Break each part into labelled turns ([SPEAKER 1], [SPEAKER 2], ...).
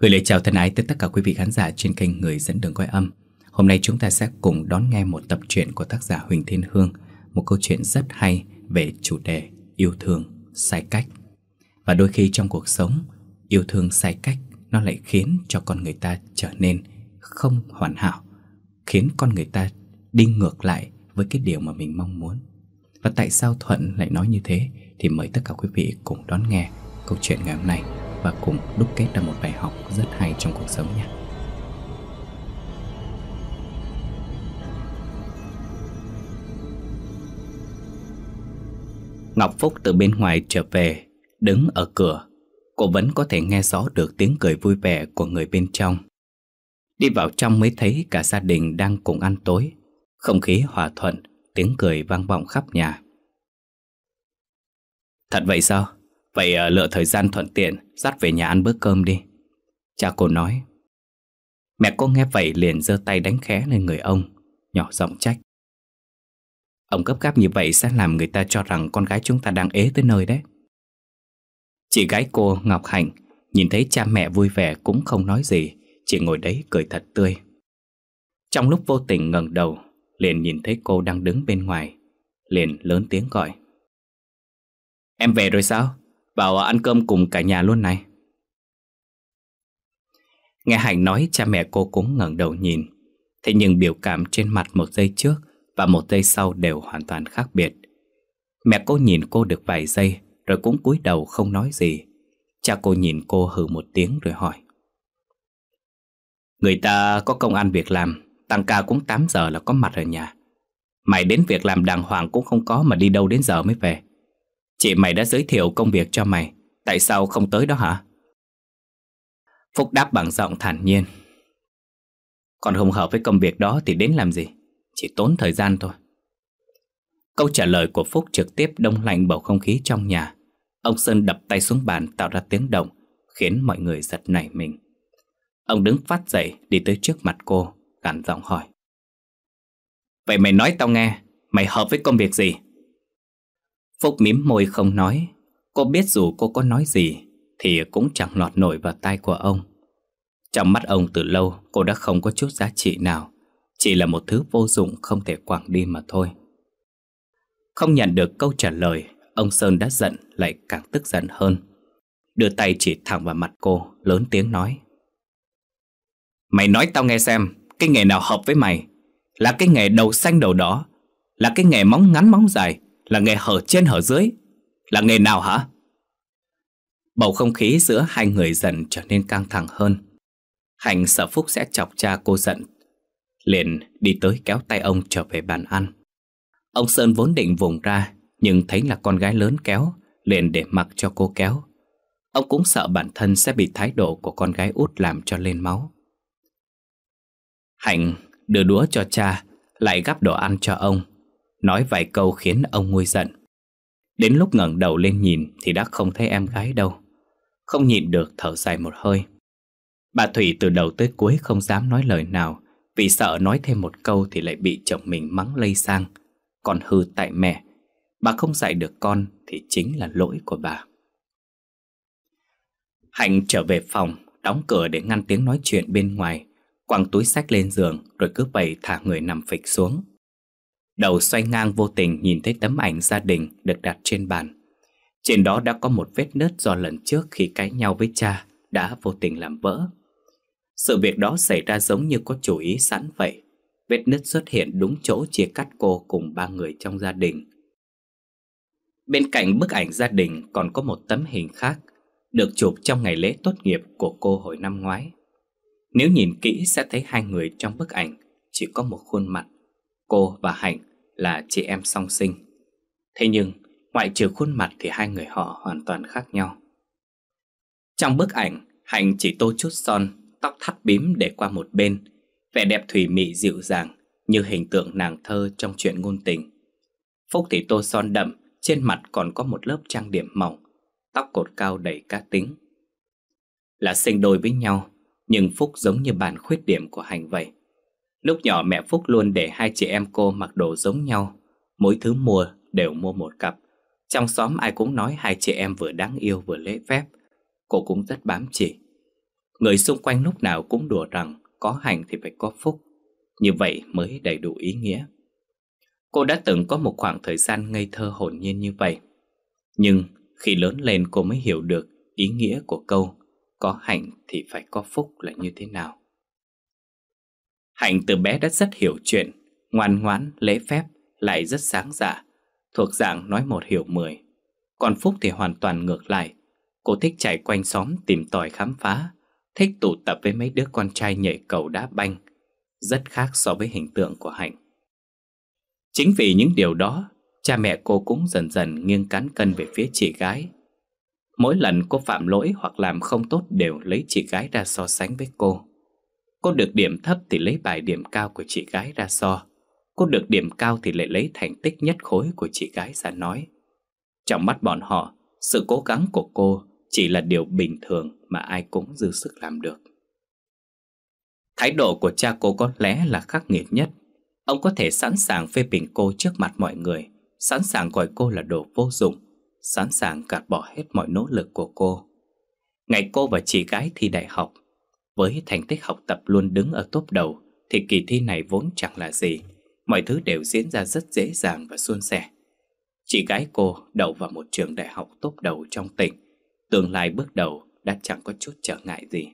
[SPEAKER 1] Gửi lời chào thân ái tới tất cả quý vị khán giả trên kênh Người Dẫn Đường Quay Âm Hôm nay chúng ta sẽ cùng đón nghe một tập truyện của tác giả Huỳnh Thiên Hương Một câu chuyện rất hay về chủ đề yêu thương, sai cách Và đôi khi trong cuộc sống, yêu thương sai cách Nó lại khiến cho con người ta trở nên không hoàn hảo Khiến con người ta đi ngược lại với cái điều mà mình mong muốn Và tại sao Thuận lại nói như thế thì mời tất cả quý vị cùng đón nghe câu chuyện ngày hôm nay và cùng đúc kết ra một bài học rất hay trong cuộc sống nhé. Ngọc Phúc từ bên ngoài trở về, đứng ở cửa. Cô vẫn có thể nghe rõ được tiếng cười vui vẻ của người bên trong. Đi vào trong mới thấy cả gia đình đang cùng ăn tối. Không khí hòa thuận, tiếng cười vang vọng khắp nhà. Thật vậy sao? Vậy ờ, lựa thời gian thuận tiện Dắt về nhà ăn bữa cơm đi Cha cô nói Mẹ cô nghe vậy liền giơ tay đánh khẽ lên người ông Nhỏ giọng trách Ông gấp gáp như vậy sẽ làm người ta cho rằng con gái chúng ta đang ế tới nơi đấy Chị gái cô Ngọc Hạnh Nhìn thấy cha mẹ vui vẻ cũng không nói gì Chỉ ngồi đấy cười thật tươi Trong lúc vô tình ngẩng đầu Liền nhìn thấy cô đang đứng bên ngoài Liền lớn tiếng gọi Em về rồi sao? Bảo ăn cơm cùng cả nhà luôn này Nghe Hạnh nói cha mẹ cô cũng ngẩng đầu nhìn Thế nhưng biểu cảm trên mặt một giây trước Và một giây sau đều hoàn toàn khác biệt Mẹ cô nhìn cô được vài giây Rồi cũng cúi đầu không nói gì Cha cô nhìn cô hừ một tiếng rồi hỏi Người ta có công ăn việc làm Tăng ca cũng 8 giờ là có mặt ở nhà Mày đến việc làm đàng hoàng cũng không có Mà đi đâu đến giờ mới về Chị mày đã giới thiệu công việc cho mày Tại sao không tới đó hả? Phúc đáp bằng giọng thản nhiên Còn không hợp với công việc đó thì đến làm gì? Chỉ tốn thời gian thôi Câu trả lời của Phúc trực tiếp đông lạnh bầu không khí trong nhà Ông Sơn đập tay xuống bàn tạo ra tiếng động Khiến mọi người giật nảy mình Ông đứng phát dậy đi tới trước mặt cô Gắn giọng hỏi Vậy mày nói tao nghe Mày hợp với công việc gì Phúc mím môi không nói Cô biết dù cô có nói gì Thì cũng chẳng lọt nổi vào tai của ông Trong mắt ông từ lâu Cô đã không có chút giá trị nào Chỉ là một thứ vô dụng không thể quảng đi mà thôi Không nhận được câu trả lời Ông Sơn đã giận lại càng tức giận hơn Đưa tay chỉ thẳng vào mặt cô Lớn tiếng nói Mày nói tao nghe xem Cái nghề nào hợp với mày Là cái nghề đầu xanh đầu đỏ Là cái nghề móng ngắn móng dài là nghề hở trên hở dưới Là nghề nào hả Bầu không khí giữa hai người dần trở nên căng thẳng hơn hạnh sợ Phúc sẽ chọc cha cô giận Liền đi tới kéo tay ông trở về bàn ăn Ông Sơn vốn định vùng ra Nhưng thấy là con gái lớn kéo Liền để mặc cho cô kéo Ông cũng sợ bản thân sẽ bị thái độ của con gái út làm cho lên máu Hạnh đưa đũa cho cha Lại gắp đồ ăn cho ông Nói vài câu khiến ông nguôi giận Đến lúc ngẩng đầu lên nhìn Thì đã không thấy em gái đâu Không nhịn được thở dài một hơi Bà Thủy từ đầu tới cuối không dám nói lời nào Vì sợ nói thêm một câu Thì lại bị chồng mình mắng lây sang Còn hư tại mẹ Bà không dạy được con Thì chính là lỗi của bà Hạnh trở về phòng Đóng cửa để ngăn tiếng nói chuyện bên ngoài Quăng túi sách lên giường Rồi cứ bày thả người nằm phịch xuống Đầu xoay ngang vô tình nhìn thấy tấm ảnh gia đình được đặt trên bàn. Trên đó đã có một vết nứt do lần trước khi cãi nhau với cha đã vô tình làm vỡ. Sự việc đó xảy ra giống như có chủ ý sẵn vậy. Vết nứt xuất hiện đúng chỗ chia cắt cô cùng ba người trong gia đình. Bên cạnh bức ảnh gia đình còn có một tấm hình khác được chụp trong ngày lễ tốt nghiệp của cô hồi năm ngoái. Nếu nhìn kỹ sẽ thấy hai người trong bức ảnh chỉ có một khuôn mặt. Cô và Hạnh là chị em song sinh. Thế nhưng, ngoại trừ khuôn mặt thì hai người họ hoàn toàn khác nhau. Trong bức ảnh, Hạnh chỉ tô chút son, tóc thắt bím để qua một bên, vẻ đẹp thủy mị dịu dàng như hình tượng nàng thơ trong chuyện ngôn tình. Phúc thì tô son đậm, trên mặt còn có một lớp trang điểm mỏng, tóc cột cao đầy cá tính. Là sinh đôi với nhau, nhưng Phúc giống như bản khuyết điểm của hạnh vậy. Lúc nhỏ mẹ Phúc luôn để hai chị em cô mặc đồ giống nhau Mỗi thứ mua đều mua một cặp Trong xóm ai cũng nói hai chị em vừa đáng yêu vừa lễ phép Cô cũng rất bám chị. Người xung quanh lúc nào cũng đùa rằng Có hành thì phải có phúc Như vậy mới đầy đủ ý nghĩa Cô đã từng có một khoảng thời gian ngây thơ hồn nhiên như vậy Nhưng khi lớn lên cô mới hiểu được ý nghĩa của câu Có hạnh thì phải có phúc là như thế nào Hạnh từ bé đã rất hiểu chuyện, ngoan ngoãn, lễ phép, lại rất sáng dạ, thuộc dạng nói một hiểu mười. Còn Phúc thì hoàn toàn ngược lại, cô thích chạy quanh xóm tìm tòi khám phá, thích tụ tập với mấy đứa con trai nhảy cầu đá banh, rất khác so với hình tượng của Hạnh. Chính vì những điều đó, cha mẹ cô cũng dần dần nghiêng cán cân về phía chị gái. Mỗi lần cô phạm lỗi hoặc làm không tốt đều lấy chị gái ra so sánh với cô. Cô được điểm thấp thì lấy bài điểm cao của chị gái ra so Cô được điểm cao thì lại lấy thành tích nhất khối của chị gái ra nói Trong mắt bọn họ, sự cố gắng của cô chỉ là điều bình thường mà ai cũng dư sức làm được Thái độ của cha cô có lẽ là khắc nghiệt nhất Ông có thể sẵn sàng phê bình cô trước mặt mọi người Sẵn sàng gọi cô là đồ vô dụng Sẵn sàng gạt bỏ hết mọi nỗ lực của cô Ngày cô và chị gái thi đại học với thành tích học tập luôn đứng ở top đầu thì kỳ thi này vốn chẳng là gì. Mọi thứ đều diễn ra rất dễ dàng và suôn sẻ. Chị gái cô đậu vào một trường đại học top đầu trong tỉnh. Tương lai bước đầu đã chẳng có chút trở ngại gì.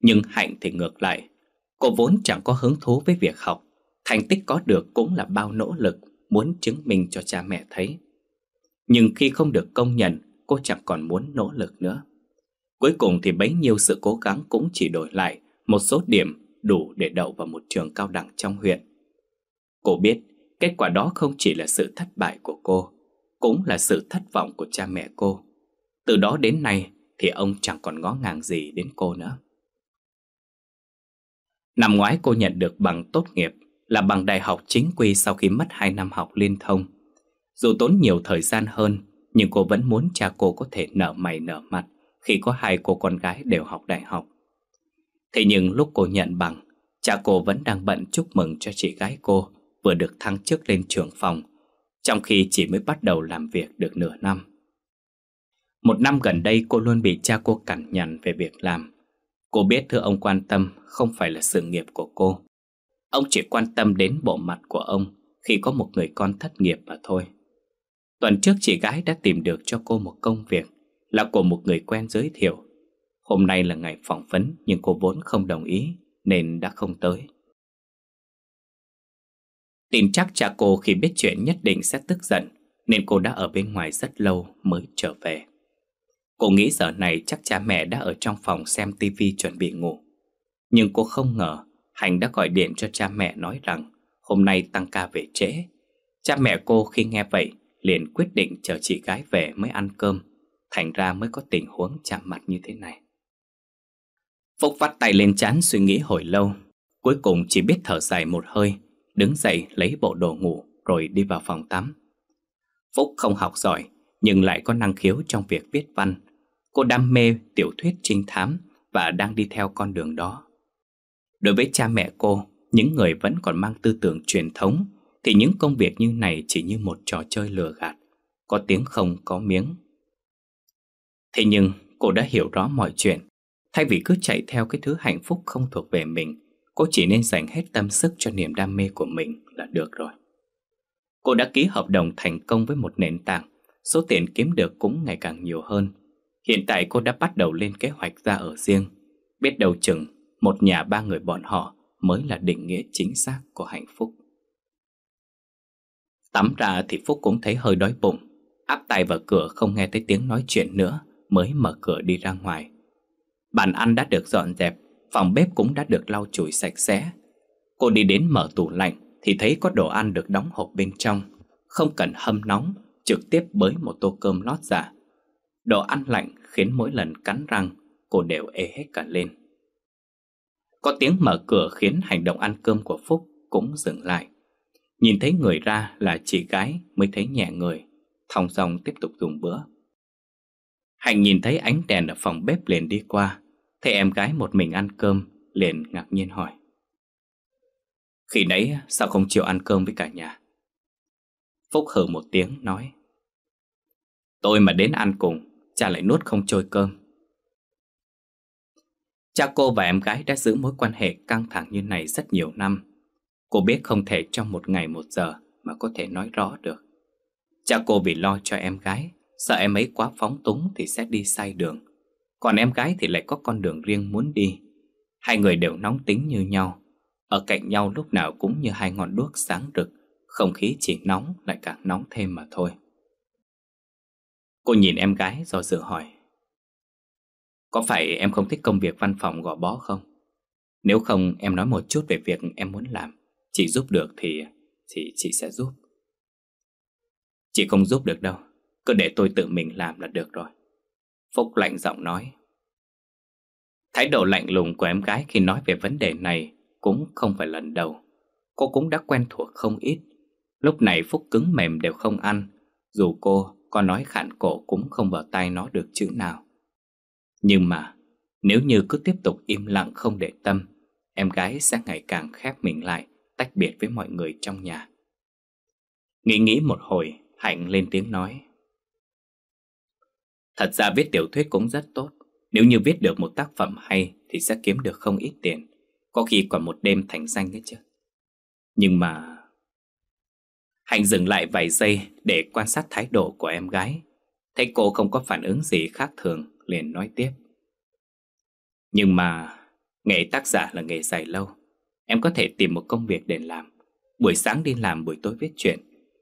[SPEAKER 1] Nhưng Hạnh thì ngược lại. Cô vốn chẳng có hứng thú với việc học. Thành tích có được cũng là bao nỗ lực muốn chứng minh cho cha mẹ thấy. Nhưng khi không được công nhận, cô chẳng còn muốn nỗ lực nữa. Cuối cùng thì bấy nhiêu sự cố gắng cũng chỉ đổi lại một số điểm đủ để đậu vào một trường cao đẳng trong huyện. Cô biết kết quả đó không chỉ là sự thất bại của cô, cũng là sự thất vọng của cha mẹ cô. Từ đó đến nay thì ông chẳng còn ngó ngàng gì đến cô nữa. Năm ngoái cô nhận được bằng tốt nghiệp là bằng đại học chính quy sau khi mất 2 năm học liên thông. Dù tốn nhiều thời gian hơn, nhưng cô vẫn muốn cha cô có thể nở mày nở mặt khi có hai cô con gái đều học đại học. Thế nhưng lúc cô nhận bằng, cha cô vẫn đang bận chúc mừng cho chị gái cô vừa được thăng chức lên trưởng phòng, trong khi chỉ mới bắt đầu làm việc được nửa năm. Một năm gần đây cô luôn bị cha cô cằn nhằn về việc làm. Cô biết thưa ông quan tâm không phải là sự nghiệp của cô. Ông chỉ quan tâm đến bộ mặt của ông khi có một người con thất nghiệp mà thôi. Tuần trước chị gái đã tìm được cho cô một công việc là của một người quen giới thiệu. Hôm nay là ngày phỏng vấn nhưng cô vốn không đồng ý nên đã không tới. Tin chắc cha cô khi biết chuyện nhất định sẽ tức giận nên cô đã ở bên ngoài rất lâu mới trở về. Cô nghĩ giờ này chắc cha mẹ đã ở trong phòng xem tivi chuẩn bị ngủ. Nhưng cô không ngờ Hành đã gọi điện cho cha mẹ nói rằng hôm nay tăng ca về trễ. Cha mẹ cô khi nghe vậy liền quyết định chờ chị gái về mới ăn cơm Thành ra mới có tình huống chạm mặt như thế này Phúc vắt tay lên chán suy nghĩ hồi lâu Cuối cùng chỉ biết thở dài một hơi Đứng dậy lấy bộ đồ ngủ Rồi đi vào phòng tắm Phúc không học giỏi Nhưng lại có năng khiếu trong việc viết văn Cô đam mê tiểu thuyết trinh thám Và đang đi theo con đường đó Đối với cha mẹ cô Những người vẫn còn mang tư tưởng truyền thống Thì những công việc như này chỉ như một trò chơi lừa gạt Có tiếng không có miếng Thế nhưng cô đã hiểu rõ mọi chuyện Thay vì cứ chạy theo cái thứ hạnh phúc không thuộc về mình Cô chỉ nên dành hết tâm sức cho niềm đam mê của mình là được rồi Cô đã ký hợp đồng thành công với một nền tảng Số tiền kiếm được cũng ngày càng nhiều hơn Hiện tại cô đã bắt đầu lên kế hoạch ra ở riêng Biết đầu chừng một nhà ba người bọn họ mới là định nghĩa chính xác của hạnh phúc Tắm ra thì Phúc cũng thấy hơi đói bụng Áp tay vào cửa không nghe thấy tiếng nói chuyện nữa mới mở cửa đi ra ngoài. Bàn ăn đã được dọn dẹp, phòng bếp cũng đã được lau chùi sạch sẽ. Cô đi đến mở tủ lạnh thì thấy có đồ ăn được đóng hộp bên trong, không cần hâm nóng, trực tiếp bới một tô cơm lót giả. Đồ ăn lạnh khiến mỗi lần cắn răng, cô đều ê hết cả lên. Có tiếng mở cửa khiến hành động ăn cơm của Phúc cũng dừng lại. Nhìn thấy người ra là chị gái mới thấy nhẹ người, thong dong tiếp tục dùng bữa. Hạnh nhìn thấy ánh đèn ở phòng bếp liền đi qua Thấy em gái một mình ăn cơm Liền ngạc nhiên hỏi Khi nãy sao không chịu ăn cơm với cả nhà Phúc hừ một tiếng nói Tôi mà đến ăn cùng Cha lại nuốt không trôi cơm Cha cô và em gái đã giữ mối quan hệ căng thẳng như này rất nhiều năm Cô biết không thể trong một ngày một giờ Mà có thể nói rõ được Cha cô vì lo cho em gái Sợ em ấy quá phóng túng thì sẽ đi sai đường Còn em gái thì lại có con đường riêng muốn đi Hai người đều nóng tính như nhau Ở cạnh nhau lúc nào cũng như hai ngọn đuốc sáng rực Không khí chỉ nóng lại càng nóng thêm mà thôi Cô nhìn em gái do dự hỏi Có phải em không thích công việc văn phòng gò bó không? Nếu không em nói một chút về việc em muốn làm Chị giúp được thì thì chị sẽ giúp Chị không giúp được đâu cứ để tôi tự mình làm là được rồi Phúc lạnh giọng nói Thái độ lạnh lùng của em gái khi nói về vấn đề này Cũng không phải lần đầu Cô cũng đã quen thuộc không ít Lúc này Phúc cứng mềm đều không ăn Dù cô có nói khản cổ cũng không vào tay nó được chữ nào Nhưng mà Nếu như cứ tiếp tục im lặng không để tâm Em gái sẽ ngày càng khép mình lại Tách biệt với mọi người trong nhà Nghĩ nghĩ một hồi Hạnh lên tiếng nói Thật ra viết tiểu thuyết cũng rất tốt Nếu như viết được một tác phẩm hay Thì sẽ kiếm được không ít tiền Có khi còn một đêm thành danh đấy chứ Nhưng mà Hạnh dừng lại vài giây Để quan sát thái độ của em gái Thấy cô không có phản ứng gì khác thường Liền nói tiếp Nhưng mà Nghề tác giả là nghề dài lâu Em có thể tìm một công việc để làm Buổi sáng đi làm buổi tối viết chuyện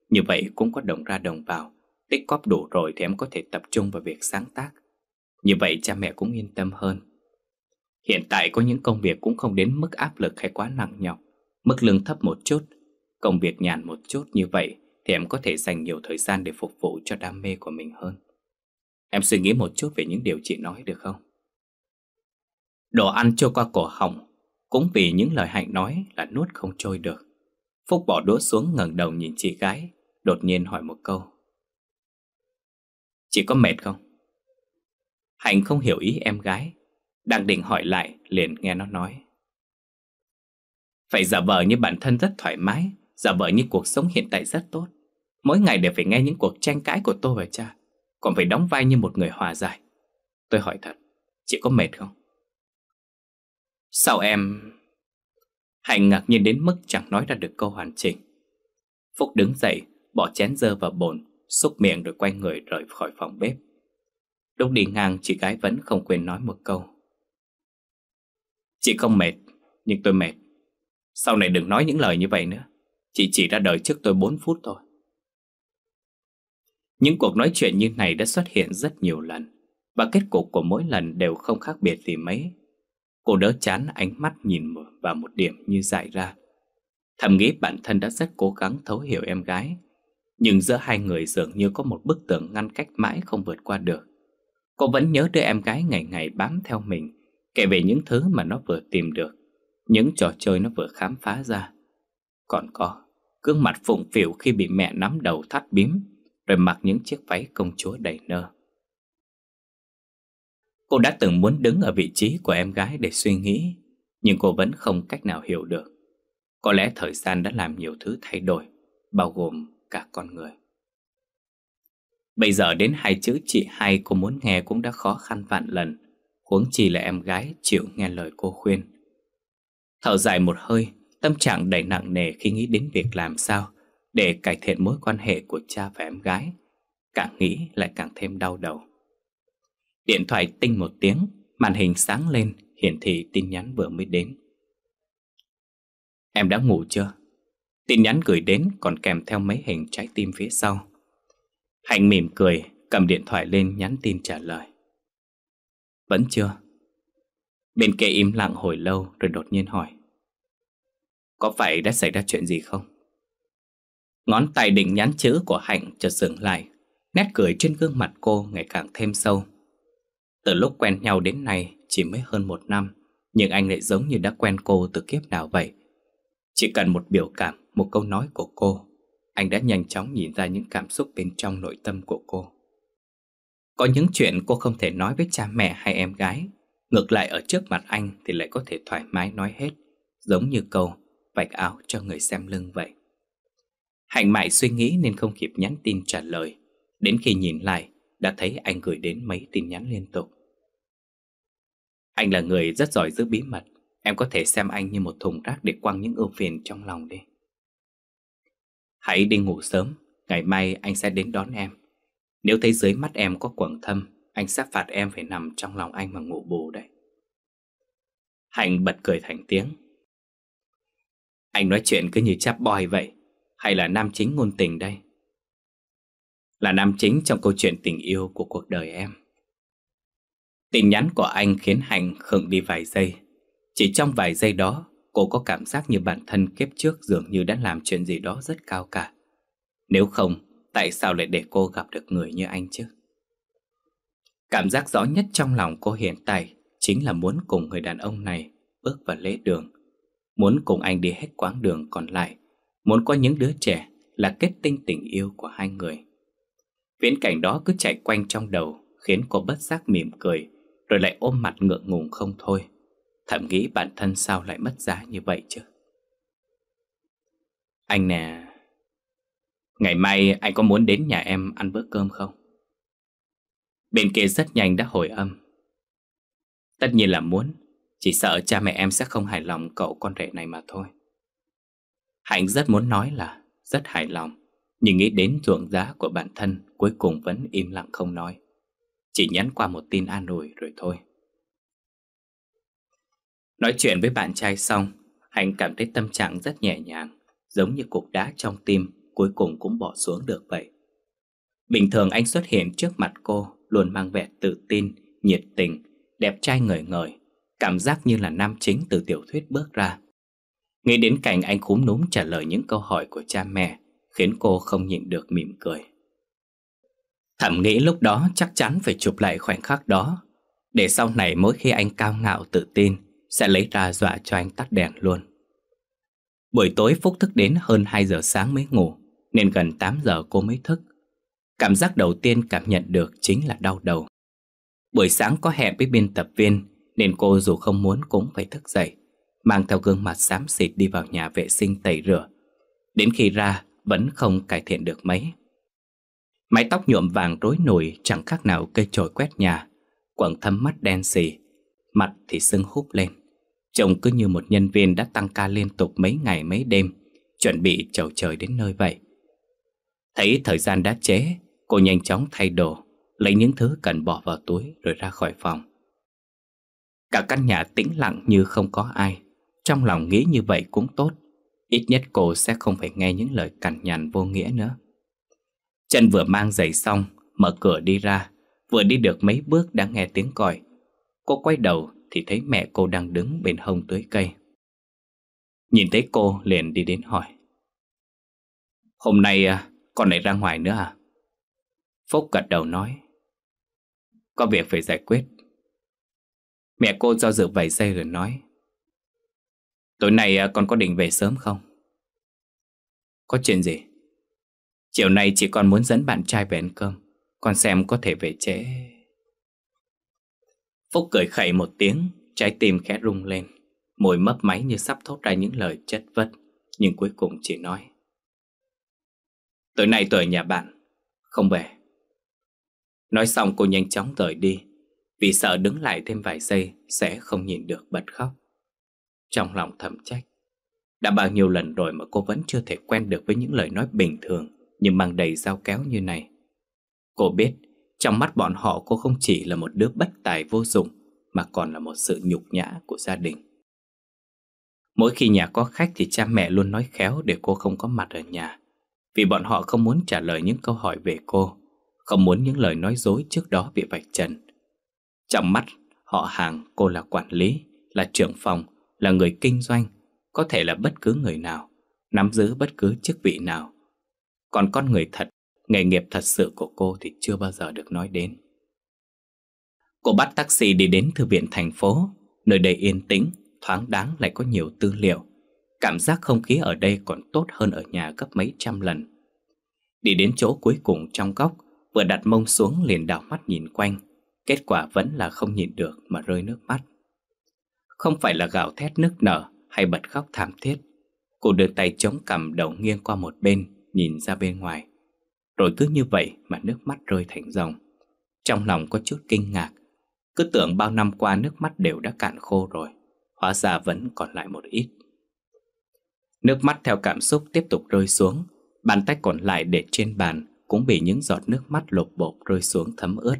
[SPEAKER 1] Như vậy cũng có đồng ra đồng vào Tích cóp đủ rồi thì em có thể tập trung vào việc sáng tác Như vậy cha mẹ cũng yên tâm hơn Hiện tại có những công việc cũng không đến mức áp lực hay quá nặng nhọc Mức lương thấp một chút Công việc nhàn một chút như vậy Thì em có thể dành nhiều thời gian để phục vụ cho đam mê của mình hơn Em suy nghĩ một chút về những điều chị nói được không? Đồ ăn trôi qua cổ họng Cũng vì những lời Hạnh nói là nuốt không trôi được Phúc bỏ đũa xuống ngẩng đầu nhìn chị gái Đột nhiên hỏi một câu Chị có mệt không? Hạnh không hiểu ý em gái Đang định hỏi lại liền nghe nó nói Phải giả vờ như bản thân rất thoải mái Giả vờ như cuộc sống hiện tại rất tốt Mỗi ngày đều phải nghe những cuộc tranh cãi của tôi và cha Còn phải đóng vai như một người hòa giải Tôi hỏi thật Chị có mệt không? Sao em... Hạnh ngạc nhiên đến mức chẳng nói ra được câu hoàn chỉnh Phúc đứng dậy Bỏ chén dơ vào bồn xúc miệng rồi quay người rời khỏi phòng bếp. Lúc đi ngang, chị gái vẫn không quên nói một câu. Chị không mệt, nhưng tôi mệt. Sau này đừng nói những lời như vậy nữa. Chị chỉ ra đời trước tôi 4 phút thôi. Những cuộc nói chuyện như này đã xuất hiện rất nhiều lần và kết cục của mỗi lần đều không khác biệt gì mấy. Cô đỡ chán ánh mắt nhìn vào một điểm như dài ra. Thầm nghĩ bản thân đã rất cố gắng thấu hiểu em gái nhưng giữa hai người dường như có một bức tường ngăn cách mãi không vượt qua được Cô vẫn nhớ đứa em gái ngày ngày bám theo mình Kể về những thứ mà nó vừa tìm được Những trò chơi nó vừa khám phá ra Còn có gương mặt phụng phịu khi bị mẹ nắm đầu thắt bím Rồi mặc những chiếc váy công chúa đầy nơ Cô đã từng muốn đứng ở vị trí của em gái để suy nghĩ Nhưng cô vẫn không cách nào hiểu được Có lẽ thời gian đã làm nhiều thứ thay đổi Bao gồm cả con người. Bây giờ đến hai chữ chị hai cô muốn nghe cũng đã khó khăn vạn lần, huống chi là em gái chịu nghe lời cô khuyên. Thở dài một hơi, tâm trạng đầy nặng nề khi nghĩ đến việc làm sao để cải thiện mối quan hệ của cha và em gái. Càng nghĩ lại càng thêm đau đầu. Điện thoại tinh một tiếng, màn hình sáng lên hiển thị tin nhắn vừa mới đến. Em đã ngủ chưa? Tin nhắn gửi đến còn kèm theo mấy hình trái tim phía sau Hạnh mỉm cười Cầm điện thoại lên nhắn tin trả lời Vẫn chưa Bên kia im lặng hồi lâu Rồi đột nhiên hỏi Có phải đã xảy ra chuyện gì không? Ngón tay định nhắn chữ của Hạnh chợt dừng lại Nét cười trên gương mặt cô ngày càng thêm sâu Từ lúc quen nhau đến nay chỉ mới hơn một năm Nhưng anh lại giống như đã quen cô từ kiếp nào vậy chỉ cần một biểu cảm, một câu nói của cô, anh đã nhanh chóng nhìn ra những cảm xúc bên trong nội tâm của cô. Có những chuyện cô không thể nói với cha mẹ hay em gái, ngược lại ở trước mặt anh thì lại có thể thoải mái nói hết, giống như câu vạch áo cho người xem lưng vậy. Hạnh mại suy nghĩ nên không kịp nhắn tin trả lời, đến khi nhìn lại đã thấy anh gửi đến mấy tin nhắn liên tục. Anh là người rất giỏi giữ bí mật Em có thể xem anh như một thùng rác để quăng những ưu phiền trong lòng đi. Hãy đi ngủ sớm, ngày mai anh sẽ đến đón em. Nếu thấy dưới mắt em có quầng thâm, anh sẽ phạt em phải nằm trong lòng anh mà ngủ bù đấy. Hạnh bật cười thành tiếng. Anh nói chuyện cứ như chap boy vậy, hay là nam chính ngôn tình đây? Là nam chính trong câu chuyện tình yêu của cuộc đời em. Tin nhắn của anh khiến Hạnh khựng đi vài giây chỉ trong vài giây đó, cô có cảm giác như bản thân kiếp trước dường như đã làm chuyện gì đó rất cao cả. Nếu không, tại sao lại để cô gặp được người như anh chứ? Cảm giác rõ nhất trong lòng cô hiện tại chính là muốn cùng người đàn ông này bước vào lễ đường. Muốn cùng anh đi hết quãng đường còn lại. Muốn có những đứa trẻ là kết tinh tình yêu của hai người. Viễn cảnh đó cứ chạy quanh trong đầu khiến cô bất giác mỉm cười rồi lại ôm mặt ngượng ngùng không thôi. Thậm nghĩ bản thân sao lại mất giá như vậy chứ Anh nè Ngày mai anh có muốn đến nhà em ăn bữa cơm không? Bên kia rất nhanh đã hồi âm Tất nhiên là muốn Chỉ sợ cha mẹ em sẽ không hài lòng cậu con rể này mà thôi Hạnh rất muốn nói là rất hài lòng Nhưng nghĩ đến ruộng giá của bản thân Cuối cùng vẫn im lặng không nói Chỉ nhắn qua một tin an ủi rồi thôi Nói chuyện với bạn trai xong, Hạnh cảm thấy tâm trạng rất nhẹ nhàng, giống như cục đá trong tim cuối cùng cũng bỏ xuống được vậy. Bình thường anh xuất hiện trước mặt cô luôn mang vẻ tự tin, nhiệt tình, đẹp trai ngời ngời, cảm giác như là nam chính từ tiểu thuyết bước ra. Nghĩ đến cảnh anh khúm núm trả lời những câu hỏi của cha mẹ khiến cô không nhịn được mỉm cười. Thẩm nghĩ lúc đó chắc chắn phải chụp lại khoảnh khắc đó để sau này mỗi khi anh cao ngạo tự tin sẽ lấy ra dọa cho anh tắt đèn luôn Buổi tối Phúc thức đến hơn 2 giờ sáng mới ngủ Nên gần 8 giờ cô mới thức Cảm giác đầu tiên cảm nhận được chính là đau đầu Buổi sáng có hẹn với biên tập viên Nên cô dù không muốn cũng phải thức dậy Mang theo gương mặt xám xịt đi vào nhà vệ sinh tẩy rửa Đến khi ra vẫn không cải thiện được mấy Mái tóc nhuộm vàng rối nổi chẳng khác nào cây chổi quét nhà Quảng thâm mắt đen xì Mặt thì sưng húp lên Trông cứ như một nhân viên đã tăng ca liên tục mấy ngày mấy đêm Chuẩn bị chầu trời đến nơi vậy Thấy thời gian đã chế Cô nhanh chóng thay đồ Lấy những thứ cần bỏ vào túi rồi ra khỏi phòng Cả căn nhà tĩnh lặng như không có ai Trong lòng nghĩ như vậy cũng tốt Ít nhất cô sẽ không phải nghe những lời cằn nhằn vô nghĩa nữa Chân vừa mang giày xong Mở cửa đi ra Vừa đi được mấy bước đã nghe tiếng còi Cô quay đầu thì thấy mẹ cô đang đứng bên hông tưới cây Nhìn thấy cô liền đi đến hỏi Hôm nay à, con lại ra ngoài nữa à? Phúc gật đầu nói Có việc phải giải quyết Mẹ cô do dự vài giây rồi nói Tối nay à, con có định về sớm không? Có chuyện gì? Chiều nay chỉ con muốn dẫn bạn trai về ăn cơm Con xem có thể về trễ Phúc cười khẩy một tiếng, trái tim khẽ rung lên. Môi mấp máy như sắp thốt ra những lời chất vấn, nhưng cuối cùng chỉ nói. Tối nay tôi ở nhà bạn, không về. Nói xong cô nhanh chóng rời đi, vì sợ đứng lại thêm vài giây sẽ không nhìn được bật khóc. Trong lòng thầm trách, đã bao nhiêu lần rồi mà cô vẫn chưa thể quen được với những lời nói bình thường nhưng mang đầy dao kéo như này. Cô biết trong mắt bọn họ cô không chỉ là một đứa bất tài vô dụng Mà còn là một sự nhục nhã của gia đình Mỗi khi nhà có khách thì cha mẹ luôn nói khéo để cô không có mặt ở nhà Vì bọn họ không muốn trả lời những câu hỏi về cô Không muốn những lời nói dối trước đó bị vạch trần Trong mắt họ hàng cô là quản lý, là trưởng phòng, là người kinh doanh Có thể là bất cứ người nào, nắm giữ bất cứ chức vị nào Còn con người thật Nghề nghiệp thật sự của cô thì chưa bao giờ được nói đến Cô bắt taxi đi đến thư viện thành phố Nơi đây yên tĩnh, thoáng đáng lại có nhiều tư liệu Cảm giác không khí ở đây còn tốt hơn ở nhà gấp mấy trăm lần Đi đến chỗ cuối cùng trong góc Vừa đặt mông xuống liền đảo mắt nhìn quanh Kết quả vẫn là không nhìn được mà rơi nước mắt Không phải là gào thét nức nở hay bật khóc thảm thiết Cô đưa tay chống cằm đầu nghiêng qua một bên Nhìn ra bên ngoài rồi cứ như vậy mà nước mắt rơi thành dòng Trong lòng có chút kinh ngạc Cứ tưởng bao năm qua nước mắt đều đã cạn khô rồi Hóa ra vẫn còn lại một ít Nước mắt theo cảm xúc tiếp tục rơi xuống Bàn tay còn lại để trên bàn Cũng bị những giọt nước mắt lột bột rơi xuống thấm ướt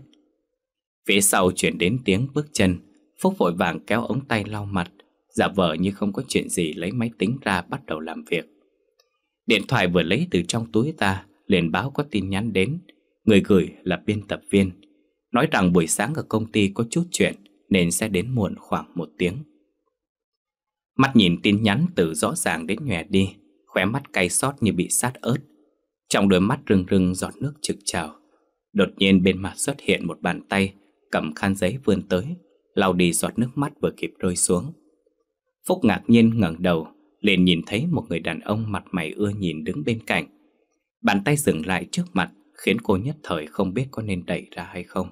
[SPEAKER 1] Phía sau chuyển đến tiếng bước chân Phúc vội vàng kéo ống tay lau mặt Giả vờ như không có chuyện gì lấy máy tính ra bắt đầu làm việc Điện thoại vừa lấy từ trong túi ta liền báo có tin nhắn đến. Người gửi là biên tập viên. Nói rằng buổi sáng ở công ty có chút chuyện nên sẽ đến muộn khoảng một tiếng. Mắt nhìn tin nhắn từ rõ ràng đến nhòe đi, khóe mắt cay xót như bị sát ớt. Trong đôi mắt rưng rưng giọt nước trực trào. Đột nhiên bên mặt xuất hiện một bàn tay cầm khăn giấy vươn tới, lau đi giọt nước mắt vừa kịp rơi xuống. Phúc ngạc nhiên ngẩng đầu, liền nhìn thấy một người đàn ông mặt mày ưa nhìn đứng bên cạnh. Bàn tay dừng lại trước mặt khiến cô nhất thời không biết có nên đẩy ra hay không.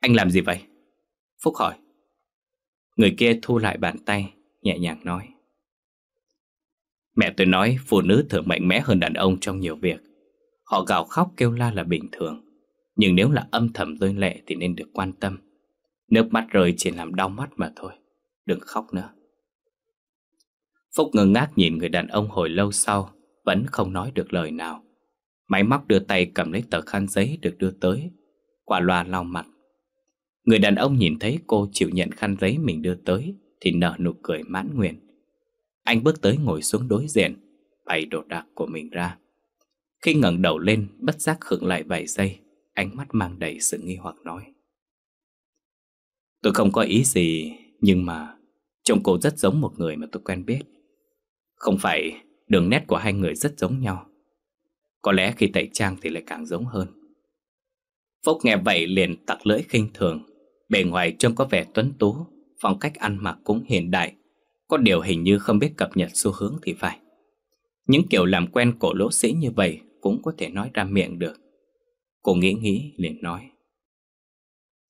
[SPEAKER 1] Anh làm gì vậy? Phúc hỏi. Người kia thu lại bàn tay, nhẹ nhàng nói. Mẹ tôi nói phụ nữ thường mạnh mẽ hơn đàn ông trong nhiều việc. Họ gào khóc kêu la là bình thường. Nhưng nếu là âm thầm rơi lệ thì nên được quan tâm. Nước mắt rơi chỉ làm đau mắt mà thôi. Đừng khóc nữa. Phúc ngơ ngác nhìn người đàn ông hồi lâu sau vẫn không nói được lời nào Máy móc đưa tay cầm lấy tờ khăn giấy được đưa tới Quả loa lau mặt Người đàn ông nhìn thấy cô chịu nhận khăn giấy mình đưa tới Thì nở nụ cười mãn nguyện Anh bước tới ngồi xuống đối diện Bày đồ đạc của mình ra Khi ngẩng đầu lên Bất giác khựng lại vài giây Ánh mắt mang đầy sự nghi hoặc nói Tôi không có ý gì Nhưng mà Trông cô rất giống một người mà tôi quen biết Không phải Đường nét của hai người rất giống nhau Có lẽ khi tẩy trang thì lại càng giống hơn Phúc nghe vậy liền tặc lưỡi khinh thường Bề ngoài trông có vẻ tuấn tú Phong cách ăn mặc cũng hiện đại Có điều hình như không biết cập nhật xu hướng thì phải Những kiểu làm quen cổ lỗ sĩ như vậy Cũng có thể nói ra miệng được Cô nghĩ nghĩ liền nói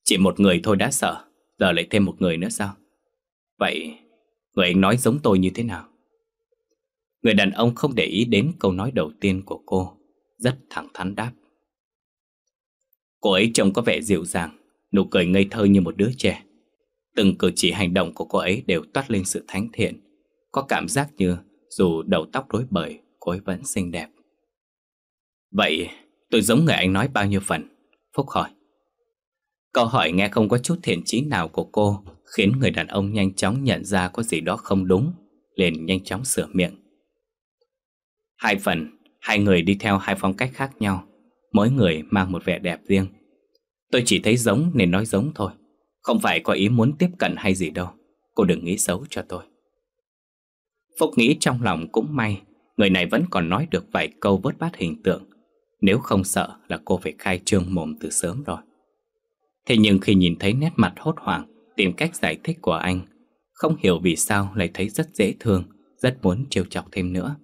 [SPEAKER 1] Chỉ một người thôi đã sợ Giờ lại thêm một người nữa sao Vậy Người anh nói giống tôi như thế nào Người đàn ông không để ý đến câu nói đầu tiên của cô Rất thẳng thắn đáp Cô ấy trông có vẻ dịu dàng Nụ cười ngây thơ như một đứa trẻ Từng cử chỉ hành động của cô ấy đều toát lên sự thánh thiện Có cảm giác như dù đầu tóc rối bời Cô ấy vẫn xinh đẹp Vậy tôi giống người anh nói bao nhiêu phần? Phúc hỏi Câu hỏi nghe không có chút thiện chí nào của cô Khiến người đàn ông nhanh chóng nhận ra có gì đó không đúng Liền nhanh chóng sửa miệng Hai phần, hai người đi theo hai phong cách khác nhau, mỗi người mang một vẻ đẹp riêng. Tôi chỉ thấy giống nên nói giống thôi, không phải có ý muốn tiếp cận hay gì đâu, cô đừng nghĩ xấu cho tôi. Phúc nghĩ trong lòng cũng may, người này vẫn còn nói được vài câu vớt bát hình tượng, nếu không sợ là cô phải khai trương mồm từ sớm rồi. Thế nhưng khi nhìn thấy nét mặt hốt hoảng, tìm cách giải thích của anh, không hiểu vì sao lại thấy rất dễ thương, rất muốn trêu chọc thêm nữa.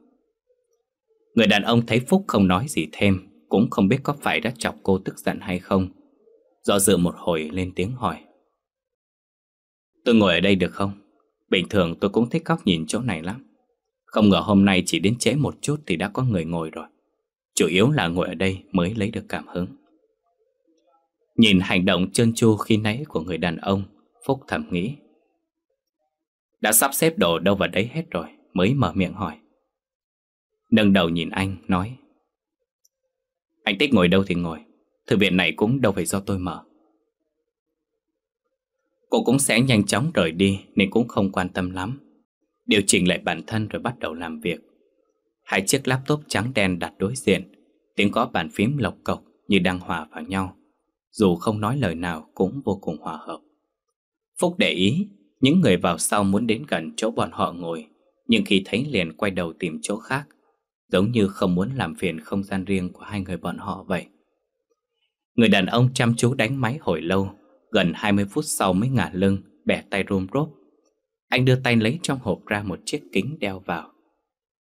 [SPEAKER 1] Người đàn ông thấy Phúc không nói gì thêm Cũng không biết có phải đã chọc cô tức giận hay không Do dự một hồi lên tiếng hỏi Tôi ngồi ở đây được không? Bình thường tôi cũng thích góc nhìn chỗ này lắm Không ngờ hôm nay chỉ đến trễ một chút thì đã có người ngồi rồi Chủ yếu là ngồi ở đây mới lấy được cảm hứng Nhìn hành động trơn tru khi nãy của người đàn ông Phúc thầm nghĩ Đã sắp xếp đồ đâu vào đấy hết rồi Mới mở miệng hỏi nâng đầu nhìn anh, nói Anh thích ngồi đâu thì ngồi, thư viện này cũng đâu phải do tôi mở Cô cũng sẽ nhanh chóng rời đi nên cũng không quan tâm lắm Điều chỉnh lại bản thân rồi bắt đầu làm việc Hai chiếc laptop trắng đen đặt đối diện Tiếng có bàn phím lộc cộc như đang hòa vào nhau Dù không nói lời nào cũng vô cùng hòa hợp Phúc để ý Những người vào sau muốn đến gần chỗ bọn họ ngồi Nhưng khi thấy liền quay đầu tìm chỗ khác giống như không muốn làm phiền không gian riêng của hai người bọn họ vậy. Người đàn ông chăm chú đánh máy hồi lâu, gần 20 phút sau mới ngả lưng, bẻ tay rôm rốp. Anh đưa tay lấy trong hộp ra một chiếc kính đeo vào.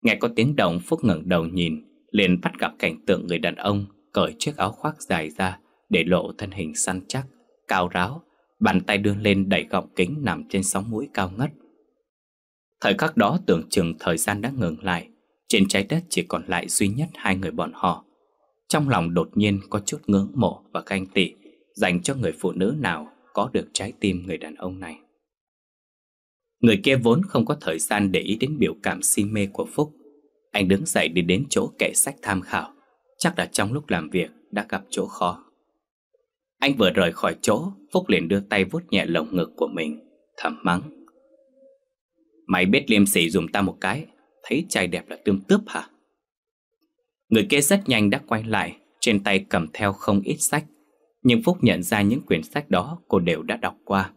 [SPEAKER 1] Nghe có tiếng động Phúc ngẩng đầu nhìn, liền bắt gặp cảnh tượng người đàn ông cởi chiếc áo khoác dài ra để lộ thân hình săn chắc, cao ráo, bàn tay đưa lên đẩy gọng kính nằm trên sóng mũi cao ngất. Thời khắc đó tưởng chừng thời gian đã ngừng lại, trên trái đất chỉ còn lại duy nhất hai người bọn họ Trong lòng đột nhiên có chút ngưỡng mộ và ganh tị Dành cho người phụ nữ nào có được trái tim người đàn ông này Người kia vốn không có thời gian để ý đến biểu cảm si mê của Phúc Anh đứng dậy đi đến chỗ kệ sách tham khảo Chắc là trong lúc làm việc đã gặp chỗ khó Anh vừa rời khỏi chỗ Phúc liền đưa tay vuốt nhẹ lồng ngực của mình Thầm mắng Mày biết liêm sỉ dùng ta một cái thấy trai đẹp là tương tướp hả? Người kia rất nhanh đã quay lại, trên tay cầm theo không ít sách. Nhưng Phúc nhận ra những quyển sách đó cô đều đã đọc qua.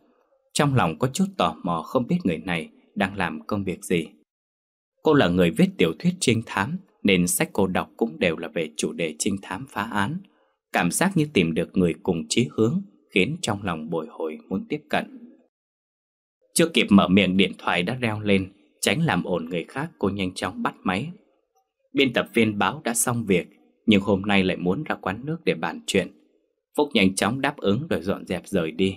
[SPEAKER 1] Trong lòng có chút tò mò không biết người này đang làm công việc gì. Cô là người viết tiểu thuyết trinh thám nên sách cô đọc cũng đều là về chủ đề trinh thám phá án. Cảm giác như tìm được người cùng chí hướng khiến trong lòng bồi hồi muốn tiếp cận. Chưa kịp mở miệng điện thoại đã reo lên Tránh làm ổn người khác cô nhanh chóng bắt máy Biên tập viên báo đã xong việc Nhưng hôm nay lại muốn ra quán nước để bàn chuyện Phúc nhanh chóng đáp ứng rồi dọn dẹp rời đi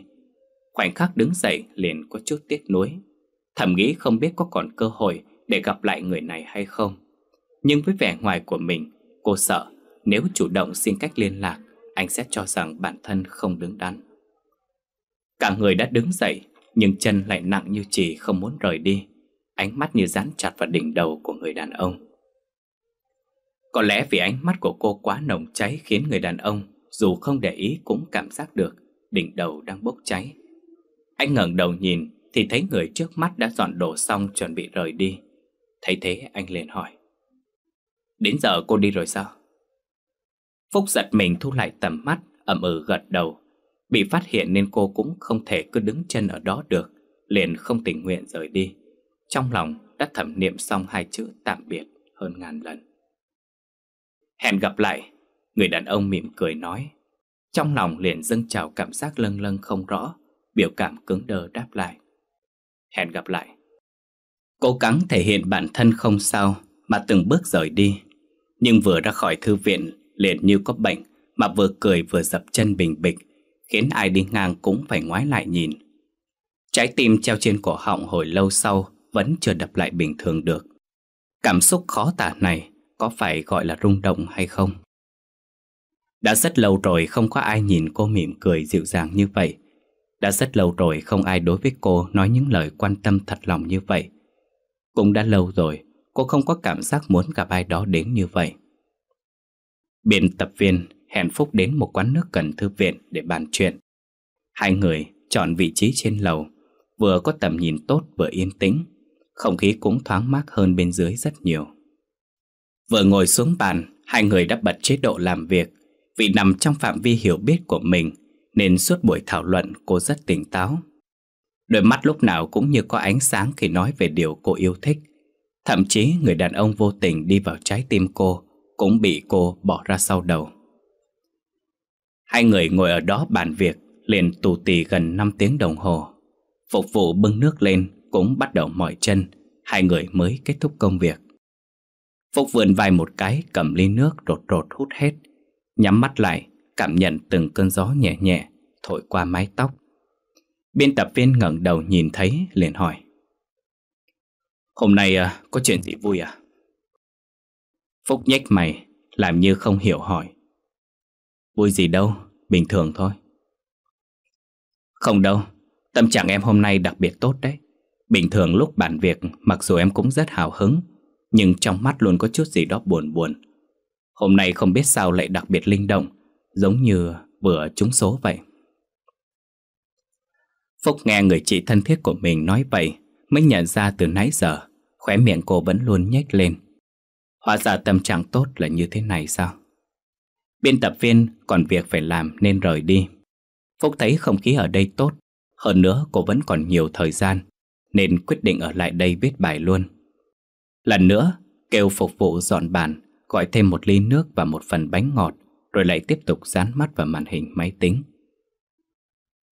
[SPEAKER 1] Khoảnh khắc đứng dậy liền có chút tiếc nuối Thầm nghĩ không biết có còn cơ hội để gặp lại người này hay không Nhưng với vẻ ngoài của mình Cô sợ nếu chủ động xin cách liên lạc Anh sẽ cho rằng bản thân không đứng đắn Cả người đã đứng dậy Nhưng chân lại nặng như chỉ không muốn rời đi ánh mắt như dán chặt vào đỉnh đầu của người đàn ông. Có lẽ vì ánh mắt của cô quá nồng cháy khiến người đàn ông dù không để ý cũng cảm giác được đỉnh đầu đang bốc cháy. Anh ngẩng đầu nhìn thì thấy người trước mắt đã dọn đồ xong chuẩn bị rời đi. Thấy thế anh liền hỏi. Đến giờ cô đi rồi sao? Phúc giật mình thu lại tầm mắt, ẩm ừ gật đầu. Bị phát hiện nên cô cũng không thể cứ đứng chân ở đó được, liền không tình nguyện rời đi. Trong lòng đã thẩm niệm xong hai chữ tạm biệt hơn ngàn lần Hẹn gặp lại Người đàn ông mỉm cười nói Trong lòng liền dâng trào cảm giác lâng lâng không rõ Biểu cảm cứng đờ đáp lại Hẹn gặp lại Cố gắng thể hiện bản thân không sao Mà từng bước rời đi Nhưng vừa ra khỏi thư viện Liền như có bệnh Mà vừa cười vừa dập chân bình bịch Khiến ai đi ngang cũng phải ngoái lại nhìn Trái tim treo trên cổ họng hồi lâu sau vẫn chưa đập lại bình thường được. Cảm xúc khó tả này có phải gọi là rung động hay không? Đã rất lâu rồi không có ai nhìn cô mỉm cười dịu dàng như vậy. Đã rất lâu rồi không ai đối với cô nói những lời quan tâm thật lòng như vậy. Cũng đã lâu rồi, cô không có cảm giác muốn gặp ai đó đến như vậy. Biên tập viên hẹn Phúc đến một quán nước gần thư viện để bàn chuyện. Hai người chọn vị trí trên lầu, vừa có tầm nhìn tốt vừa yên tĩnh. Không khí cũng thoáng mát hơn bên dưới rất nhiều Vừa ngồi xuống bàn Hai người đã bật chế độ làm việc Vì nằm trong phạm vi hiểu biết của mình Nên suốt buổi thảo luận cô rất tỉnh táo Đôi mắt lúc nào cũng như có ánh sáng Khi nói về điều cô yêu thích Thậm chí người đàn ông vô tình đi vào trái tim cô Cũng bị cô bỏ ra sau đầu Hai người ngồi ở đó bàn việc liền tù tì gần 5 tiếng đồng hồ Phục vụ bưng nước lên cũng bắt đầu mỏi chân, hai người mới kết thúc công việc. Phúc vươn vai một cái cầm ly nước rột rột hút hết, nhắm mắt lại, cảm nhận từng cơn gió nhẹ nhẹ thổi qua mái tóc. Biên tập viên ngẩng đầu nhìn thấy liền hỏi. Hôm nay à, có chuyện gì vui à? Phúc nhếch mày, làm như không hiểu hỏi. Vui gì đâu, bình thường thôi. Không đâu, tâm trạng em hôm nay đặc biệt tốt đấy. Bình thường lúc bàn việc mặc dù em cũng rất hào hứng Nhưng trong mắt luôn có chút gì đó buồn buồn Hôm nay không biết sao lại đặc biệt linh động Giống như vừa trúng số vậy Phúc nghe người chị thân thiết của mình nói vậy Mới nhận ra từ nãy giờ Khóe miệng cô vẫn luôn nhếch lên Hóa ra tâm trạng tốt là như thế này sao Biên tập viên còn việc phải làm nên rời đi Phúc thấy không khí ở đây tốt Hơn nữa cô vẫn còn nhiều thời gian nên quyết định ở lại đây viết bài luôn. Lần nữa, kêu phục vụ dọn bàn, gọi thêm một ly nước và một phần bánh ngọt, rồi lại tiếp tục dán mắt vào màn hình máy tính.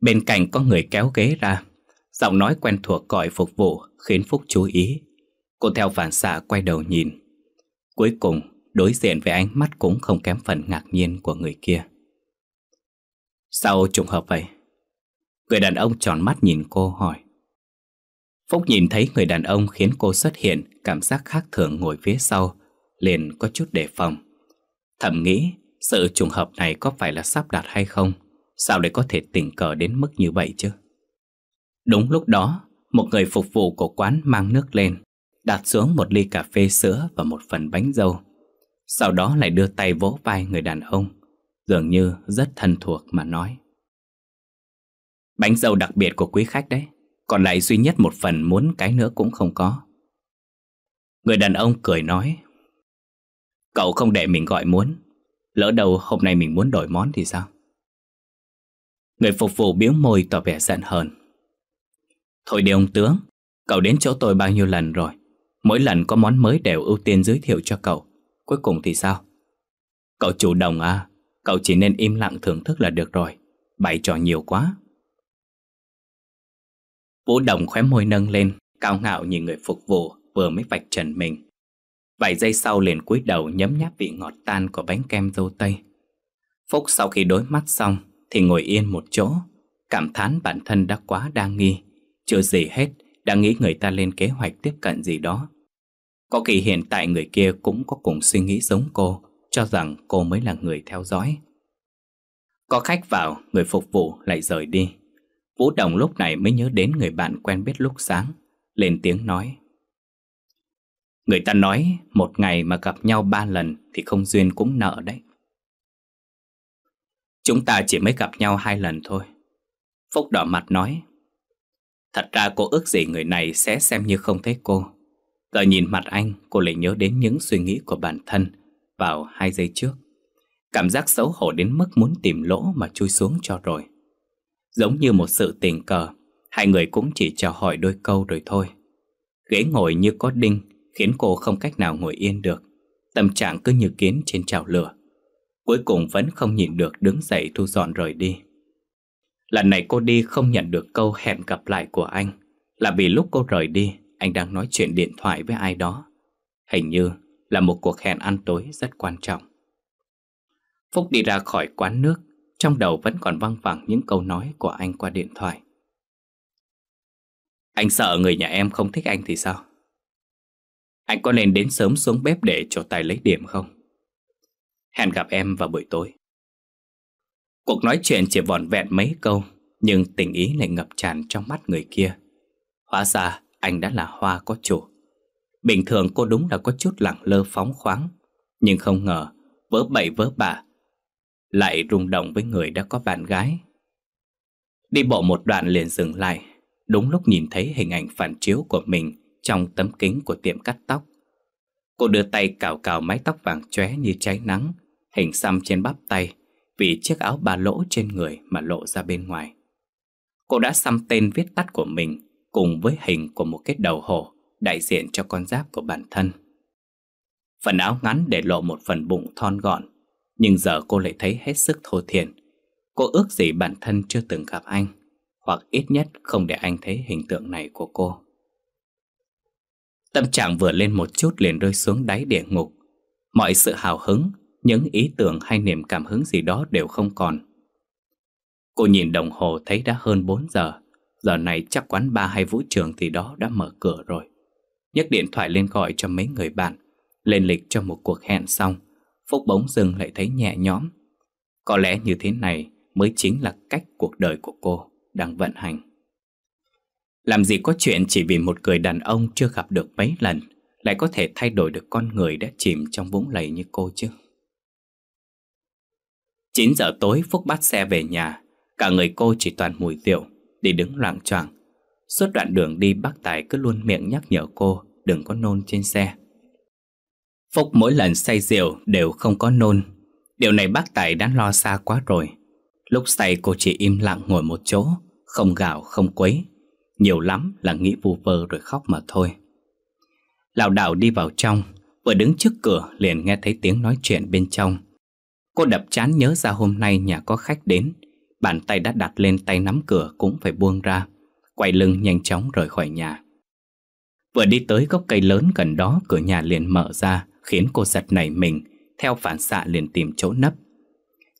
[SPEAKER 1] Bên cạnh có người kéo ghế ra, giọng nói quen thuộc gọi phục vụ khiến Phúc chú ý. Cô theo phản xạ quay đầu nhìn. Cuối cùng, đối diện với ánh mắt cũng không kém phần ngạc nhiên của người kia. Sao trùng hợp vậy? Người đàn ông tròn mắt nhìn cô hỏi. Phúc nhìn thấy người đàn ông khiến cô xuất hiện cảm giác khác thường ngồi phía sau, liền có chút đề phòng. Thầm nghĩ, sự trùng hợp này có phải là sắp đặt hay không? Sao lại có thể tình cờ đến mức như vậy chứ? Đúng lúc đó, một người phục vụ của quán mang nước lên, đặt xuống một ly cà phê sữa và một phần bánh dâu. Sau đó lại đưa tay vỗ vai người đàn ông, dường như rất thân thuộc mà nói. Bánh dâu đặc biệt của quý khách đấy. Còn lại duy nhất một phần muốn cái nữa cũng không có Người đàn ông cười nói Cậu không để mình gọi muốn Lỡ đầu hôm nay mình muốn đổi món thì sao Người phục vụ biếu môi tỏ vẻ giận hờn Thôi đi ông tướng Cậu đến chỗ tôi bao nhiêu lần rồi Mỗi lần có món mới đều ưu tiên giới thiệu cho cậu Cuối cùng thì sao Cậu chủ đồng à Cậu chỉ nên im lặng thưởng thức là được rồi Bày trò nhiều quá Vũ Đồng khóe môi nâng lên, cao ngạo như người phục vụ vừa mới vạch trần mình. Vài giây sau liền cúi đầu nhấm nháp vị ngọt tan của bánh kem dâu tây. Phúc sau khi đối mắt xong thì ngồi yên một chỗ, cảm thán bản thân đã quá đa nghi. Chưa gì hết, đã nghĩ người ta lên kế hoạch tiếp cận gì đó. Có kỳ hiện tại người kia cũng có cùng suy nghĩ giống cô, cho rằng cô mới là người theo dõi. Có khách vào, người phục vụ lại rời đi. Vũ Đồng lúc này mới nhớ đến người bạn quen biết lúc sáng Lên tiếng nói Người ta nói một ngày mà gặp nhau ba lần Thì không duyên cũng nợ đấy Chúng ta chỉ mới gặp nhau hai lần thôi Phúc đỏ mặt nói Thật ra cô ước gì người này sẽ xem như không thấy cô Giờ nhìn mặt anh cô lại nhớ đến những suy nghĩ của bản thân Vào hai giây trước Cảm giác xấu hổ đến mức muốn tìm lỗ mà chui xuống cho rồi Giống như một sự tình cờ Hai người cũng chỉ chào hỏi đôi câu rồi thôi Ghế ngồi như có đinh Khiến cô không cách nào ngồi yên được Tâm trạng cứ như kiến trên chảo lửa Cuối cùng vẫn không nhìn được đứng dậy thu dọn rời đi Lần này cô đi không nhận được câu hẹn gặp lại của anh Là vì lúc cô rời đi Anh đang nói chuyện điện thoại với ai đó Hình như là một cuộc hẹn ăn tối rất quan trọng Phúc đi ra khỏi quán nước trong đầu vẫn còn văng vẳng những câu nói của anh qua điện thoại Anh sợ người nhà em không thích anh thì sao? Anh có nên đến sớm xuống bếp để cho tài lấy điểm không? Hẹn gặp em vào buổi tối Cuộc nói chuyện chỉ vòn vẹn mấy câu Nhưng tình ý lại ngập tràn trong mắt người kia Hóa ra anh đã là hoa có chủ Bình thường cô đúng là có chút lẳng lơ phóng khoáng Nhưng không ngờ Vớ bậy vớ bạ lại rung động với người đã có bạn gái Đi bộ một đoạn liền dừng lại Đúng lúc nhìn thấy hình ảnh phản chiếu của mình Trong tấm kính của tiệm cắt tóc Cô đưa tay cào cào mái tóc vàng chóe như cháy nắng Hình xăm trên bắp tay Vì chiếc áo ba lỗ trên người mà lộ ra bên ngoài Cô đã xăm tên viết tắt của mình Cùng với hình của một cái đầu hổ Đại diện cho con giáp của bản thân Phần áo ngắn để lộ một phần bụng thon gọn nhưng giờ cô lại thấy hết sức thô thiển Cô ước gì bản thân chưa từng gặp anh Hoặc ít nhất không để anh thấy hình tượng này của cô Tâm trạng vừa lên một chút liền rơi xuống đáy địa ngục Mọi sự hào hứng, những ý tưởng hay niềm cảm hứng gì đó đều không còn Cô nhìn đồng hồ thấy đã hơn 4 giờ Giờ này chắc quán ba hay vũ trường thì đó đã mở cửa rồi nhấc điện thoại lên gọi cho mấy người bạn, lên lịch cho một cuộc hẹn xong. Phúc bỗng dừng lại thấy nhẹ nhõm Có lẽ như thế này mới chính là cách cuộc đời của cô đang vận hành Làm gì có chuyện chỉ vì một người đàn ông chưa gặp được mấy lần Lại có thể thay đổi được con người đã chìm trong vũng lầy như cô chứ 9 giờ tối Phúc bắt xe về nhà Cả người cô chỉ toàn mùi rượu Đi đứng loạn choạng Suốt đoạn đường đi bác Tài cứ luôn miệng nhắc nhở cô Đừng có nôn trên xe Phúc mỗi lần say rượu đều không có nôn Điều này bác Tài đã lo xa quá rồi Lúc say cô chỉ im lặng ngồi một chỗ Không gào không quấy Nhiều lắm là nghĩ vu vơ rồi khóc mà thôi Lào đảo đi vào trong Vừa đứng trước cửa liền nghe thấy tiếng nói chuyện bên trong Cô đập chán nhớ ra hôm nay nhà có khách đến Bàn tay đã đặt lên tay nắm cửa cũng phải buông ra Quay lưng nhanh chóng rời khỏi nhà Vừa đi tới gốc cây lớn gần đó cửa nhà liền mở ra khiến cô giật nảy mình, theo phản xạ liền tìm chỗ nấp.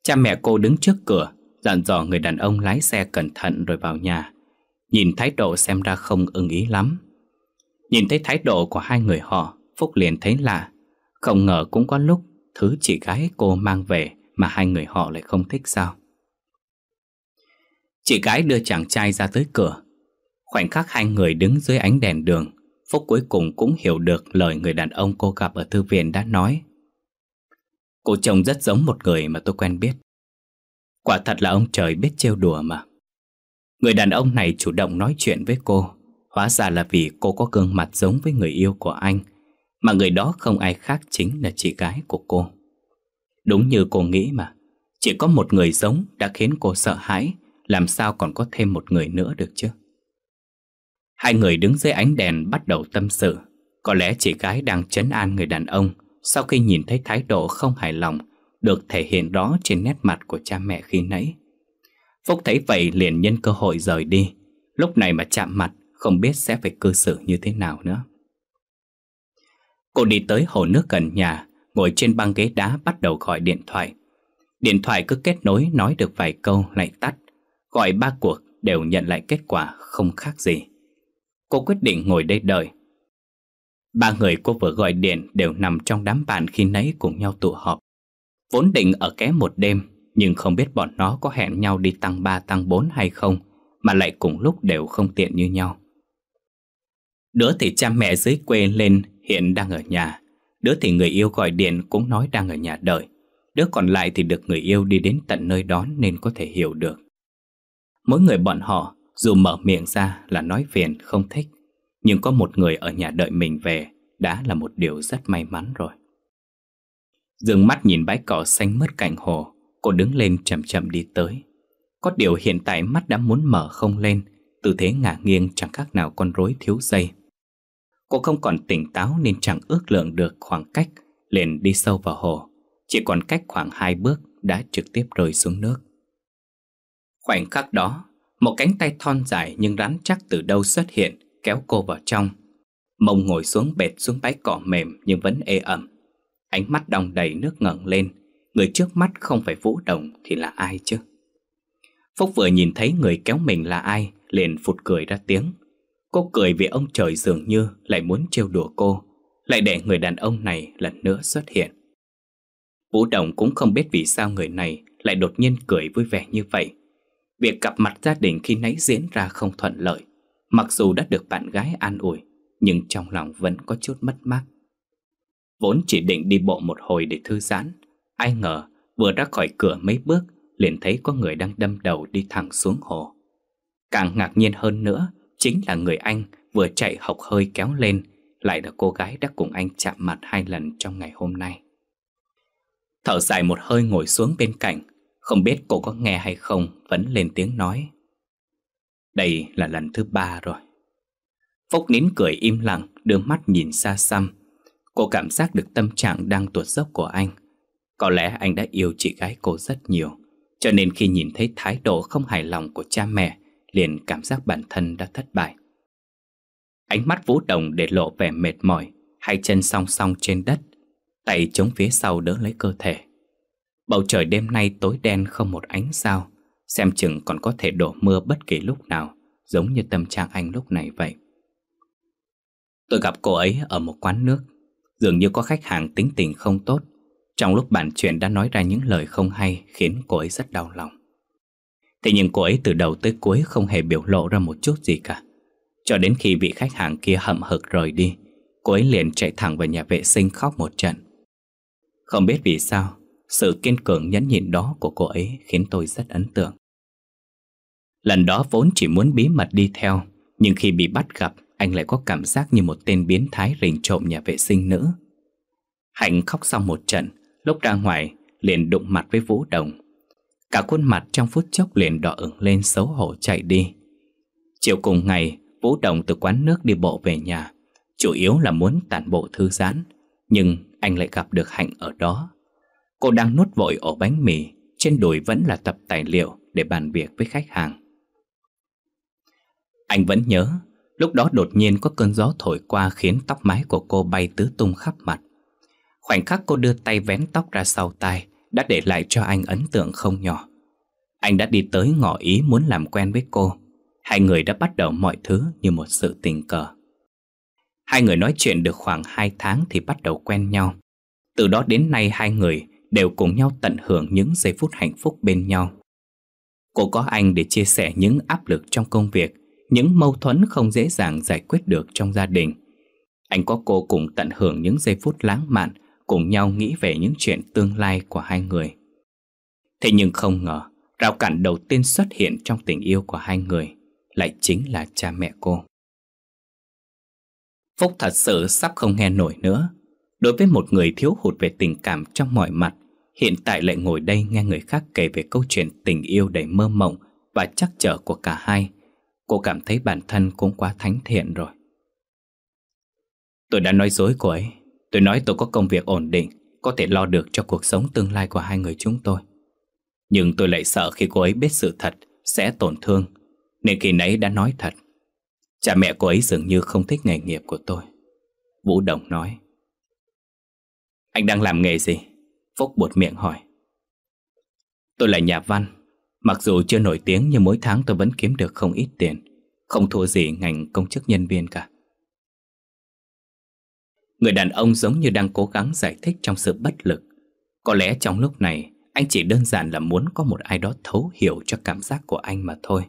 [SPEAKER 1] Cha mẹ cô đứng trước cửa, dặn dò người đàn ông lái xe cẩn thận rồi vào nhà. Nhìn thái độ xem ra không ưng ý lắm. Nhìn thấy thái độ của hai người họ, Phúc liền thấy lạ. Không ngờ cũng có lúc thứ chị gái cô mang về mà hai người họ lại không thích sao. Chị gái đưa chàng trai ra tới cửa. Khoảnh khắc hai người đứng dưới ánh đèn đường, Phúc cuối cùng cũng hiểu được lời người đàn ông cô gặp ở thư viện đã nói. Cô chồng rất giống một người mà tôi quen biết. Quả thật là ông trời biết trêu đùa mà. Người đàn ông này chủ động nói chuyện với cô, hóa ra là vì cô có gương mặt giống với người yêu của anh, mà người đó không ai khác chính là chị gái của cô. Đúng như cô nghĩ mà, chỉ có một người giống đã khiến cô sợ hãi, làm sao còn có thêm một người nữa được chứ? Hai người đứng dưới ánh đèn bắt đầu tâm sự Có lẽ chị gái đang chấn an người đàn ông Sau khi nhìn thấy thái độ không hài lòng Được thể hiện rõ trên nét mặt của cha mẹ khi nãy Phúc thấy vậy liền nhân cơ hội rời đi Lúc này mà chạm mặt Không biết sẽ phải cư xử như thế nào nữa Cô đi tới hồ nước gần nhà Ngồi trên băng ghế đá bắt đầu gọi điện thoại Điện thoại cứ kết nối nói được vài câu lại tắt Gọi ba cuộc đều nhận lại kết quả không khác gì cô quyết định ngồi đây đợi. Ba người cô vừa gọi điện đều nằm trong đám bạn khi nấy cùng nhau tụ họp. Vốn định ở ké một đêm, nhưng không biết bọn nó có hẹn nhau đi tăng 3 tăng 4 hay không, mà lại cùng lúc đều không tiện như nhau. Đứa thì cha mẹ dưới quê lên hiện đang ở nhà, đứa thì người yêu gọi điện cũng nói đang ở nhà đợi, đứa còn lại thì được người yêu đi đến tận nơi đón nên có thể hiểu được. Mỗi người bọn họ dù mở miệng ra là nói phiền không thích Nhưng có một người ở nhà đợi mình về Đã là một điều rất may mắn rồi Dương mắt nhìn bãi cỏ xanh mướt cạnh hồ Cô đứng lên chậm chậm đi tới Có điều hiện tại mắt đã muốn mở không lên Tư thế ngả nghiêng chẳng khác nào con rối thiếu dây Cô không còn tỉnh táo nên chẳng ước lượng được khoảng cách Liền đi sâu vào hồ Chỉ còn cách khoảng hai bước đã trực tiếp rơi xuống nước Khoảnh khắc đó một cánh tay thon dài nhưng rắn chắc từ đâu xuất hiện Kéo cô vào trong Mông ngồi xuống bệt xuống bãi cỏ mềm nhưng vẫn ê ẩm Ánh mắt đong đầy nước ngẩng lên Người trước mắt không phải Vũ Đồng thì là ai chứ Phúc vừa nhìn thấy người kéo mình là ai Liền phụt cười ra tiếng Cô cười vì ông trời dường như lại muốn trêu đùa cô Lại để người đàn ông này lần nữa xuất hiện Vũ Đồng cũng không biết vì sao người này lại đột nhiên cười vui vẻ như vậy Việc gặp mặt gia đình khi nấy diễn ra không thuận lợi Mặc dù đã được bạn gái an ủi Nhưng trong lòng vẫn có chút mất mát Vốn chỉ định đi bộ một hồi để thư giãn Ai ngờ vừa ra khỏi cửa mấy bước Liền thấy có người đang đâm đầu đi thẳng xuống hồ Càng ngạc nhiên hơn nữa Chính là người anh vừa chạy học hơi kéo lên Lại là cô gái đã cùng anh chạm mặt hai lần trong ngày hôm nay Thở dài một hơi ngồi xuống bên cạnh không biết cô có nghe hay không Vẫn lên tiếng nói Đây là lần thứ ba rồi Phúc nín cười im lặng Đưa mắt nhìn xa xăm Cô cảm giác được tâm trạng đang tuột dốc của anh Có lẽ anh đã yêu chị gái cô rất nhiều Cho nên khi nhìn thấy thái độ không hài lòng của cha mẹ Liền cảm giác bản thân đã thất bại Ánh mắt Vũ Đồng để lộ vẻ mệt mỏi Hai chân song song trên đất Tay chống phía sau đỡ lấy cơ thể Bầu trời đêm nay tối đen không một ánh sao Xem chừng còn có thể đổ mưa bất kỳ lúc nào Giống như tâm trạng anh lúc này vậy Tôi gặp cô ấy ở một quán nước Dường như có khách hàng tính tình không tốt Trong lúc bàn chuyện đã nói ra những lời không hay Khiến cô ấy rất đau lòng Thế nhưng cô ấy từ đầu tới cuối không hề biểu lộ ra một chút gì cả Cho đến khi vị khách hàng kia hậm hực rời đi Cô ấy liền chạy thẳng vào nhà vệ sinh khóc một trận Không biết vì sao sự kiên cường nhẫn nhịn đó của cô ấy khiến tôi rất ấn tượng. Lần đó vốn chỉ muốn bí mật đi theo, nhưng khi bị bắt gặp, anh lại có cảm giác như một tên biến thái rình trộm nhà vệ sinh nữ. Hạnh khóc xong một trận, lúc ra ngoài, liền đụng mặt với Vũ Đồng. Cả khuôn mặt trong phút chốc liền đỏ ửng lên xấu hổ chạy đi. Chiều cùng ngày, Vũ Đồng từ quán nước đi bộ về nhà, chủ yếu là muốn tản bộ thư giãn, nhưng anh lại gặp được Hạnh ở đó. Cô đang nuốt vội ổ bánh mì, trên đùi vẫn là tập tài liệu để bàn việc với khách hàng. Anh vẫn nhớ, lúc đó đột nhiên có cơn gió thổi qua khiến tóc mái của cô bay tứ tung khắp mặt. Khoảnh khắc cô đưa tay vén tóc ra sau tai đã để lại cho anh ấn tượng không nhỏ. Anh đã đi tới ngỏ ý muốn làm quen với cô. Hai người đã bắt đầu mọi thứ như một sự tình cờ. Hai người nói chuyện được khoảng 2 tháng thì bắt đầu quen nhau. Từ đó đến nay hai người đều cùng nhau tận hưởng những giây phút hạnh phúc bên nhau. Cô có anh để chia sẻ những áp lực trong công việc, những mâu thuẫn không dễ dàng giải quyết được trong gia đình. Anh có cô cùng tận hưởng những giây phút lãng mạn, cùng nhau nghĩ về những chuyện tương lai của hai người. Thế nhưng không ngờ, rào cản đầu tiên xuất hiện trong tình yêu của hai người lại chính là cha mẹ cô. Phúc thật sự sắp không nghe nổi nữa Đối với một người thiếu hụt về tình cảm trong mọi mặt Hiện tại lại ngồi đây nghe người khác kể về câu chuyện tình yêu đầy mơ mộng Và chắc chở của cả hai Cô cảm thấy bản thân cũng quá thánh thiện rồi Tôi đã nói dối cô ấy Tôi nói tôi có công việc ổn định Có thể lo được cho cuộc sống tương lai của hai người chúng tôi Nhưng tôi lại sợ khi cô ấy biết sự thật Sẽ tổn thương Nên khi nãy đã nói thật Cha mẹ cô ấy dường như không thích nghề nghiệp của tôi Vũ Đồng nói anh đang làm nghề gì? Phúc buột miệng hỏi. Tôi là nhà văn. Mặc dù chưa nổi tiếng nhưng mỗi tháng tôi vẫn kiếm được không ít tiền. Không thua gì ngành công chức nhân viên cả. Người đàn ông giống như đang cố gắng giải thích trong sự bất lực. Có lẽ trong lúc này anh chỉ đơn giản là muốn có một ai đó thấu hiểu cho cảm giác của anh mà thôi.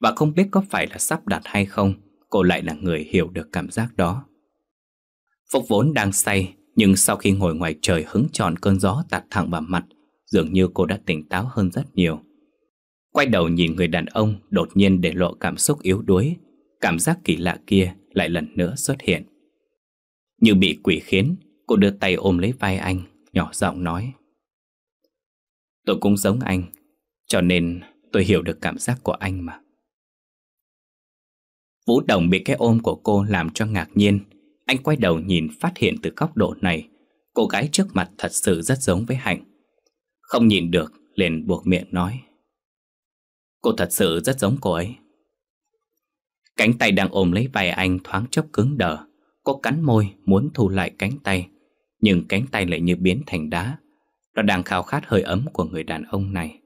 [SPEAKER 1] Và không biết có phải là sắp đặt hay không, cô lại là người hiểu được cảm giác đó. Phúc vốn đang say, nhưng sau khi ngồi ngoài trời hứng tròn cơn gió tạt thẳng vào mặt, dường như cô đã tỉnh táo hơn rất nhiều. Quay đầu nhìn người đàn ông đột nhiên để lộ cảm xúc yếu đuối, cảm giác kỳ lạ kia lại lần nữa xuất hiện. Như bị quỷ khiến, cô đưa tay ôm lấy vai anh, nhỏ giọng nói. Tôi cũng giống anh, cho nên tôi hiểu được cảm giác của anh mà. Vũ Đồng bị cái ôm của cô làm cho ngạc nhiên, anh quay đầu nhìn phát hiện từ góc độ này Cô gái trước mặt thật sự rất giống với Hạnh Không nhìn được liền buộc miệng nói Cô thật sự rất giống cô ấy Cánh tay đang ôm lấy vai anh thoáng chốc cứng đờ Cô cắn môi muốn thu lại cánh tay Nhưng cánh tay lại như biến thành đá Nó đang khao khát hơi ấm của người đàn ông này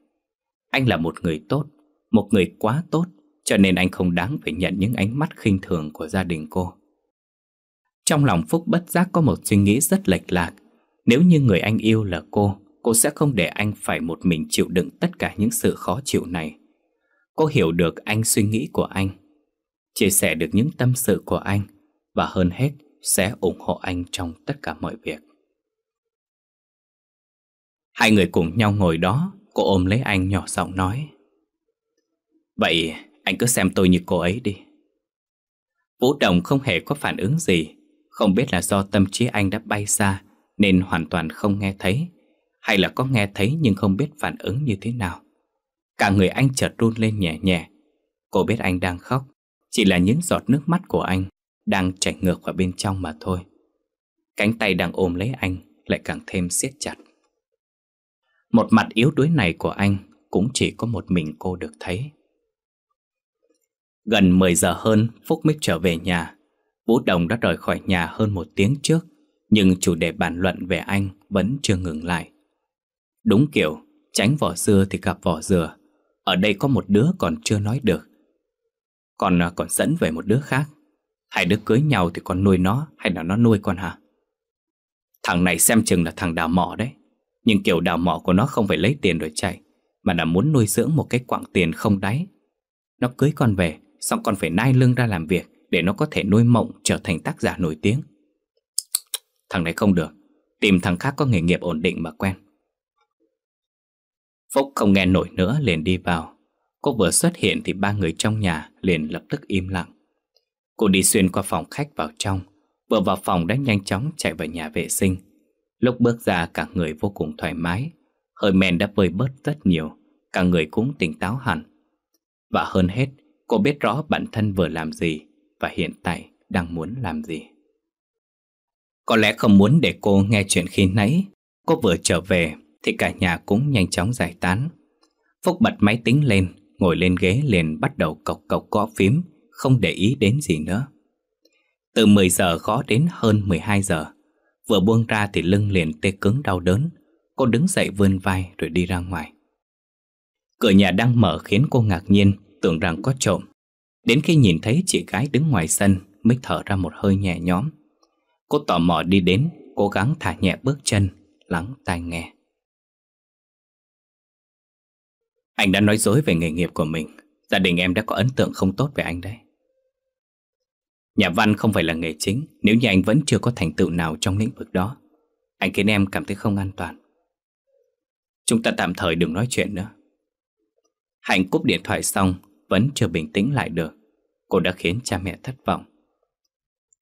[SPEAKER 1] Anh là một người tốt Một người quá tốt Cho nên anh không đáng phải nhận những ánh mắt khinh thường của gia đình cô trong lòng Phúc bất giác có một suy nghĩ rất lệch lạc Nếu như người anh yêu là cô Cô sẽ không để anh phải một mình chịu đựng tất cả những sự khó chịu này Cô hiểu được anh suy nghĩ của anh Chia sẻ được những tâm sự của anh Và hơn hết sẽ ủng hộ anh trong tất cả mọi việc Hai người cùng nhau ngồi đó Cô ôm lấy anh nhỏ giọng nói Vậy anh cứ xem tôi như cô ấy đi Vũ Đồng không hề có phản ứng gì không biết là do tâm trí anh đã bay xa Nên hoàn toàn không nghe thấy Hay là có nghe thấy nhưng không biết phản ứng như thế nào Cả người anh chợt run lên nhẹ nhẹ Cô biết anh đang khóc Chỉ là những giọt nước mắt của anh Đang chảy ngược vào bên trong mà thôi Cánh tay đang ôm lấy anh Lại càng thêm siết chặt Một mặt yếu đuối này của anh Cũng chỉ có một mình cô được thấy Gần 10 giờ hơn Phúc Mích trở về nhà Vũ Đồng đã rời khỏi nhà hơn một tiếng trước Nhưng chủ đề bàn luận về anh vẫn chưa ngừng lại Đúng kiểu Tránh vỏ dưa thì gặp vỏ dừa Ở đây có một đứa còn chưa nói được Còn à, còn dẫn về một đứa khác Hai đứa cưới nhau thì con nuôi nó Hay là nó nuôi con hả Thằng này xem chừng là thằng đào mỏ đấy Nhưng kiểu đào mỏ của nó không phải lấy tiền rồi chạy Mà là muốn nuôi dưỡng một cái quặng tiền không đáy Nó cưới con về Xong con phải nai lưng ra làm việc để nó có thể nuôi mộng trở thành tác giả nổi tiếng. Thằng này không được, tìm thằng khác có nghề nghiệp ổn định mà quen. Phúc không nghe nổi nữa liền đi vào. Cô vừa xuất hiện thì ba người trong nhà liền lập tức im lặng. Cô đi xuyên qua phòng khách vào trong, vừa vào phòng đã nhanh chóng chạy vào nhà vệ sinh. Lúc bước ra cả người vô cùng thoải mái, hơi men đã vơi bớt rất nhiều, cả người cũng tỉnh táo hẳn. Và hơn hết, cô biết rõ bản thân vừa làm gì và hiện tại đang muốn làm gì. Có lẽ không muốn để cô nghe chuyện khi nãy, cô vừa trở về thì cả nhà cũng nhanh chóng giải tán. Phúc bật máy tính lên, ngồi lên ghế liền bắt đầu cọc cọc gõ phím, không để ý đến gì nữa. Từ 10 giờ gõ đến hơn 12 giờ, vừa buông ra thì lưng liền tê cứng đau đớn. Cô đứng dậy vươn vai rồi đi ra ngoài. Cửa nhà đang mở khiến cô ngạc nhiên, tưởng rằng có trộm. Đến khi nhìn thấy chị gái đứng ngoài sân Mới thở ra một hơi nhẹ nhõm Cô tò mò đi đến Cố gắng thả nhẹ bước chân Lắng tai nghe Anh đã nói dối về nghề nghiệp của mình Gia đình em đã có ấn tượng không tốt về anh đấy Nhà văn không phải là nghề chính Nếu như anh vẫn chưa có thành tựu nào trong lĩnh vực đó Anh khiến em cảm thấy không an toàn Chúng ta tạm thời đừng nói chuyện nữa Hạnh cúp điện thoại xong vẫn chưa bình tĩnh lại được Cô đã khiến cha mẹ thất vọng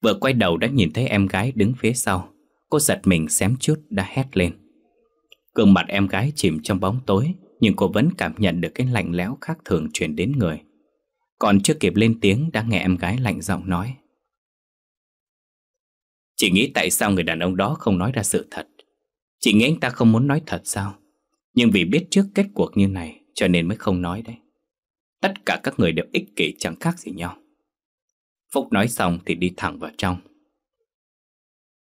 [SPEAKER 1] Vừa quay đầu đã nhìn thấy em gái đứng phía sau Cô giật mình xém chút đã hét lên Gương mặt em gái chìm trong bóng tối Nhưng cô vẫn cảm nhận được cái lạnh lẽo khác thường truyền đến người Còn chưa kịp lên tiếng đã nghe em gái lạnh giọng nói Chị nghĩ tại sao người đàn ông đó không nói ra sự thật Chị nghĩ anh ta không muốn nói thật sao Nhưng vì biết trước kết cuộc như này Cho nên mới không nói đấy Tất cả các người đều ích kỷ chẳng khác gì nhau. Phúc nói xong thì đi thẳng vào trong.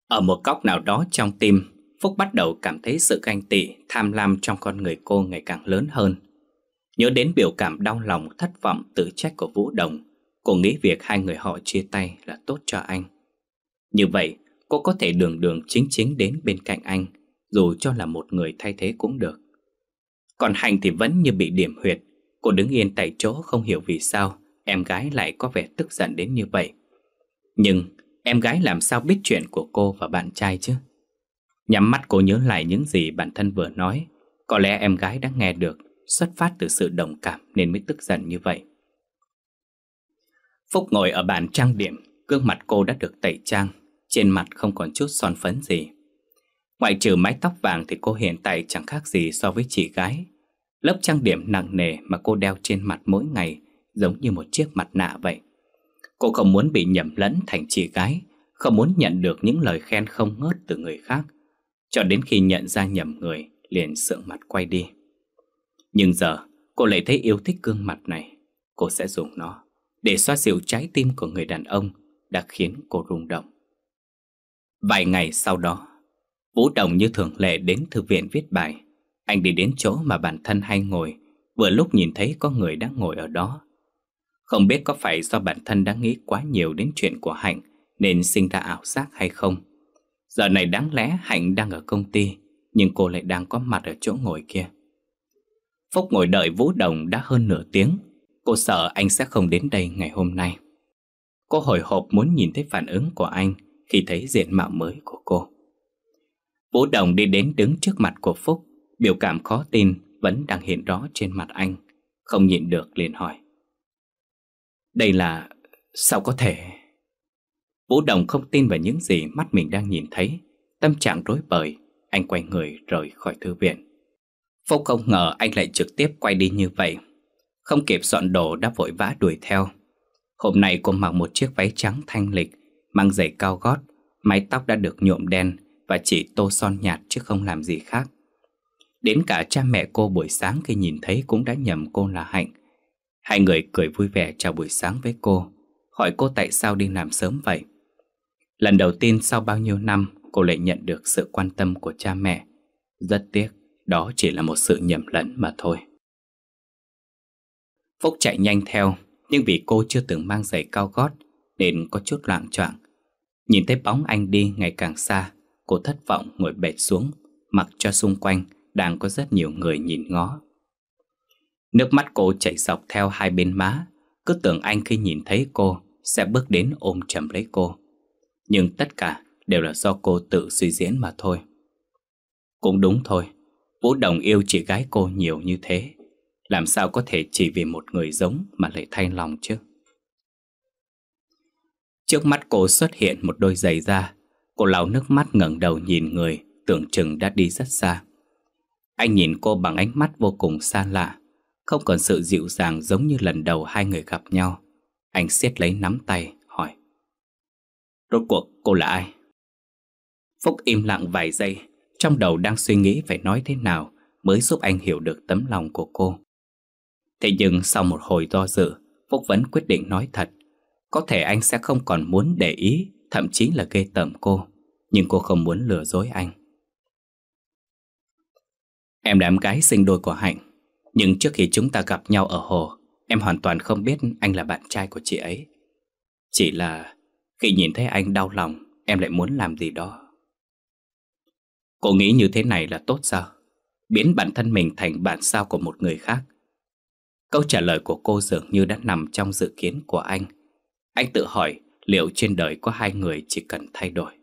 [SPEAKER 1] Ở một góc nào đó trong tim, Phúc bắt đầu cảm thấy sự ganh tị, tham lam trong con người cô ngày càng lớn hơn. Nhớ đến biểu cảm đau lòng, thất vọng, tự trách của Vũ Đồng, cô nghĩ việc hai người họ chia tay là tốt cho anh. Như vậy, cô có thể đường đường chính chính đến bên cạnh anh, dù cho là một người thay thế cũng được. Còn Hành thì vẫn như bị điểm huyệt, Cô đứng yên tại chỗ không hiểu vì sao em gái lại có vẻ tức giận đến như vậy. Nhưng em gái làm sao biết chuyện của cô và bạn trai chứ? Nhắm mắt cô nhớ lại những gì bản thân vừa nói. Có lẽ em gái đã nghe được, xuất phát từ sự đồng cảm nên mới tức giận như vậy. Phúc ngồi ở bàn trang điểm, gương mặt cô đã được tẩy trang, trên mặt không còn chút son phấn gì. Ngoại trừ mái tóc vàng thì cô hiện tại chẳng khác gì so với chị gái Lớp trang điểm nặng nề mà cô đeo trên mặt mỗi ngày giống như một chiếc mặt nạ vậy. Cô không muốn bị nhầm lẫn thành chị gái, không muốn nhận được những lời khen không ngớt từ người khác. Cho đến khi nhận ra nhầm người, liền sượng mặt quay đi. Nhưng giờ, cô lại thấy yêu thích gương mặt này. Cô sẽ dùng nó để xoa dịu trái tim của người đàn ông đã khiến cô rung động. Vài ngày sau đó, Vũ Đồng như thường lệ đến thư viện viết bài. Anh đi đến chỗ mà bản thân hay ngồi, vừa lúc nhìn thấy có người đang ngồi ở đó. Không biết có phải do bản thân đã nghĩ quá nhiều đến chuyện của Hạnh nên sinh ra ảo giác hay không. Giờ này đáng lẽ Hạnh đang ở công ty, nhưng cô lại đang có mặt ở chỗ ngồi kia. Phúc ngồi đợi Vũ Đồng đã hơn nửa tiếng, cô sợ anh sẽ không đến đây ngày hôm nay. Cô hồi hộp muốn nhìn thấy phản ứng của anh khi thấy diện mạo mới của cô. Vũ Đồng đi đến đứng trước mặt của Phúc Biểu cảm khó tin vẫn đang hiện rõ trên mặt anh Không nhịn được liền hỏi Đây là... sao có thể... Vũ Đồng không tin vào những gì mắt mình đang nhìn thấy Tâm trạng rối bời Anh quay người rời khỏi thư viện Phúc không ngờ anh lại trực tiếp quay đi như vậy Không kịp dọn đồ đã vội vã đuổi theo Hôm nay cô mặc một chiếc váy trắng thanh lịch Mang giày cao gót Mái tóc đã được nhuộm đen Và chỉ tô son nhạt chứ không làm gì khác Đến cả cha mẹ cô buổi sáng khi nhìn thấy cũng đã nhầm cô là Hạnh Hai người cười vui vẻ chào buổi sáng với cô Hỏi cô tại sao đi làm sớm vậy Lần đầu tiên sau bao nhiêu năm Cô lại nhận được sự quan tâm của cha mẹ Rất tiếc Đó chỉ là một sự nhầm lẫn mà thôi Phúc chạy nhanh theo Nhưng vì cô chưa từng mang giày cao gót Nên có chút loạn choạng Nhìn thấy bóng anh đi ngày càng xa Cô thất vọng ngồi bệt xuống Mặc cho xung quanh đang có rất nhiều người nhìn ngó. Nước mắt cô chảy dọc theo hai bên má, cứ tưởng anh khi nhìn thấy cô sẽ bước đến ôm chầm lấy cô. Nhưng tất cả đều là do cô tự suy diễn mà thôi. Cũng đúng thôi, Vũ Đồng yêu chị gái cô nhiều như thế, làm sao có thể chỉ vì một người giống mà lại thay lòng chứ? Trước mắt cô xuất hiện một đôi giày da Cô lau nước mắt ngẩng đầu nhìn người Tưởng chừng đã đi rất xa anh nhìn cô bằng ánh mắt vô cùng xa lạ Không còn sự dịu dàng giống như lần đầu hai người gặp nhau Anh siết lấy nắm tay, hỏi Rốt cuộc cô là ai? Phúc im lặng vài giây Trong đầu đang suy nghĩ phải nói thế nào Mới giúp anh hiểu được tấm lòng của cô Thế nhưng sau một hồi do dự Phúc vẫn quyết định nói thật Có thể anh sẽ không còn muốn để ý Thậm chí là ghê tởm cô Nhưng cô không muốn lừa dối anh Em là em gái sinh đôi của Hạnh Nhưng trước khi chúng ta gặp nhau ở hồ Em hoàn toàn không biết anh là bạn trai của chị ấy Chỉ là khi nhìn thấy anh đau lòng Em lại muốn làm gì đó Cô nghĩ như thế này là tốt sao? Biến bản thân mình thành bản sao của một người khác Câu trả lời của cô dường như đã nằm trong dự kiến của anh Anh tự hỏi liệu trên đời có hai người chỉ cần thay đổi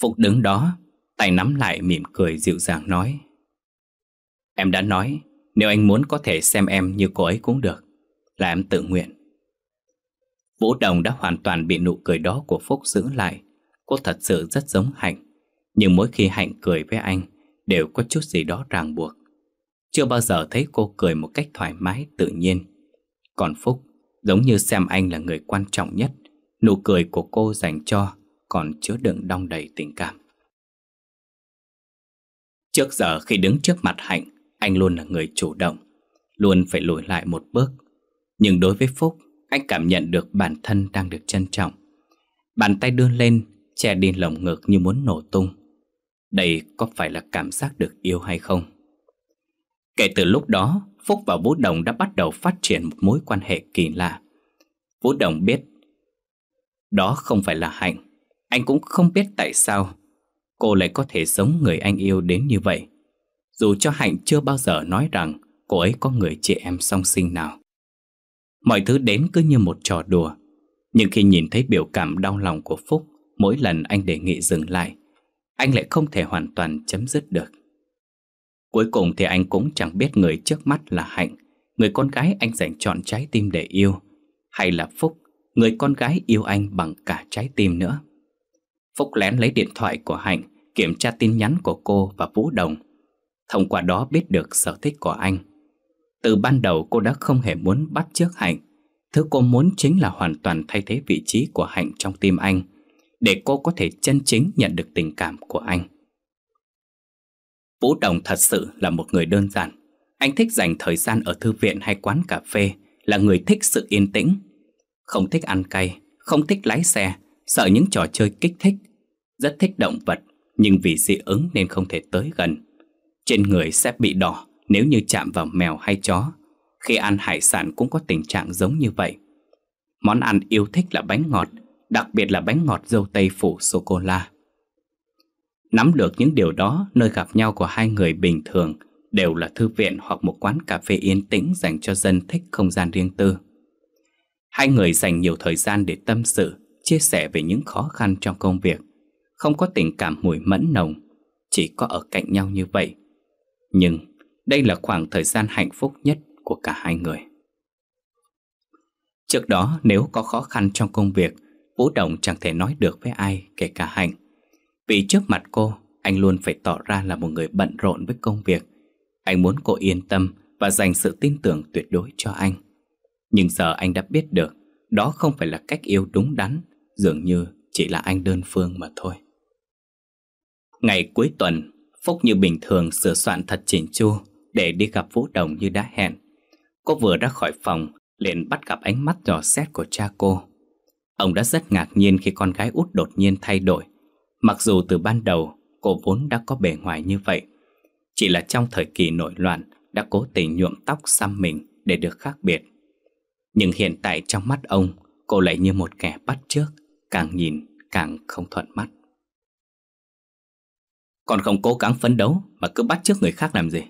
[SPEAKER 1] Phục đứng đó Tay nắm lại mỉm cười dịu dàng nói Em đã nói Nếu anh muốn có thể xem em như cô ấy cũng được Là em tự nguyện Vũ Đồng đã hoàn toàn bị nụ cười đó của Phúc giữ lại Cô thật sự rất giống Hạnh Nhưng mỗi khi Hạnh cười với anh Đều có chút gì đó ràng buộc Chưa bao giờ thấy cô cười một cách thoải mái tự nhiên Còn Phúc Giống như xem anh là người quan trọng nhất Nụ cười của cô dành cho Còn chứa đựng đong đầy tình cảm Trước giờ khi đứng trước mặt Hạnh Anh luôn là người chủ động Luôn phải lùi lại một bước Nhưng đối với Phúc Anh cảm nhận được bản thân đang được trân trọng Bàn tay đưa lên Che đi lồng ngực như muốn nổ tung Đây có phải là cảm giác được yêu hay không? Kể từ lúc đó Phúc và Vũ Đồng đã bắt đầu phát triển một mối quan hệ kỳ lạ Vũ Đồng biết Đó không phải là Hạnh Anh cũng không biết tại sao cô lại có thể sống người anh yêu đến như vậy. Dù cho Hạnh chưa bao giờ nói rằng cô ấy có người chị em song sinh nào. Mọi thứ đến cứ như một trò đùa. Nhưng khi nhìn thấy biểu cảm đau lòng của Phúc mỗi lần anh đề nghị dừng lại, anh lại không thể hoàn toàn chấm dứt được. Cuối cùng thì anh cũng chẳng biết người trước mắt là Hạnh, người con gái anh dành trọn trái tim để yêu, hay là Phúc, người con gái yêu anh bằng cả trái tim nữa. Phúc lén lấy điện thoại của Hạnh kiểm tra tin nhắn của cô và Vũ Đồng. Thông qua đó biết được sở thích của anh. Từ ban đầu cô đã không hề muốn bắt chước Hạnh. Thứ cô muốn chính là hoàn toàn thay thế vị trí của Hạnh trong tim anh, để cô có thể chân chính nhận được tình cảm của anh. Vũ Đồng thật sự là một người đơn giản. Anh thích dành thời gian ở thư viện hay quán cà phê, là người thích sự yên tĩnh. Không thích ăn cay, không thích lái xe, Sợ những trò chơi kích thích Rất thích động vật Nhưng vì dị ứng nên không thể tới gần Trên người sẽ bị đỏ Nếu như chạm vào mèo hay chó Khi ăn hải sản cũng có tình trạng giống như vậy Món ăn yêu thích là bánh ngọt Đặc biệt là bánh ngọt dâu tây phủ sô-cô-la Nắm được những điều đó Nơi gặp nhau của hai người bình thường Đều là thư viện hoặc một quán cà phê yên tĩnh Dành cho dân thích không gian riêng tư Hai người dành nhiều thời gian để tâm sự chia sẻ về những khó khăn trong công việc, không có tình cảm mùi mẫn nồng, chỉ có ở cạnh nhau như vậy. Nhưng đây là khoảng thời gian hạnh phúc nhất của cả hai người. Trước đó nếu có khó khăn trong công việc, Vũ Đồng chẳng thể nói được với ai kể cả Hạnh. Vì trước mặt cô, anh luôn phải tỏ ra là một người bận rộn với công việc. Anh muốn cô yên tâm và dành sự tin tưởng tuyệt đối cho anh. Nhưng giờ anh đã biết được đó không phải là cách yêu đúng đắn Dường như chỉ là anh đơn phương mà thôi Ngày cuối tuần Phúc như bình thường sửa soạn thật chỉnh chu Để đi gặp Vũ Đồng như đã hẹn Cô vừa ra khỏi phòng liền bắt gặp ánh mắt nhỏ xét của cha cô Ông đã rất ngạc nhiên khi con gái út đột nhiên thay đổi Mặc dù từ ban đầu cô vốn đã có bề ngoài như vậy Chỉ là trong thời kỳ nội loạn đã cố tình nhuộm tóc xăm mình để được khác biệt Nhưng hiện tại trong mắt ông cô lại như một kẻ bắt trước Càng nhìn càng không thuận mắt Còn không cố gắng phấn đấu Mà cứ bắt trước người khác làm gì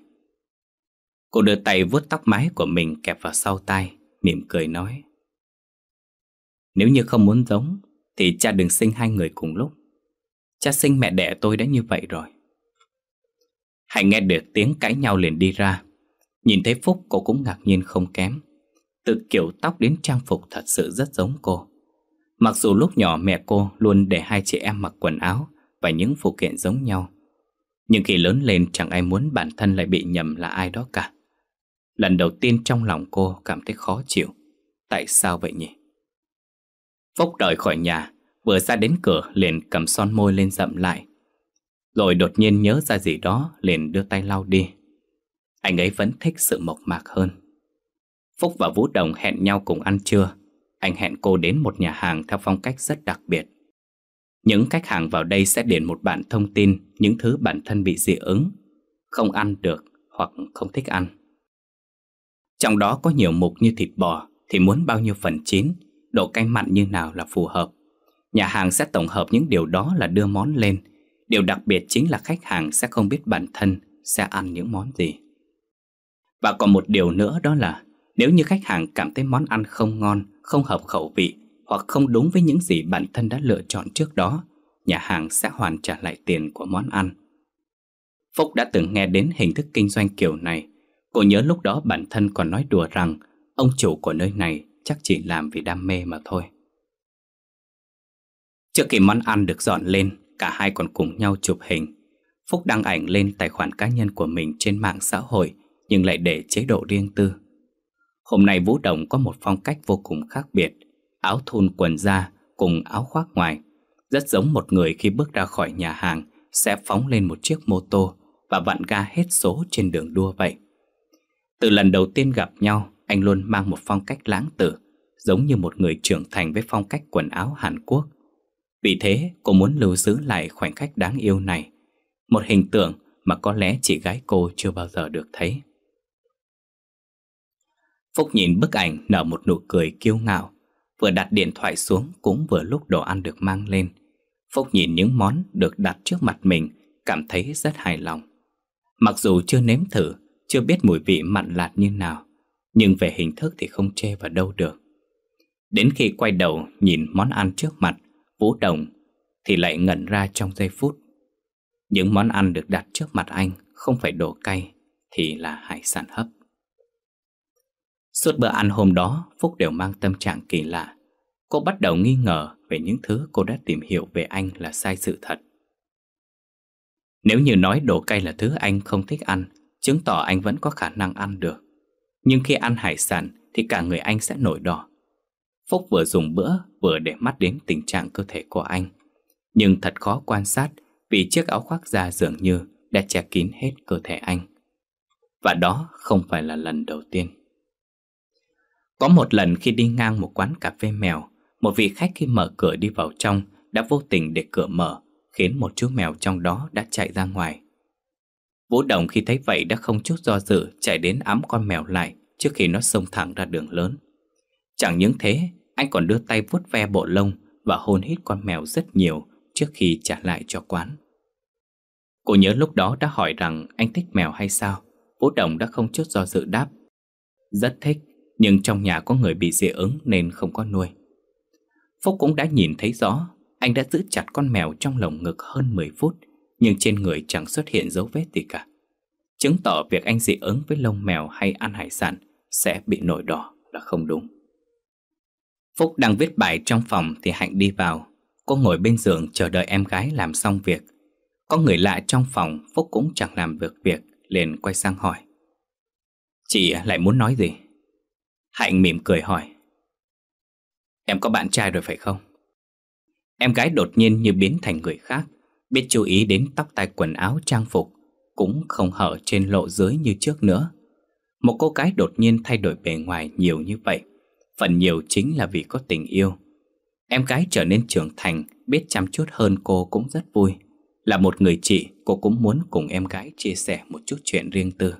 [SPEAKER 1] Cô đưa tay vuốt tóc mái của mình Kẹp vào sau tai Mỉm cười nói Nếu như không muốn giống Thì cha đừng sinh hai người cùng lúc Cha sinh mẹ đẻ tôi đã như vậy rồi Hạnh nghe được tiếng cãi nhau liền đi ra Nhìn thấy Phúc cô cũng ngạc nhiên không kém Từ kiểu tóc đến trang phục thật sự rất giống cô Mặc dù lúc nhỏ mẹ cô luôn để hai chị em mặc quần áo và những phụ kiện giống nhau, nhưng khi lớn lên chẳng ai muốn bản thân lại bị nhầm là ai đó cả. Lần đầu tiên trong lòng cô cảm thấy khó chịu. Tại sao vậy nhỉ? Phúc đợi khỏi nhà, vừa ra đến cửa liền cầm son môi lên dậm lại. Rồi đột nhiên nhớ ra gì đó liền đưa tay lau đi. Anh ấy vẫn thích sự mộc mạc hơn. Phúc và Vũ Đồng hẹn nhau cùng ăn trưa anh hẹn cô đến một nhà hàng theo phong cách rất đặc biệt. Những khách hàng vào đây sẽ điền một bản thông tin những thứ bản thân bị dị ứng, không ăn được hoặc không thích ăn. Trong đó có nhiều mục như thịt bò thì muốn bao nhiêu phần chín, độ cay mặn như nào là phù hợp. Nhà hàng sẽ tổng hợp những điều đó là đưa món lên. Điều đặc biệt chính là khách hàng sẽ không biết bản thân sẽ ăn những món gì. Và còn một điều nữa đó là nếu như khách hàng cảm thấy món ăn không ngon, không hợp khẩu vị hoặc không đúng với những gì bản thân đã lựa chọn trước đó, nhà hàng sẽ hoàn trả lại tiền của món ăn. Phúc đã từng nghe đến hình thức kinh doanh kiểu này. Cô nhớ lúc đó bản thân còn nói đùa rằng ông chủ của nơi này chắc chỉ làm vì đam mê mà thôi. Trước khi món ăn được dọn lên, cả hai còn cùng nhau chụp hình. Phúc đăng ảnh lên tài khoản cá nhân của mình trên mạng xã hội nhưng lại để chế độ riêng tư. Hôm nay Vũ Đồng có một phong cách vô cùng khác biệt, áo thun quần da cùng áo khoác ngoài. Rất giống một người khi bước ra khỏi nhà hàng sẽ phóng lên một chiếc mô tô và vặn ga hết số trên đường đua vậy. Từ lần đầu tiên gặp nhau, anh luôn mang một phong cách lãng tử, giống như một người trưởng thành với phong cách quần áo Hàn Quốc. Vì thế, cô muốn lưu giữ lại khoảnh khắc đáng yêu này, một hình tượng mà có lẽ chị gái cô chưa bao giờ được thấy. Phúc nhìn bức ảnh nở một nụ cười kiêu ngạo Vừa đặt điện thoại xuống cũng vừa lúc đồ ăn được mang lên Phúc nhìn những món được đặt trước mặt mình Cảm thấy rất hài lòng Mặc dù chưa nếm thử Chưa biết mùi vị mặn lạt như nào Nhưng về hình thức thì không chê vào đâu được Đến khi quay đầu nhìn món ăn trước mặt Vũ Đồng Thì lại ngẩn ra trong giây phút Những món ăn được đặt trước mặt anh Không phải đồ cay Thì là hải sản hấp Suốt bữa ăn hôm đó, Phúc đều mang tâm trạng kỳ lạ. Cô bắt đầu nghi ngờ về những thứ cô đã tìm hiểu về anh là sai sự thật. Nếu như nói đồ cay là thứ anh không thích ăn, chứng tỏ anh vẫn có khả năng ăn được. Nhưng khi ăn hải sản thì cả người anh sẽ nổi đỏ. Phúc vừa dùng bữa vừa để mắt đến tình trạng cơ thể của anh. Nhưng thật khó quan sát vì chiếc áo khoác da dường như đã che kín hết cơ thể anh. Và đó không phải là lần đầu tiên. Có một lần khi đi ngang một quán cà phê mèo, một vị khách khi mở cửa đi vào trong đã vô tình để cửa mở, khiến một chú mèo trong đó đã chạy ra ngoài. Vũ Đồng khi thấy vậy đã không chút do dự chạy đến ấm con mèo lại trước khi nó xông thẳng ra đường lớn. Chẳng những thế, anh còn đưa tay vuốt ve bộ lông và hôn hít con mèo rất nhiều trước khi trả lại cho quán. Cô nhớ lúc đó đã hỏi rằng anh thích mèo hay sao? Vũ Đồng đã không chút do dự đáp. Rất thích. Nhưng trong nhà có người bị dị ứng nên không có nuôi Phúc cũng đã nhìn thấy rõ Anh đã giữ chặt con mèo trong lồng ngực hơn 10 phút Nhưng trên người chẳng xuất hiện dấu vết gì cả Chứng tỏ việc anh dị ứng với lông mèo hay ăn hải sản Sẽ bị nổi đỏ là không đúng Phúc đang viết bài trong phòng thì Hạnh đi vào Cô ngồi bên giường chờ đợi em gái làm xong việc Có người lạ trong phòng Phúc cũng chẳng làm được việc Liền quay sang hỏi Chị lại muốn nói gì? Hạnh mỉm cười hỏi Em có bạn trai rồi phải không? Em gái đột nhiên như biến thành người khác Biết chú ý đến tóc tai quần áo trang phục Cũng không hở trên lộ dưới như trước nữa Một cô gái đột nhiên thay đổi bề ngoài nhiều như vậy Phần nhiều chính là vì có tình yêu Em gái trở nên trưởng thành Biết chăm chút hơn cô cũng rất vui Là một người chị Cô cũng muốn cùng em gái chia sẻ một chút chuyện riêng tư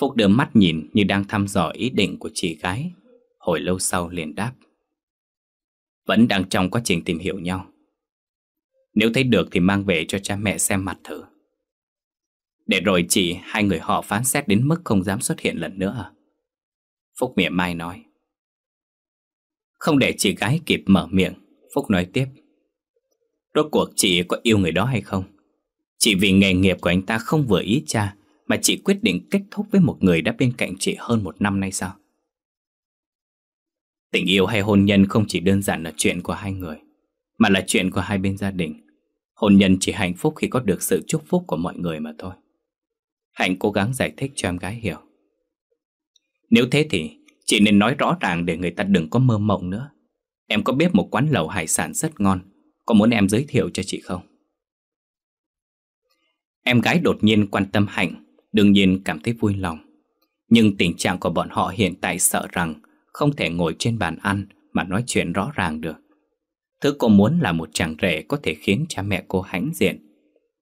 [SPEAKER 1] Phúc đưa mắt nhìn như đang thăm dò ý định của chị gái Hồi lâu sau liền đáp Vẫn đang trong quá trình tìm hiểu nhau Nếu thấy được thì mang về cho cha mẹ xem mặt thử Để rồi chị hai người họ phán xét đến mức không dám xuất hiện lần nữa à? Phúc mỉa mai nói Không để chị gái kịp mở miệng Phúc nói tiếp Rốt cuộc chị có yêu người đó hay không Chỉ vì nghề nghiệp của anh ta không vừa ý cha mà chị quyết định kết thúc với một người đã bên cạnh chị hơn một năm nay sao? Tình yêu hay hôn nhân không chỉ đơn giản là chuyện của hai người, mà là chuyện của hai bên gia đình. Hôn nhân chỉ hạnh phúc khi có được sự chúc phúc của mọi người mà thôi. Hạnh cố gắng giải thích cho em gái hiểu. Nếu thế thì chị nên nói rõ ràng để người ta đừng có mơ mộng nữa. Em có biết một quán lẩu hải sản rất ngon, có muốn em giới thiệu cho chị không? Em gái đột nhiên quan tâm Hạnh đương nhiên cảm thấy vui lòng. Nhưng tình trạng của bọn họ hiện tại sợ rằng không thể ngồi trên bàn ăn mà nói chuyện rõ ràng được. Thứ cô muốn là một chàng rể có thể khiến cha mẹ cô hãnh diện.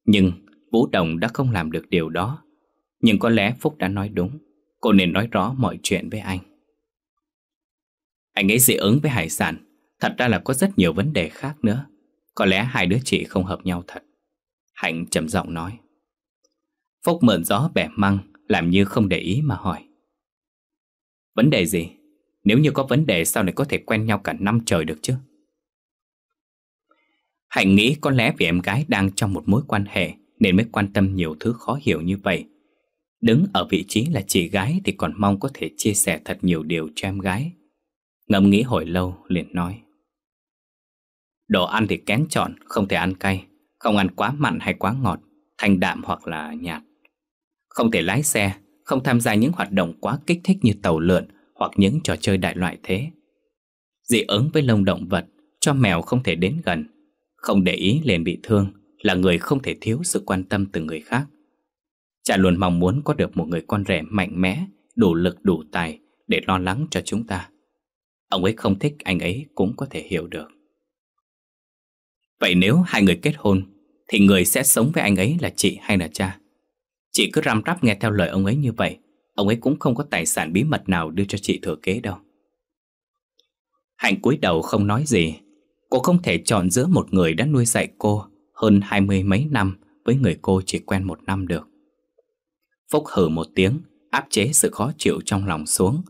[SPEAKER 1] Nhưng Vũ Đồng đã không làm được điều đó. Nhưng có lẽ Phúc đã nói đúng, cô nên nói rõ mọi chuyện với anh. Anh ấy dị ứng với hải sản, thật ra là có rất nhiều vấn đề khác nữa. Có lẽ hai đứa chị không hợp nhau thật. Hạnh trầm giọng nói. Phúc mượn gió bẻ măng Làm như không để ý mà hỏi Vấn đề gì? Nếu như có vấn đề sao này có thể quen nhau cả năm trời được chứ? Hạnh nghĩ có lẽ vì em gái đang trong một mối quan hệ Nên mới quan tâm nhiều thứ khó hiểu như vậy Đứng ở vị trí là chị gái Thì còn mong có thể chia sẻ thật nhiều điều cho em gái Ngẫm nghĩ hồi lâu liền nói Đồ ăn thì kén chọn, không thể ăn cay Không ăn quá mặn hay quá ngọt Thanh đạm hoặc là nhạt không thể lái xe, không tham gia những hoạt động quá kích thích như tàu lượn hoặc những trò chơi đại loại thế. Dị ứng với lông động vật, cho mèo không thể đến gần. Không để ý liền bị thương là người không thể thiếu sự quan tâm từ người khác. Cha luôn mong muốn có được một người con rể mạnh mẽ, đủ lực đủ tài để lo lắng cho chúng ta. Ông ấy không thích anh ấy cũng có thể hiểu được. Vậy nếu hai người kết hôn, thì người sẽ sống với anh ấy là chị hay là cha? Chị cứ răm rắp nghe theo lời ông ấy như vậy Ông ấy cũng không có tài sản bí mật nào đưa cho chị thừa kế đâu Hạnh cúi đầu không nói gì Cô không thể chọn giữa một người đã nuôi dạy cô Hơn hai mươi mấy năm Với người cô chỉ quen một năm được Phúc hử một tiếng Áp chế sự khó chịu trong lòng xuống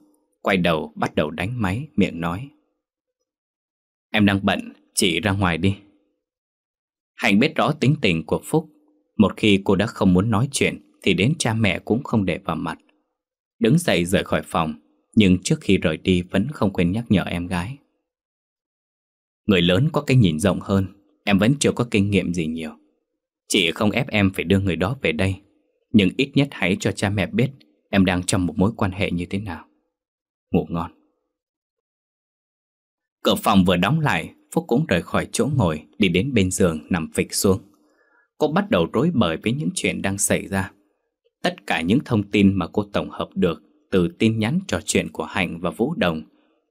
[SPEAKER 1] Quay đầu bắt đầu đánh máy Miệng nói Em đang bận, chị ra ngoài đi Hạnh biết rõ tính tình của Phúc Một khi cô đã không muốn nói chuyện thì đến cha mẹ cũng không để vào mặt. Đứng dậy rời khỏi phòng, nhưng trước khi rời đi vẫn không quên nhắc nhở em gái. Người lớn có cái nhìn rộng hơn, em vẫn chưa có kinh nghiệm gì nhiều. Chị không ép em phải đưa người đó về đây, nhưng ít nhất hãy cho cha mẹ biết em đang trong một mối quan hệ như thế nào. Ngủ ngon. Cửa phòng vừa đóng lại, Phúc cũng rời khỏi chỗ ngồi, đi đến bên giường nằm phịch xuống. Cô bắt đầu rối bời với những chuyện đang xảy ra tất cả những thông tin mà cô tổng hợp được từ tin nhắn trò chuyện của Hạnh và Vũ Đồng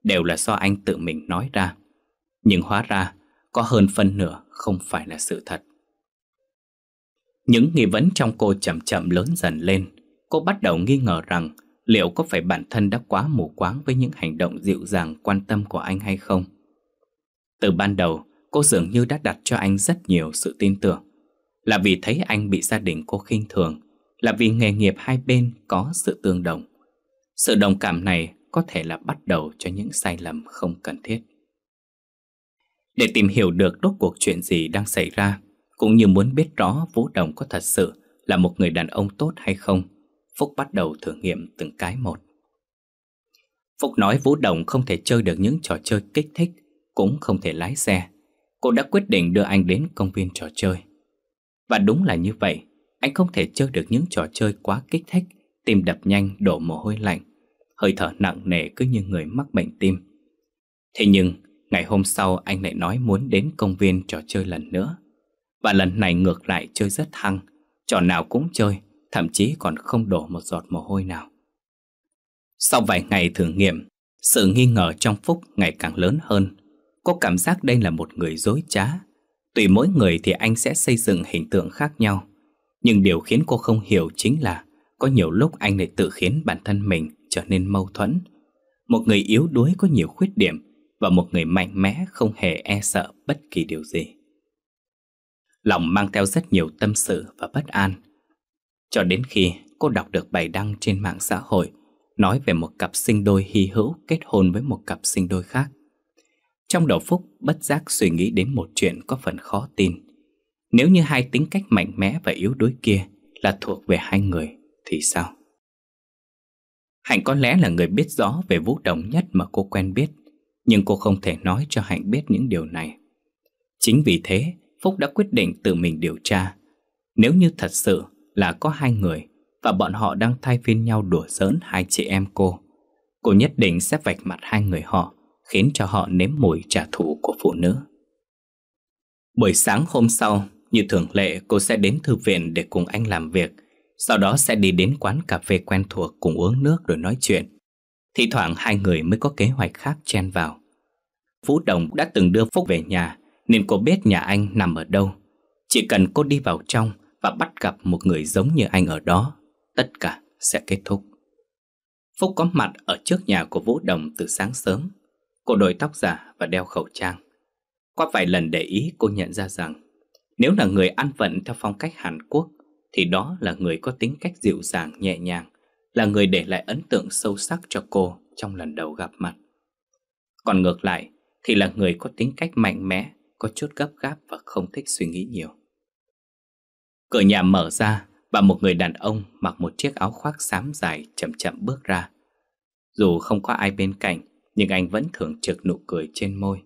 [SPEAKER 1] đều là do anh tự mình nói ra. Nhưng hóa ra, có hơn phân nửa không phải là sự thật. Những nghi vấn trong cô chậm chậm lớn dần lên. Cô bắt đầu nghi ngờ rằng liệu có phải bản thân đã quá mù quáng với những hành động dịu dàng quan tâm của anh hay không. Từ ban đầu, cô dường như đã đặt cho anh rất nhiều sự tin tưởng. Là vì thấy anh bị gia đình cô khinh thường là vì nghề nghiệp hai bên có sự tương đồng. Sự đồng cảm này có thể là bắt đầu cho những sai lầm không cần thiết. Để tìm hiểu được rốt cuộc chuyện gì đang xảy ra, cũng như muốn biết rõ Vũ Đồng có thật sự là một người đàn ông tốt hay không, Phúc bắt đầu thử nghiệm từng cái một. Phúc nói Vũ Đồng không thể chơi được những trò chơi kích thích, cũng không thể lái xe. Cô đã quyết định đưa anh đến công viên trò chơi. Và đúng là như vậy, anh không thể chơi được những trò chơi quá kích thích Tim đập nhanh đổ mồ hôi lạnh Hơi thở nặng nề cứ như người mắc bệnh tim Thế nhưng Ngày hôm sau anh lại nói muốn đến công viên trò chơi lần nữa Và lần này ngược lại chơi rất hăng Trò nào cũng chơi Thậm chí còn không đổ một giọt mồ hôi nào Sau vài ngày thử nghiệm Sự nghi ngờ trong Phúc ngày càng lớn hơn Có cảm giác đây là một người dối trá Tùy mỗi người thì anh sẽ xây dựng hình tượng khác nhau nhưng điều khiến cô không hiểu chính là Có nhiều lúc anh lại tự khiến bản thân mình trở nên mâu thuẫn Một người yếu đuối có nhiều khuyết điểm Và một người mạnh mẽ không hề e sợ bất kỳ điều gì Lòng mang theo rất nhiều tâm sự và bất an Cho đến khi cô đọc được bài đăng trên mạng xã hội Nói về một cặp sinh đôi hy hữu kết hôn với một cặp sinh đôi khác Trong đầu Phúc bất giác suy nghĩ đến một chuyện có phần khó tin nếu như hai tính cách mạnh mẽ và yếu đuối kia là thuộc về hai người thì sao? Hạnh có lẽ là người biết rõ về Vũ Đồng nhất mà cô quen biết, nhưng cô không thể nói cho Hạnh biết những điều này. Chính vì thế, Phúc đã quyết định tự mình điều tra. Nếu như thật sự là có hai người và bọn họ đang thay phiên nhau đùa giỡn hai chị em cô, cô nhất định sẽ vạch mặt hai người họ, khiến cho họ nếm mùi trả thù của phụ nữ. Buổi sáng hôm sau, như thường lệ cô sẽ đến thư viện để cùng anh làm việc Sau đó sẽ đi đến quán cà phê quen thuộc cùng uống nước rồi nói chuyện Thì thoảng hai người mới có kế hoạch khác chen vào Vũ Đồng đã từng đưa Phúc về nhà Nên cô biết nhà anh nằm ở đâu Chỉ cần cô đi vào trong và bắt gặp một người giống như anh ở đó Tất cả sẽ kết thúc Phúc có mặt ở trước nhà của Vũ Đồng từ sáng sớm Cô đổi tóc giả và đeo khẩu trang Qua vài lần để ý cô nhận ra rằng nếu là người ăn vận theo phong cách Hàn Quốc, thì đó là người có tính cách dịu dàng, nhẹ nhàng, là người để lại ấn tượng sâu sắc cho cô trong lần đầu gặp mặt. Còn ngược lại, thì là người có tính cách mạnh mẽ, có chút gấp gáp và không thích suy nghĩ nhiều. Cửa nhà mở ra và một người đàn ông mặc một chiếc áo khoác xám dài chậm chậm bước ra. Dù không có ai bên cạnh, nhưng anh vẫn thường trực nụ cười trên môi.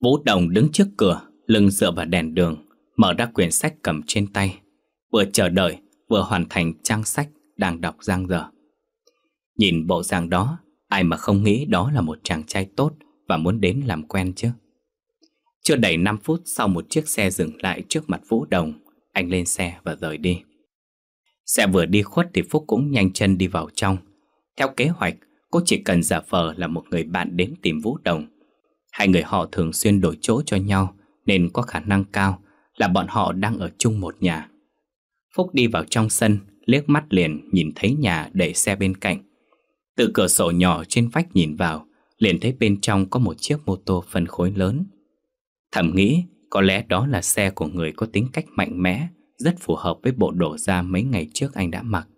[SPEAKER 1] Vũ Đồng đứng trước cửa, lưng dựa vào đèn đường, mở ra quyển sách cầm trên tay, vừa chờ đợi, vừa hoàn thành trang sách đang đọc giang dở. Nhìn bộ dạng đó, ai mà không nghĩ đó là một chàng trai tốt và muốn đến làm quen chứ. Chưa đầy 5 phút sau một chiếc xe dừng lại trước mặt Vũ Đồng, anh lên xe và rời đi. Xe vừa đi khuất thì Phúc cũng nhanh chân đi vào trong. Theo kế hoạch, cô chỉ cần giả vờ là một người bạn đến tìm Vũ Đồng. Hai người họ thường xuyên đổi chỗ cho nhau, nên có khả năng cao là bọn họ đang ở chung một nhà. Phúc đi vào trong sân, liếc mắt liền nhìn thấy nhà để xe bên cạnh. Từ cửa sổ nhỏ trên vách nhìn vào, liền thấy bên trong có một chiếc mô tô phân khối lớn. Thẩm nghĩ có lẽ đó là xe của người có tính cách mạnh mẽ, rất phù hợp với bộ đồ da mấy ngày trước anh đã mặc.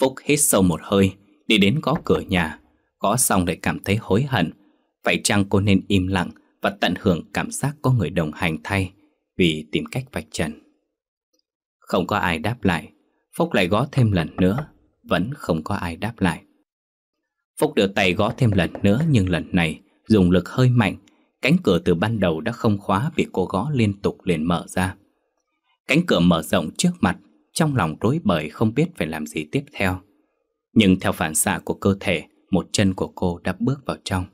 [SPEAKER 1] Phúc hít sâu một hơi, đi đến gõ cửa nhà, gõ xong lại cảm thấy hối hận. Phải chăng cô nên im lặng và tận hưởng cảm giác có người đồng hành thay vì tìm cách vạch trần. Không có ai đáp lại, Phúc lại gõ thêm lần nữa, vẫn không có ai đáp lại. Phúc đưa tay gõ thêm lần nữa nhưng lần này dùng lực hơi mạnh, cánh cửa từ ban đầu đã không khóa bị cô gõ liên tục liền mở ra. Cánh cửa mở rộng trước mặt, trong lòng rối bời không biết phải làm gì tiếp theo. Nhưng theo phản xạ của cơ thể, một chân của cô đã bước vào trong.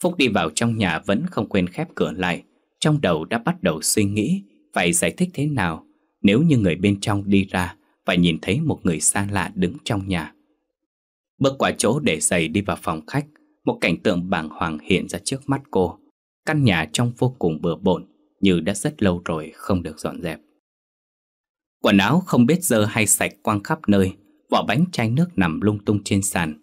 [SPEAKER 1] Phúc đi vào trong nhà vẫn không quên khép cửa lại Trong đầu đã bắt đầu suy nghĩ Phải giải thích thế nào Nếu như người bên trong đi ra Và nhìn thấy một người xa lạ đứng trong nhà Bước qua chỗ để giày đi vào phòng khách Một cảnh tượng bàng hoàng hiện ra trước mắt cô Căn nhà trong vô cùng bừa bộn Như đã rất lâu rồi không được dọn dẹp Quần áo không biết dơ hay sạch quang khắp nơi Vỏ bánh chai nước nằm lung tung trên sàn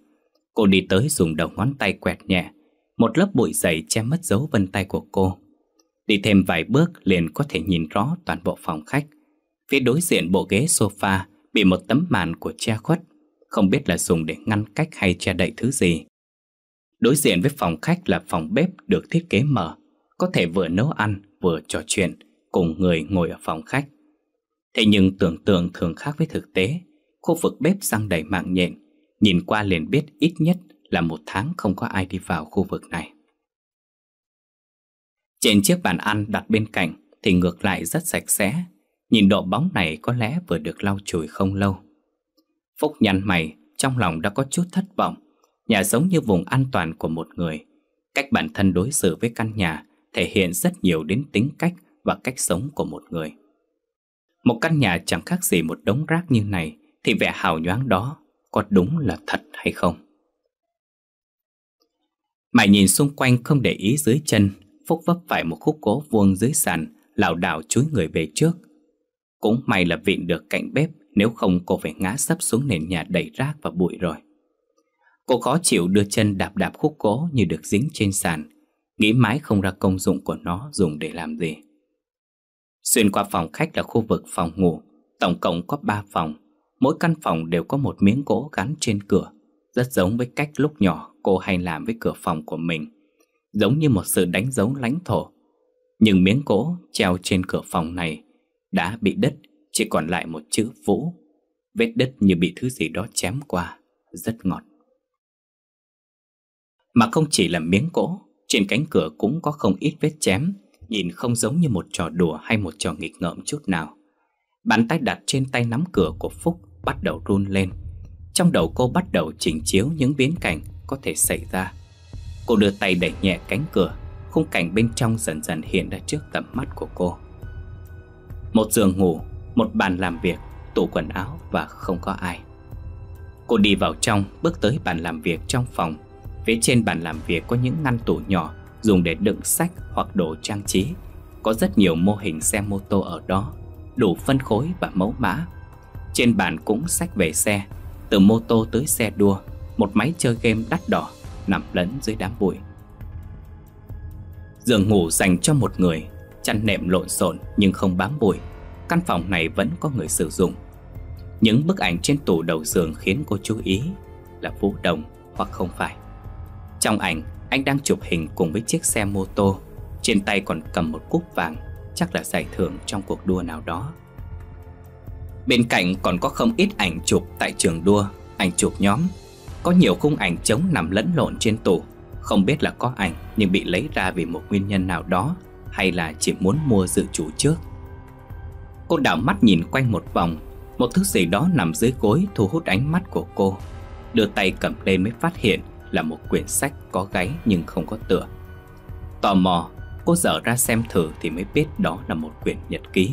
[SPEAKER 1] Cô đi tới dùng đầu ngón tay quẹt nhẹ một lớp bụi dày che mất dấu vân tay của cô Đi thêm vài bước liền có thể nhìn rõ toàn bộ phòng khách Phía đối diện bộ ghế sofa Bị một tấm màn của che khuất Không biết là dùng để ngăn cách hay che đậy thứ gì Đối diện với phòng khách là phòng bếp được thiết kế mở Có thể vừa nấu ăn vừa trò chuyện Cùng người ngồi ở phòng khách Thế nhưng tưởng tượng thường khác với thực tế Khu vực bếp răng đầy mạng nhện Nhìn qua liền biết ít nhất là một tháng không có ai đi vào khu vực này. Trên chiếc bàn ăn đặt bên cạnh thì ngược lại rất sạch sẽ, nhìn độ bóng này có lẽ vừa được lau chùi không lâu. Phúc nhăn mày, trong lòng đã có chút thất vọng, nhà giống như vùng an toàn của một người. Cách bản thân đối xử với căn nhà thể hiện rất nhiều đến tính cách và cách sống của một người. Một căn nhà chẳng khác gì một đống rác như này thì vẻ hào nhoáng đó có đúng là thật hay không? mày nhìn xung quanh không để ý dưới chân Phúc vấp phải một khúc gỗ vuông dưới sàn lảo đảo chúi người về trước Cũng may là vịn được cạnh bếp Nếu không cô phải ngã sấp xuống nền nhà đầy rác và bụi rồi Cô khó chịu đưa chân đạp đạp khúc gỗ như được dính trên sàn Nghĩ mãi không ra công dụng của nó dùng để làm gì Xuyên qua phòng khách là khu vực phòng ngủ Tổng cộng có 3 phòng Mỗi căn phòng đều có một miếng gỗ gắn trên cửa rất giống với cách lúc nhỏ cô hay làm với cửa phòng của mình Giống như một sự đánh dấu lãnh thổ Nhưng miếng cỗ treo trên cửa phòng này Đã bị đứt chỉ còn lại một chữ vũ Vết đứt như bị thứ gì đó chém qua Rất ngọt Mà không chỉ là miếng cỗ, Trên cánh cửa cũng có không ít vết chém Nhìn không giống như một trò đùa hay một trò nghịch ngợm chút nào Bàn tay đặt trên tay nắm cửa của Phúc bắt đầu run lên trong đầu cô bắt đầu chỉnh chiếu những biến cảnh có thể xảy ra Cô đưa tay đẩy nhẹ cánh cửa Khung cảnh bên trong dần dần hiện ra trước tầm mắt của cô Một giường ngủ, một bàn làm việc, tủ quần áo và không có ai Cô đi vào trong, bước tới bàn làm việc trong phòng Phía trên bàn làm việc có những ngăn tủ nhỏ dùng để đựng sách hoặc đồ trang trí Có rất nhiều mô hình xe mô tô ở đó Đủ phân khối và mẫu mã Trên bàn cũng sách về xe từ mô tô tới xe đua Một máy chơi game đắt đỏ Nằm lẫn dưới đám bụi Giường ngủ dành cho một người Chăn nệm lộn xộn nhưng không bám bụi Căn phòng này vẫn có người sử dụng Những bức ảnh trên tủ đầu giường khiến cô chú ý Là Vũ Đồng hoặc không phải Trong ảnh anh đang chụp hình cùng với chiếc xe mô tô Trên tay còn cầm một cúp vàng Chắc là giải thưởng trong cuộc đua nào đó Bên cạnh còn có không ít ảnh chụp tại trường đua, ảnh chụp nhóm. Có nhiều khung ảnh trống nằm lẫn lộn trên tủ, không biết là có ảnh nhưng bị lấy ra vì một nguyên nhân nào đó hay là chỉ muốn mua dự chủ trước. Cô đảo mắt nhìn quanh một vòng, một thứ gì đó nằm dưới gối thu hút ánh mắt của cô. Đưa tay cầm lên mới phát hiện là một quyển sách có gáy nhưng không có tựa. Tò mò, cô dở ra xem thử thì mới biết đó là một quyển nhật ký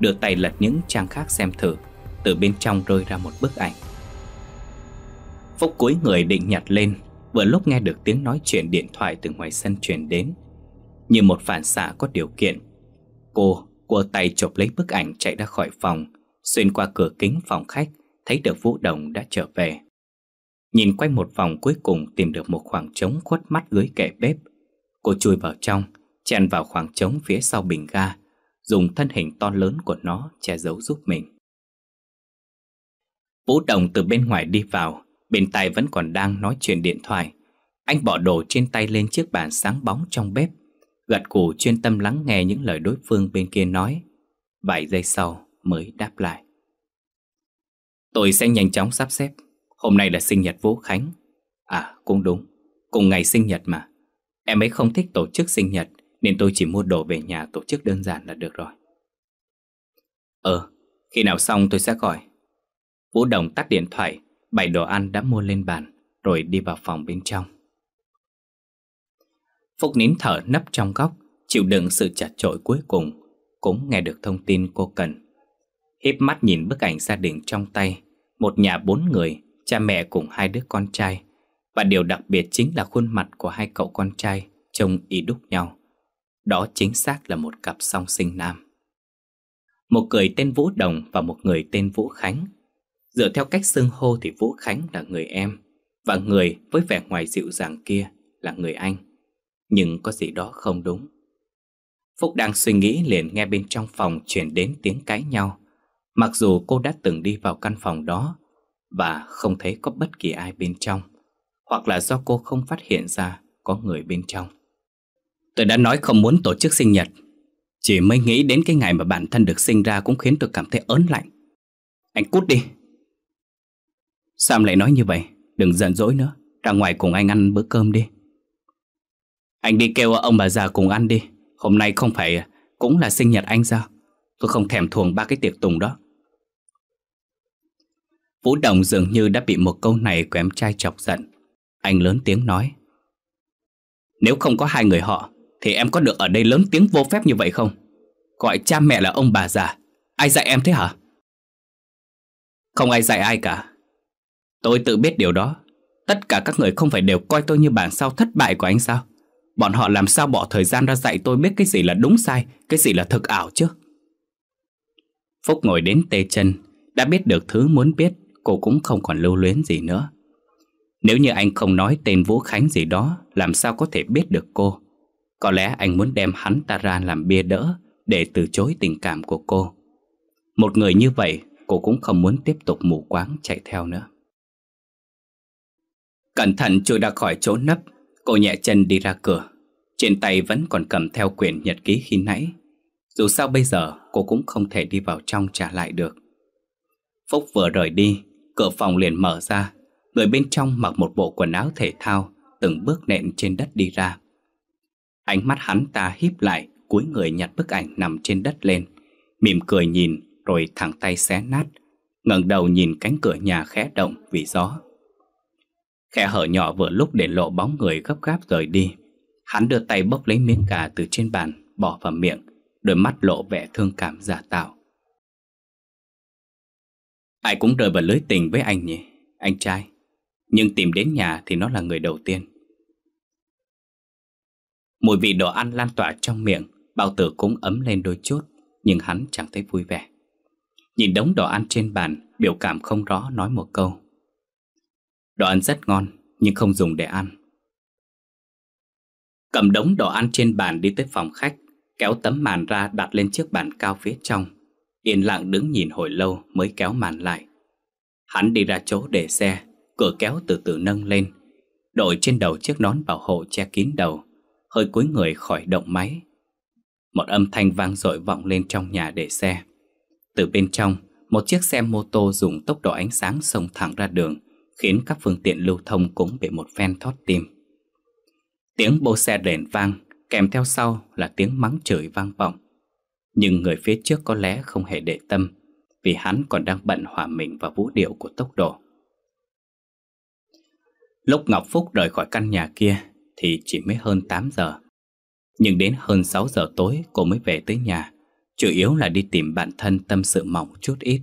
[SPEAKER 1] Đưa tay lật những trang khác xem thử Từ bên trong rơi ra một bức ảnh Phúc cuối người định nhặt lên Vừa lúc nghe được tiếng nói chuyện điện thoại từ ngoài sân truyền đến Như một phản xạ có điều kiện Cô cua tay chộp lấy bức ảnh chạy ra khỏi phòng Xuyên qua cửa kính phòng khách Thấy được Vũ Đồng đã trở về Nhìn quanh một vòng cuối cùng tìm được một khoảng trống khuất mắt dưới kệ bếp Cô chui vào trong chen vào khoảng trống phía sau bình ga dùng thân hình to lớn của nó che giấu giúp mình. Vũ Đồng từ bên ngoài đi vào, bên tai vẫn còn đang nói chuyện điện thoại. Anh bỏ đồ trên tay lên chiếc bàn sáng bóng trong bếp, gật củ chuyên tâm lắng nghe những lời đối phương bên kia nói. Vài giây sau mới đáp lại. Tôi sẽ nhanh chóng sắp xếp. Hôm nay là sinh nhật Vũ Khánh. À, cũng đúng. Cùng ngày sinh nhật mà. Em ấy không thích tổ chức sinh nhật nên tôi chỉ mua đồ về nhà tổ chức đơn giản là được rồi Ờ, khi nào xong tôi sẽ gọi Vũ Đồng tắt điện thoại Bày đồ ăn đã mua lên bàn Rồi đi vào phòng bên trong Phúc nín thở nấp trong góc Chịu đựng sự chặt trội cuối cùng Cũng nghe được thông tin cô cần Hiếp mắt nhìn bức ảnh gia đình trong tay Một nhà bốn người Cha mẹ cùng hai đứa con trai Và điều đặc biệt chính là khuôn mặt của hai cậu con trai Trông y đúc nhau đó chính xác là một cặp song sinh nam Một người tên Vũ Đồng và một người tên Vũ Khánh Dựa theo cách xưng hô thì Vũ Khánh là người em Và người với vẻ ngoài dịu dàng kia là người anh Nhưng có gì đó không đúng Phúc đang suy nghĩ liền nghe bên trong phòng chuyển đến tiếng cãi nhau Mặc dù cô đã từng đi vào căn phòng đó Và không thấy có bất kỳ ai bên trong Hoặc là do cô không phát hiện ra có người bên trong Tôi đã nói không muốn tổ chức sinh nhật Chỉ mới nghĩ đến cái ngày mà bản thân được sinh ra Cũng khiến tôi cảm thấy ớn lạnh Anh cút đi Sam lại nói như vậy Đừng giận dỗi nữa Ra ngoài cùng anh ăn bữa cơm đi Anh đi kêu ông bà già cùng ăn đi Hôm nay không phải cũng là sinh nhật anh sao Tôi không thèm thuồng ba cái tiệc tùng đó Vũ Đồng dường như đã bị một câu này của em trai chọc giận Anh lớn tiếng nói Nếu không có hai người họ thì em có được ở đây lớn tiếng vô phép như vậy không? Gọi cha mẹ là ông bà già Ai dạy em thế hả? Không ai dạy ai cả Tôi tự biết điều đó Tất cả các người không phải đều coi tôi như bản sao thất bại của anh sao? Bọn họ làm sao bỏ thời gian ra dạy tôi biết cái gì là đúng sai Cái gì là thực ảo chứ? Phúc ngồi đến tê chân Đã biết được thứ muốn biết Cô cũng không còn lưu luyến gì nữa Nếu như anh không nói tên Vũ Khánh gì đó Làm sao có thể biết được cô có lẽ anh muốn đem hắn ta ra làm bia đỡ Để từ chối tình cảm của cô Một người như vậy Cô cũng không muốn tiếp tục mù quáng chạy theo nữa Cẩn thận chui ra khỏi chỗ nấp Cô nhẹ chân đi ra cửa Trên tay vẫn còn cầm theo quyển nhật ký khi nãy Dù sao bây giờ cô cũng không thể đi vào trong trả lại được Phúc vừa rời đi Cửa phòng liền mở ra Người bên trong mặc một bộ quần áo thể thao Từng bước nện trên đất đi ra Ánh mắt hắn ta híp lại, cúi người nhặt bức ảnh nằm trên đất lên. Mỉm cười nhìn, rồi thẳng tay xé nát. ngẩng đầu nhìn cánh cửa nhà khẽ động vì gió. Khe hở nhỏ vừa lúc để lộ bóng người gấp gáp rời đi. Hắn đưa tay bốc lấy miếng cà từ trên bàn, bỏ vào miệng, đôi mắt lộ vẻ thương cảm giả tạo. Ai cũng rơi vào lưới tình với anh nhỉ, anh trai. Nhưng tìm đến nhà thì nó là người đầu tiên. Mùi vị đồ ăn lan tỏa trong miệng Bao tử cũng ấm lên đôi chút Nhưng hắn chẳng thấy vui vẻ Nhìn đống đồ ăn trên bàn Biểu cảm không rõ nói một câu Đồ ăn rất ngon Nhưng không dùng để ăn Cầm đống đồ ăn trên bàn đi tới phòng khách Kéo tấm màn ra đặt lên chiếc bàn cao phía trong Yên lặng đứng nhìn hồi lâu mới kéo màn lại Hắn đi ra chỗ để xe Cửa kéo từ từ nâng lên Đội trên đầu chiếc nón bảo hộ che kín đầu hơi cuối người khỏi động máy. Một âm thanh vang dội vọng lên trong nhà để xe. Từ bên trong, một chiếc xe mô tô dùng tốc độ ánh sáng xông thẳng ra đường, khiến các phương tiện lưu thông cũng bị một phen thót tim. Tiếng bô xe rền vang, kèm theo sau là tiếng mắng chửi vang vọng. Nhưng người phía trước có lẽ không hề để tâm, vì hắn còn đang bận hòa mình vào vũ điệu của tốc độ. Lúc Ngọc Phúc rời khỏi căn nhà kia thì chỉ mới hơn 8 giờ. Nhưng đến hơn 6 giờ tối cô mới về tới nhà, chủ yếu là đi tìm bạn thân tâm sự mỏng chút ít.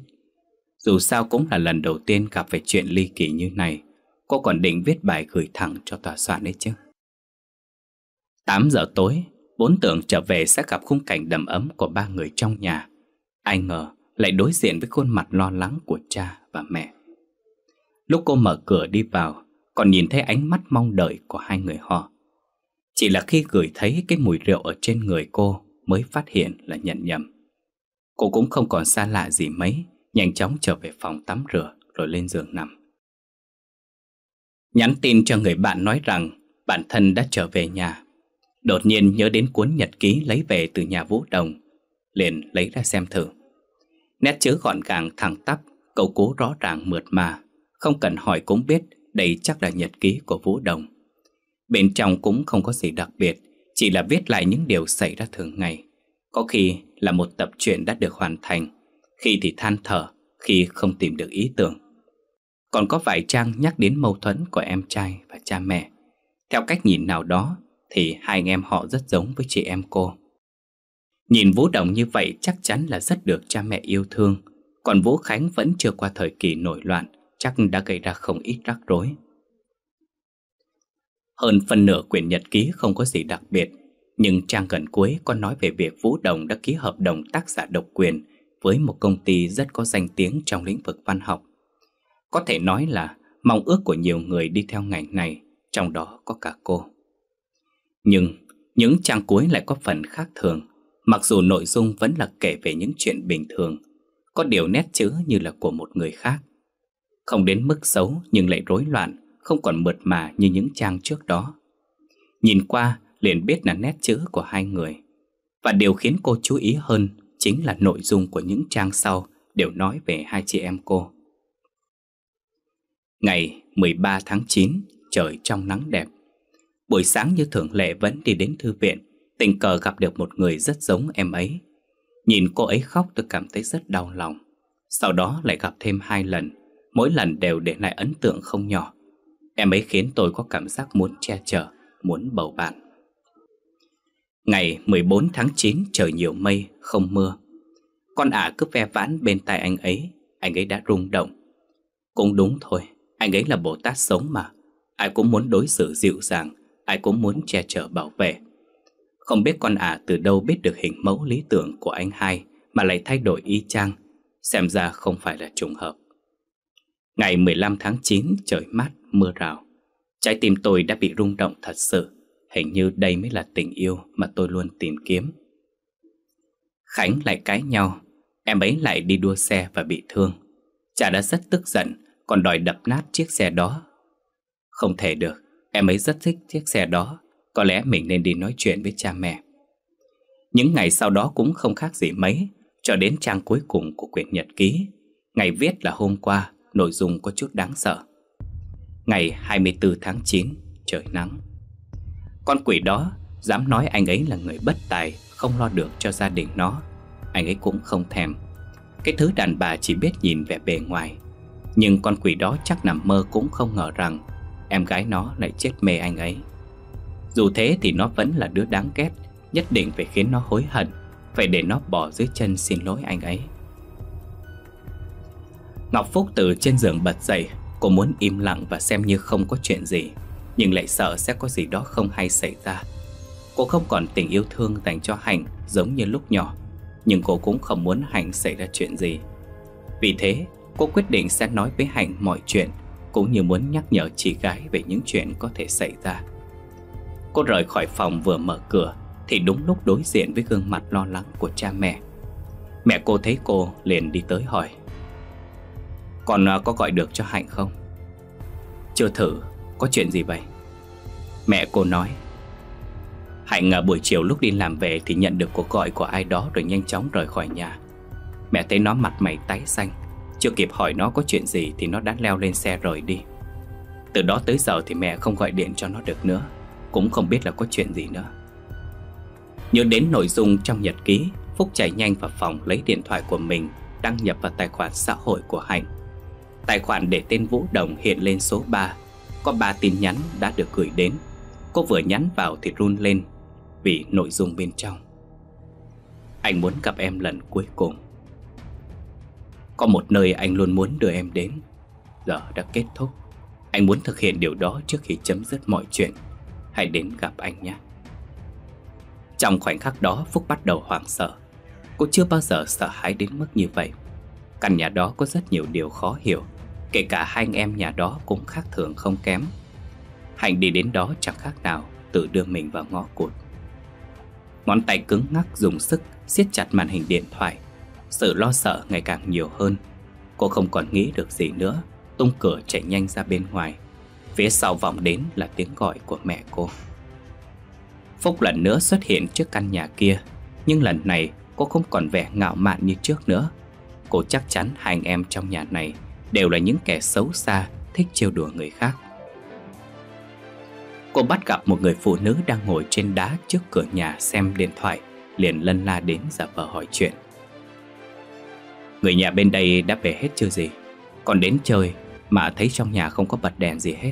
[SPEAKER 1] Dù sao cũng là lần đầu tiên gặp về chuyện ly kỳ như này, cô còn định viết bài gửi thẳng cho tòa soạn đấy chứ. 8 giờ tối, bốn tưởng trở về sẽ gặp khung cảnh đầm ấm của ba người trong nhà. Ai ngờ lại đối diện với khuôn mặt lo lắng của cha và mẹ. Lúc cô mở cửa đi vào, còn nhìn thấy ánh mắt mong đợi của hai người họ. Chỉ là khi gửi thấy cái mùi rượu ở trên người cô mới phát hiện là nhận nhầm. Cô cũng không còn xa lạ gì mấy, nhanh chóng trở về phòng tắm rửa rồi lên giường nằm. Nhắn tin cho người bạn nói rằng bản thân đã trở về nhà. Đột nhiên nhớ đến cuốn nhật ký lấy về từ nhà Vũ Đồng, liền lấy ra xem thử. Nét chữ gọn gàng thẳng tắp, câu cố rõ ràng mượt mà, không cần hỏi cũng biết đây chắc là nhật ký của Vũ Đồng Bên trong cũng không có gì đặc biệt Chỉ là viết lại những điều xảy ra thường ngày Có khi là một tập truyện đã được hoàn thành Khi thì than thở Khi không tìm được ý tưởng Còn có vài trang nhắc đến mâu thuẫn của em trai và cha mẹ Theo cách nhìn nào đó Thì hai anh em họ rất giống với chị em cô Nhìn Vũ Đồng như vậy chắc chắn là rất được cha mẹ yêu thương Còn Vũ Khánh vẫn chưa qua thời kỳ nổi loạn chắc đã gây ra không ít rắc rối. Hơn phần nửa quyển nhật ký không có gì đặc biệt, nhưng trang gần cuối có nói về việc Vũ Đồng đã ký hợp đồng tác giả độc quyền với một công ty rất có danh tiếng trong lĩnh vực văn học. Có thể nói là mong ước của nhiều người đi theo ngành này, trong đó có cả cô. Nhưng những trang cuối lại có phần khác thường, mặc dù nội dung vẫn là kể về những chuyện bình thường, có điều nét chữ như là của một người khác. Không đến mức xấu nhưng lại rối loạn Không còn mượt mà như những trang trước đó Nhìn qua liền biết là nét chữ của hai người Và điều khiến cô chú ý hơn Chính là nội dung của những trang sau Đều nói về hai chị em cô Ngày 13 tháng 9 Trời trong nắng đẹp Buổi sáng như thường lệ vẫn đi đến thư viện Tình cờ gặp được một người rất giống em ấy Nhìn cô ấy khóc tôi cảm thấy rất đau lòng Sau đó lại gặp thêm hai lần mỗi lần đều để lại ấn tượng không nhỏ. Em ấy khiến tôi có cảm giác muốn che chở, muốn bầu bạn. Ngày 14 tháng 9 trời nhiều mây, không mưa. Con ả cứ ve vãn bên tai anh ấy, anh ấy đã rung động. Cũng đúng thôi, anh ấy là Bồ Tát sống mà. Ai cũng muốn đối xử dịu dàng, ai cũng muốn che chở bảo vệ. Không biết con ả từ đâu biết được hình mẫu lý tưởng của anh hai mà lại thay đổi y chang, xem ra không phải là trùng hợp. Ngày 15 tháng 9 trời mát mưa rào Trái tim tôi đã bị rung động thật sự Hình như đây mới là tình yêu mà tôi luôn tìm kiếm Khánh lại cãi nhau Em ấy lại đi đua xe và bị thương Cha đã rất tức giận Còn đòi đập nát chiếc xe đó Không thể được Em ấy rất thích chiếc xe đó Có lẽ mình nên đi nói chuyện với cha mẹ Những ngày sau đó cũng không khác gì mấy Cho đến trang cuối cùng của quyển nhật ký Ngày viết là hôm qua nội dung có chút đáng sợ. Ngày 24 tháng 9, trời nắng. Con quỷ đó dám nói anh ấy là người bất tài, không lo được cho gia đình nó. Anh ấy cũng không thèm. Cái thứ đàn bà chỉ biết nhìn vẻ bề ngoài. Nhưng con quỷ đó chắc nằm mơ cũng không ngờ rằng em gái nó lại chết mê anh ấy. Dù thế thì nó vẫn là đứa đáng ghét, nhất định phải khiến nó hối hận, phải để nó bỏ dưới chân xin lỗi anh ấy. Ngọc Phúc từ trên giường bật dậy Cô muốn im lặng và xem như không có chuyện gì Nhưng lại sợ sẽ có gì đó không hay xảy ra Cô không còn tình yêu thương dành cho Hạnh giống như lúc nhỏ Nhưng cô cũng không muốn Hạnh xảy ra chuyện gì Vì thế cô quyết định sẽ nói với Hạnh mọi chuyện Cũng như muốn nhắc nhở chị gái về những chuyện có thể xảy ra Cô rời khỏi phòng vừa mở cửa Thì đúng lúc đối diện với gương mặt lo lắng của cha mẹ Mẹ cô thấy cô liền đi tới hỏi còn à, có gọi được cho Hạnh không Chưa thử Có chuyện gì vậy Mẹ cô nói Hạnh à, buổi chiều lúc đi làm về Thì nhận được cuộc gọi của ai đó Rồi nhanh chóng rời khỏi nhà Mẹ thấy nó mặt mày tái xanh Chưa kịp hỏi nó có chuyện gì Thì nó đã leo lên xe rời đi Từ đó tới giờ thì mẹ không gọi điện cho nó được nữa Cũng không biết là có chuyện gì nữa Nhớ đến nội dung trong nhật ký Phúc chạy nhanh vào phòng lấy điện thoại của mình Đăng nhập vào tài khoản xã hội của Hạnh Tài khoản để tên Vũ Đồng hiện lên số 3 Có 3 tin nhắn đã được gửi đến Cô vừa nhắn vào thì run lên Vì nội dung bên trong Anh muốn gặp em lần cuối cùng Có một nơi anh luôn muốn đưa em đến Giờ đã kết thúc Anh muốn thực hiện điều đó trước khi chấm dứt mọi chuyện Hãy đến gặp anh nhé Trong khoảnh khắc đó Phúc bắt đầu hoảng sợ Cô chưa bao giờ sợ hãi đến mức như vậy Căn nhà đó có rất nhiều điều khó hiểu Kể cả hai anh em nhà đó cũng khác thường không kém Hạnh đi đến đó chẳng khác nào Tự đưa mình vào ngõ cụt Ngón tay cứng ngắc dùng sức siết chặt màn hình điện thoại Sự lo sợ ngày càng nhiều hơn Cô không còn nghĩ được gì nữa Tung cửa chạy nhanh ra bên ngoài Phía sau vọng đến là tiếng gọi của mẹ cô Phúc lần nữa xuất hiện trước căn nhà kia Nhưng lần này cô không còn vẻ ngạo mạn như trước nữa Cô chắc chắn hai anh em trong nhà này đều là những kẻ xấu xa, thích trêu đùa người khác. Cô bắt gặp một người phụ nữ đang ngồi trên đá trước cửa nhà xem điện thoại, liền lân la đến giả vờ hỏi chuyện. Người nhà bên đây đã về hết chưa gì, còn đến chơi mà thấy trong nhà không có bật đèn gì hết.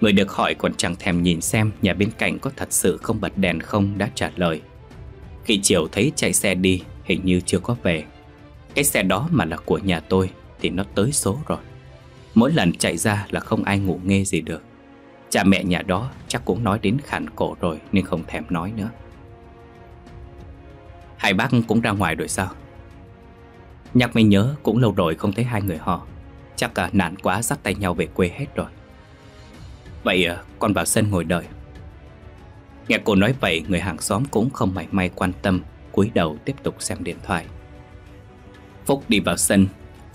[SPEAKER 1] Người được hỏi còn chẳng thèm nhìn xem nhà bên cạnh có thật sự không bật đèn không đã trả lời. Khi chiều thấy chạy xe đi, hình như chưa có về. Cái xe đó mà là của nhà tôi, thì nó tới số rồi Mỗi lần chạy ra là không ai ngủ nghe gì được Cha mẹ nhà đó chắc cũng nói đến khản cổ rồi nên không thèm nói nữa Hai bác cũng ra ngoài rồi sao? Nhắc mới nhớ cũng lâu rồi không thấy hai người họ Chắc cả à, nạn quá dắt tay nhau về quê hết rồi Vậy à, con vào sân ngồi đợi Nghe cô nói vậy người hàng xóm cũng không mảy may quan tâm cúi đầu tiếp tục xem điện thoại Phúc đi vào sân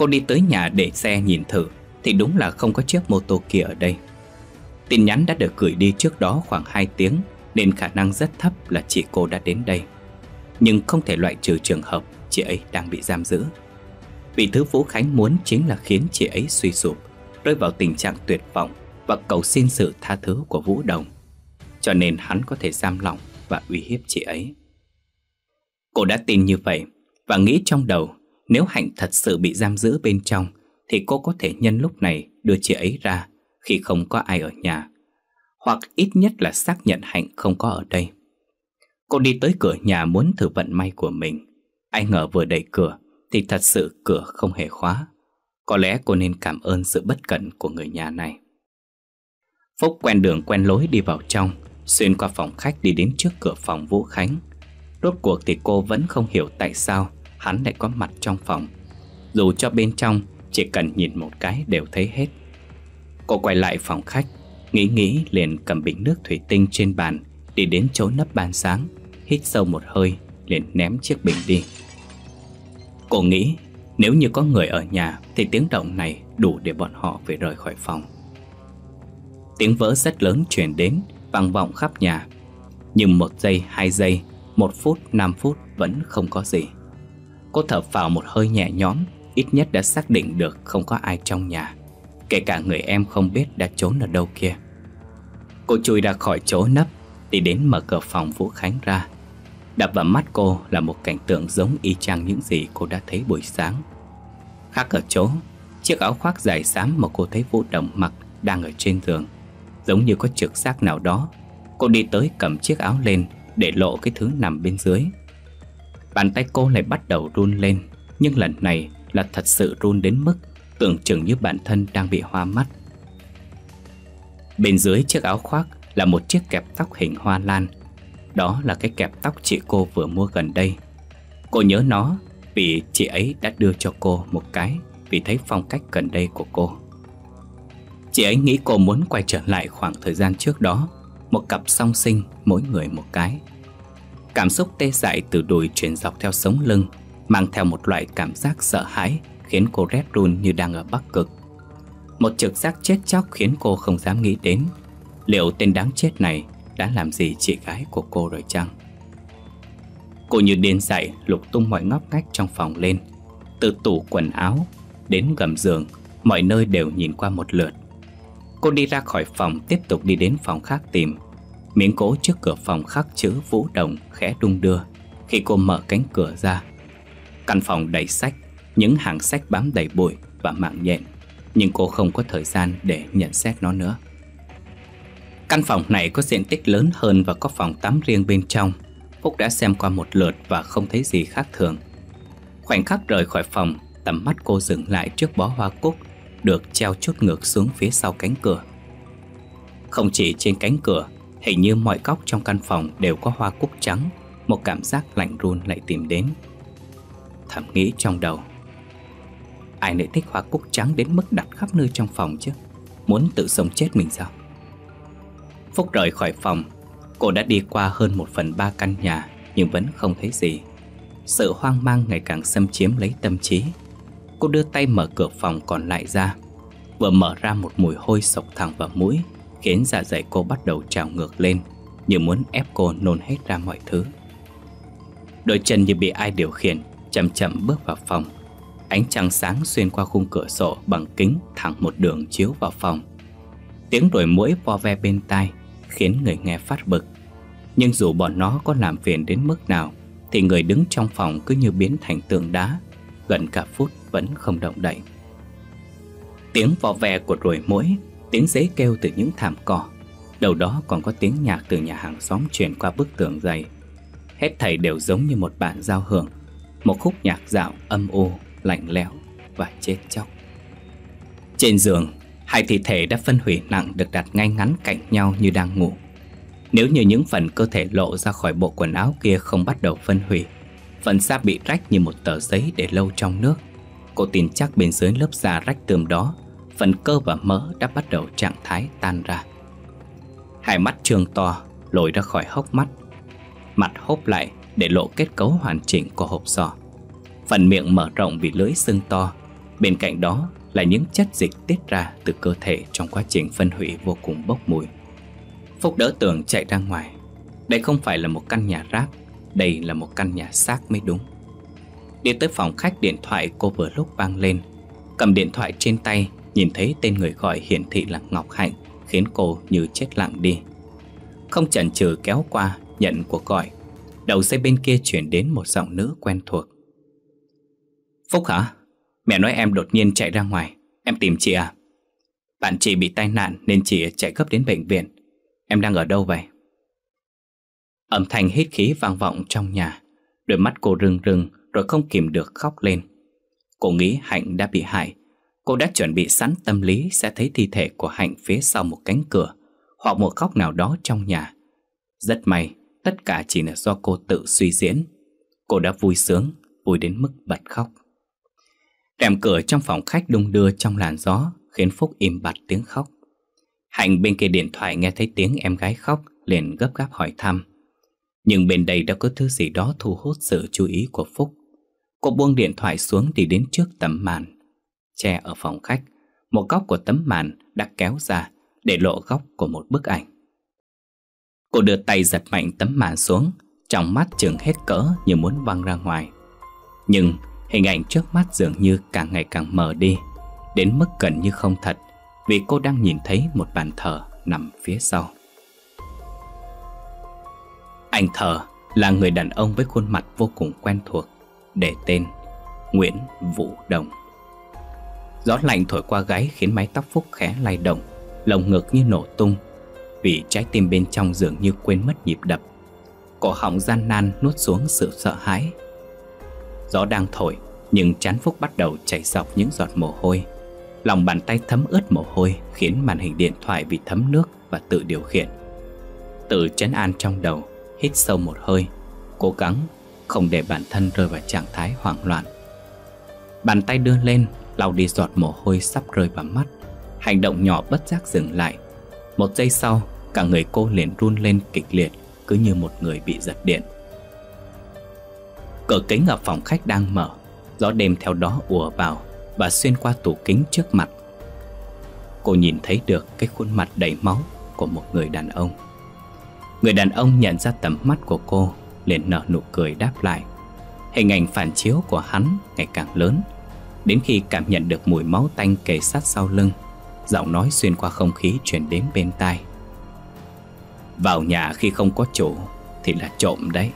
[SPEAKER 1] Cô đi tới nhà để xe nhìn thử Thì đúng là không có chiếc mô tô kia ở đây Tin nhắn đã được gửi đi trước đó khoảng 2 tiếng Nên khả năng rất thấp là chị cô đã đến đây Nhưng không thể loại trừ trường hợp chị ấy đang bị giam giữ Vì thứ Vũ Khánh muốn chính là khiến chị ấy suy sụp Rơi vào tình trạng tuyệt vọng Và cầu xin sự tha thứ của Vũ Đồng Cho nên hắn có thể giam lỏng và uy hiếp chị ấy Cô đã tin như vậy Và nghĩ trong đầu nếu Hạnh thật sự bị giam giữ bên trong Thì cô có thể nhân lúc này đưa chị ấy ra Khi không có ai ở nhà Hoặc ít nhất là xác nhận Hạnh không có ở đây Cô đi tới cửa nhà muốn thử vận may của mình Ai ngờ vừa đẩy cửa Thì thật sự cửa không hề khóa Có lẽ cô nên cảm ơn sự bất cẩn của người nhà này Phúc quen đường quen lối đi vào trong Xuyên qua phòng khách đi đến trước cửa phòng Vũ Khánh Rốt cuộc thì cô vẫn không hiểu tại sao hắn lại có mặt trong phòng Dù cho bên trong Chỉ cần nhìn một cái đều thấy hết Cô quay lại phòng khách Nghĩ nghĩ liền cầm bình nước thủy tinh trên bàn Đi đến chỗ nấp bàn sáng Hít sâu một hơi Liền ném chiếc bình đi Cô nghĩ Nếu như có người ở nhà Thì tiếng động này đủ để bọn họ phải rời khỏi phòng Tiếng vỡ rất lớn truyền đến Vang vọng khắp nhà Nhưng một giây, hai giây Một phút, năm phút vẫn không có gì Cô thở phào một hơi nhẹ nhõm Ít nhất đã xác định được không có ai trong nhà Kể cả người em không biết đã trốn ở đâu kia Cô chui ra khỏi chỗ nấp Đi đến mở cửa phòng Vũ Khánh ra Đập vào mắt cô là một cảnh tượng giống y chang những gì cô đã thấy buổi sáng Khác ở chỗ Chiếc áo khoác dài xám mà cô thấy Vũ Đồng mặc đang ở trên giường Giống như có trực giác nào đó Cô đi tới cầm chiếc áo lên để lộ cái thứ nằm bên dưới Bàn tay cô lại bắt đầu run lên Nhưng lần này là thật sự run đến mức Tưởng chừng như bản thân đang bị hoa mắt Bên dưới chiếc áo khoác là một chiếc kẹp tóc hình hoa lan Đó là cái kẹp tóc chị cô vừa mua gần đây Cô nhớ nó vì chị ấy đã đưa cho cô một cái Vì thấy phong cách gần đây của cô Chị ấy nghĩ cô muốn quay trở lại khoảng thời gian trước đó Một cặp song sinh mỗi người một cái Cảm xúc tê dại từ đùi truyền dọc theo sống lưng Mang theo một loại cảm giác sợ hãi Khiến cô rét run như đang ở Bắc Cực Một trực giác chết chóc khiến cô không dám nghĩ đến Liệu tên đáng chết này đã làm gì chị gái của cô rồi chăng? Cô như điên dại lục tung mọi ngóc ngách trong phòng lên Từ tủ quần áo đến gầm giường Mọi nơi đều nhìn qua một lượt Cô đi ra khỏi phòng tiếp tục đi đến phòng khác tìm Miếng cố trước cửa phòng khắc chữ Vũ Đồng khẽ đung đưa khi cô mở cánh cửa ra. Căn phòng đầy sách, những hàng sách bám đầy bụi và mạng nhện, nhưng cô không có thời gian để nhận xét nó nữa. Căn phòng này có diện tích lớn hơn và có phòng tắm riêng bên trong. Phúc đã xem qua một lượt và không thấy gì khác thường. Khoảnh khắc rời khỏi phòng, tầm mắt cô dừng lại trước bó hoa cúc được treo chút ngược xuống phía sau cánh cửa. Không chỉ trên cánh cửa Hình như mọi góc trong căn phòng đều có hoa cúc trắng Một cảm giác lạnh run lại tìm đến Thầm nghĩ trong đầu Ai lại thích hoa cúc trắng đến mức đặt khắp nơi trong phòng chứ Muốn tự sống chết mình sao Phúc rời khỏi phòng Cô đã đi qua hơn một phần ba căn nhà Nhưng vẫn không thấy gì Sự hoang mang ngày càng xâm chiếm lấy tâm trí Cô đưa tay mở cửa phòng còn lại ra Vừa mở ra một mùi hôi sộc thẳng vào mũi khiến dạ dày cô bắt đầu trào ngược lên, như muốn ép cô nôn hết ra mọi thứ. Đôi chân như bị ai điều khiển, chậm chậm bước vào phòng. Ánh trăng sáng xuyên qua khung cửa sổ bằng kính thẳng một đường chiếu vào phòng. Tiếng đuổi mũi vo ve bên tai khiến người nghe phát bực. Nhưng dù bọn nó có làm phiền đến mức nào thì người đứng trong phòng cứ như biến thành tượng đá, gần cả phút vẫn không động đậy. Tiếng vo ve của đuổi mũi Tiếng dế kêu từ những thảm cỏ Đầu đó còn có tiếng nhạc từ nhà hàng xóm truyền qua bức tường dày Hết thầy đều giống như một bản giao hưởng Một khúc nhạc dạo âm u, lạnh lẽo và chết chóc Trên giường, hai thi thể đã phân hủy nặng được đặt ngay ngắn cạnh nhau như đang ngủ Nếu như những phần cơ thể lộ ra khỏi bộ quần áo kia không bắt đầu phân hủy Phần da bị rách như một tờ giấy để lâu trong nước Cô tin chắc bên dưới lớp da rách tươm đó phần cơ và mỡ đã bắt đầu trạng thái tan ra. Hai mắt trường to, lồi ra khỏi hốc mắt. Mặt hốc lại để lộ kết cấu hoàn chỉnh của hộp sọ. Phần miệng mở rộng vì lưỡi xương to, bên cạnh đó là những chất dịch tiết ra từ cơ thể trong quá trình phân hủy vô cùng bốc mùi. Phúc đỡ tường chạy ra ngoài. Đây không phải là một căn nhà rác, đây là một căn nhà xác mới đúng. Đi tới phòng khách điện thoại cô vừa lúc vang lên, cầm điện thoại trên tay Nhìn thấy tên người gọi hiển thị là Ngọc Hạnh Khiến cô như chết lặng đi Không chần chừ kéo qua Nhận cuộc gọi Đầu dây bên kia chuyển đến một giọng nữ quen thuộc Phúc hả? Mẹ nói em đột nhiên chạy ra ngoài Em tìm chị à? Bạn chị bị tai nạn nên chị chạy gấp đến bệnh viện Em đang ở đâu vậy? Âm thanh hít khí vang vọng trong nhà Đôi mắt cô rưng rưng rồi không kìm được khóc lên Cô nghĩ Hạnh đã bị hại Cô đã chuẩn bị sẵn tâm lý sẽ thấy thi thể của Hạnh phía sau một cánh cửa hoặc một góc nào đó trong nhà. Rất may, tất cả chỉ là do cô tự suy diễn. Cô đã vui sướng, vui đến mức bật khóc. Rèm cửa trong phòng khách đung đưa trong làn gió khiến Phúc im bặt tiếng khóc. Hạnh bên kia điện thoại nghe thấy tiếng em gái khóc liền gấp gáp hỏi thăm. Nhưng bên đây đã có thứ gì đó thu hút sự chú ý của Phúc. Cô buông điện thoại xuống đi đến trước tấm màn che ở phòng khách Một góc của tấm màn đã kéo ra Để lộ góc của một bức ảnh Cô đưa tay giật mạnh tấm màn xuống Trong mắt trường hết cỡ như muốn văng ra ngoài Nhưng hình ảnh trước mắt dường như càng ngày càng mờ đi Đến mức gần như không thật Vì cô đang nhìn thấy một bàn thờ nằm phía sau Anh thờ là người đàn ông với khuôn mặt vô cùng quen thuộc Để tên Nguyễn Vũ Đồng Gió lạnh thổi qua gáy khiến mái tóc Phúc khẽ lay động Lồng ngực như nổ tung Vì trái tim bên trong dường như quên mất nhịp đập Cổ họng gian nan nuốt xuống sự sợ hãi Gió đang thổi Nhưng chán Phúc bắt đầu chảy dọc những giọt mồ hôi Lòng bàn tay thấm ướt mồ hôi Khiến màn hình điện thoại bị thấm nước và tự điều khiển Tự chấn an trong đầu Hít sâu một hơi Cố gắng không để bản thân rơi vào trạng thái hoảng loạn Bàn tay đưa lên lau đi giọt mồ hôi sắp rơi vào mắt Hành động nhỏ bất giác dừng lại Một giây sau Cả người cô liền run lên kịch liệt Cứ như một người bị giật điện Cửa kính ở phòng khách đang mở Gió đêm theo đó ùa vào Và xuyên qua tủ kính trước mặt Cô nhìn thấy được cái khuôn mặt đầy máu Của một người đàn ông Người đàn ông nhận ra tầm mắt của cô liền nở nụ cười đáp lại Hình ảnh phản chiếu của hắn ngày càng lớn Đến khi cảm nhận được mùi máu tanh kề sát sau lưng Giọng nói xuyên qua không khí truyền đến bên tai Vào nhà khi không có chủ Thì là trộm đấy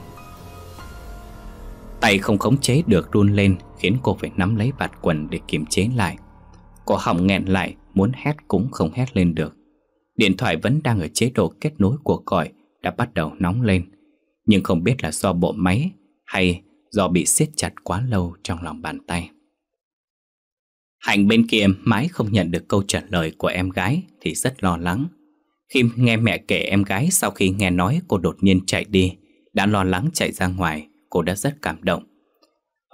[SPEAKER 1] Tay không khống chế được run lên Khiến cô phải nắm lấy vạt quần để kiềm chế lại Cô họng nghẹn lại Muốn hét cũng không hét lên được Điện thoại vẫn đang ở chế độ kết nối của còi Đã bắt đầu nóng lên Nhưng không biết là do bộ máy Hay do bị siết chặt quá lâu trong lòng bàn tay Hạnh bên kia mãi không nhận được câu trả lời của em gái thì rất lo lắng. Khi nghe mẹ kể em gái sau khi nghe nói cô đột nhiên chạy đi, đã lo lắng chạy ra ngoài, cô đã rất cảm động.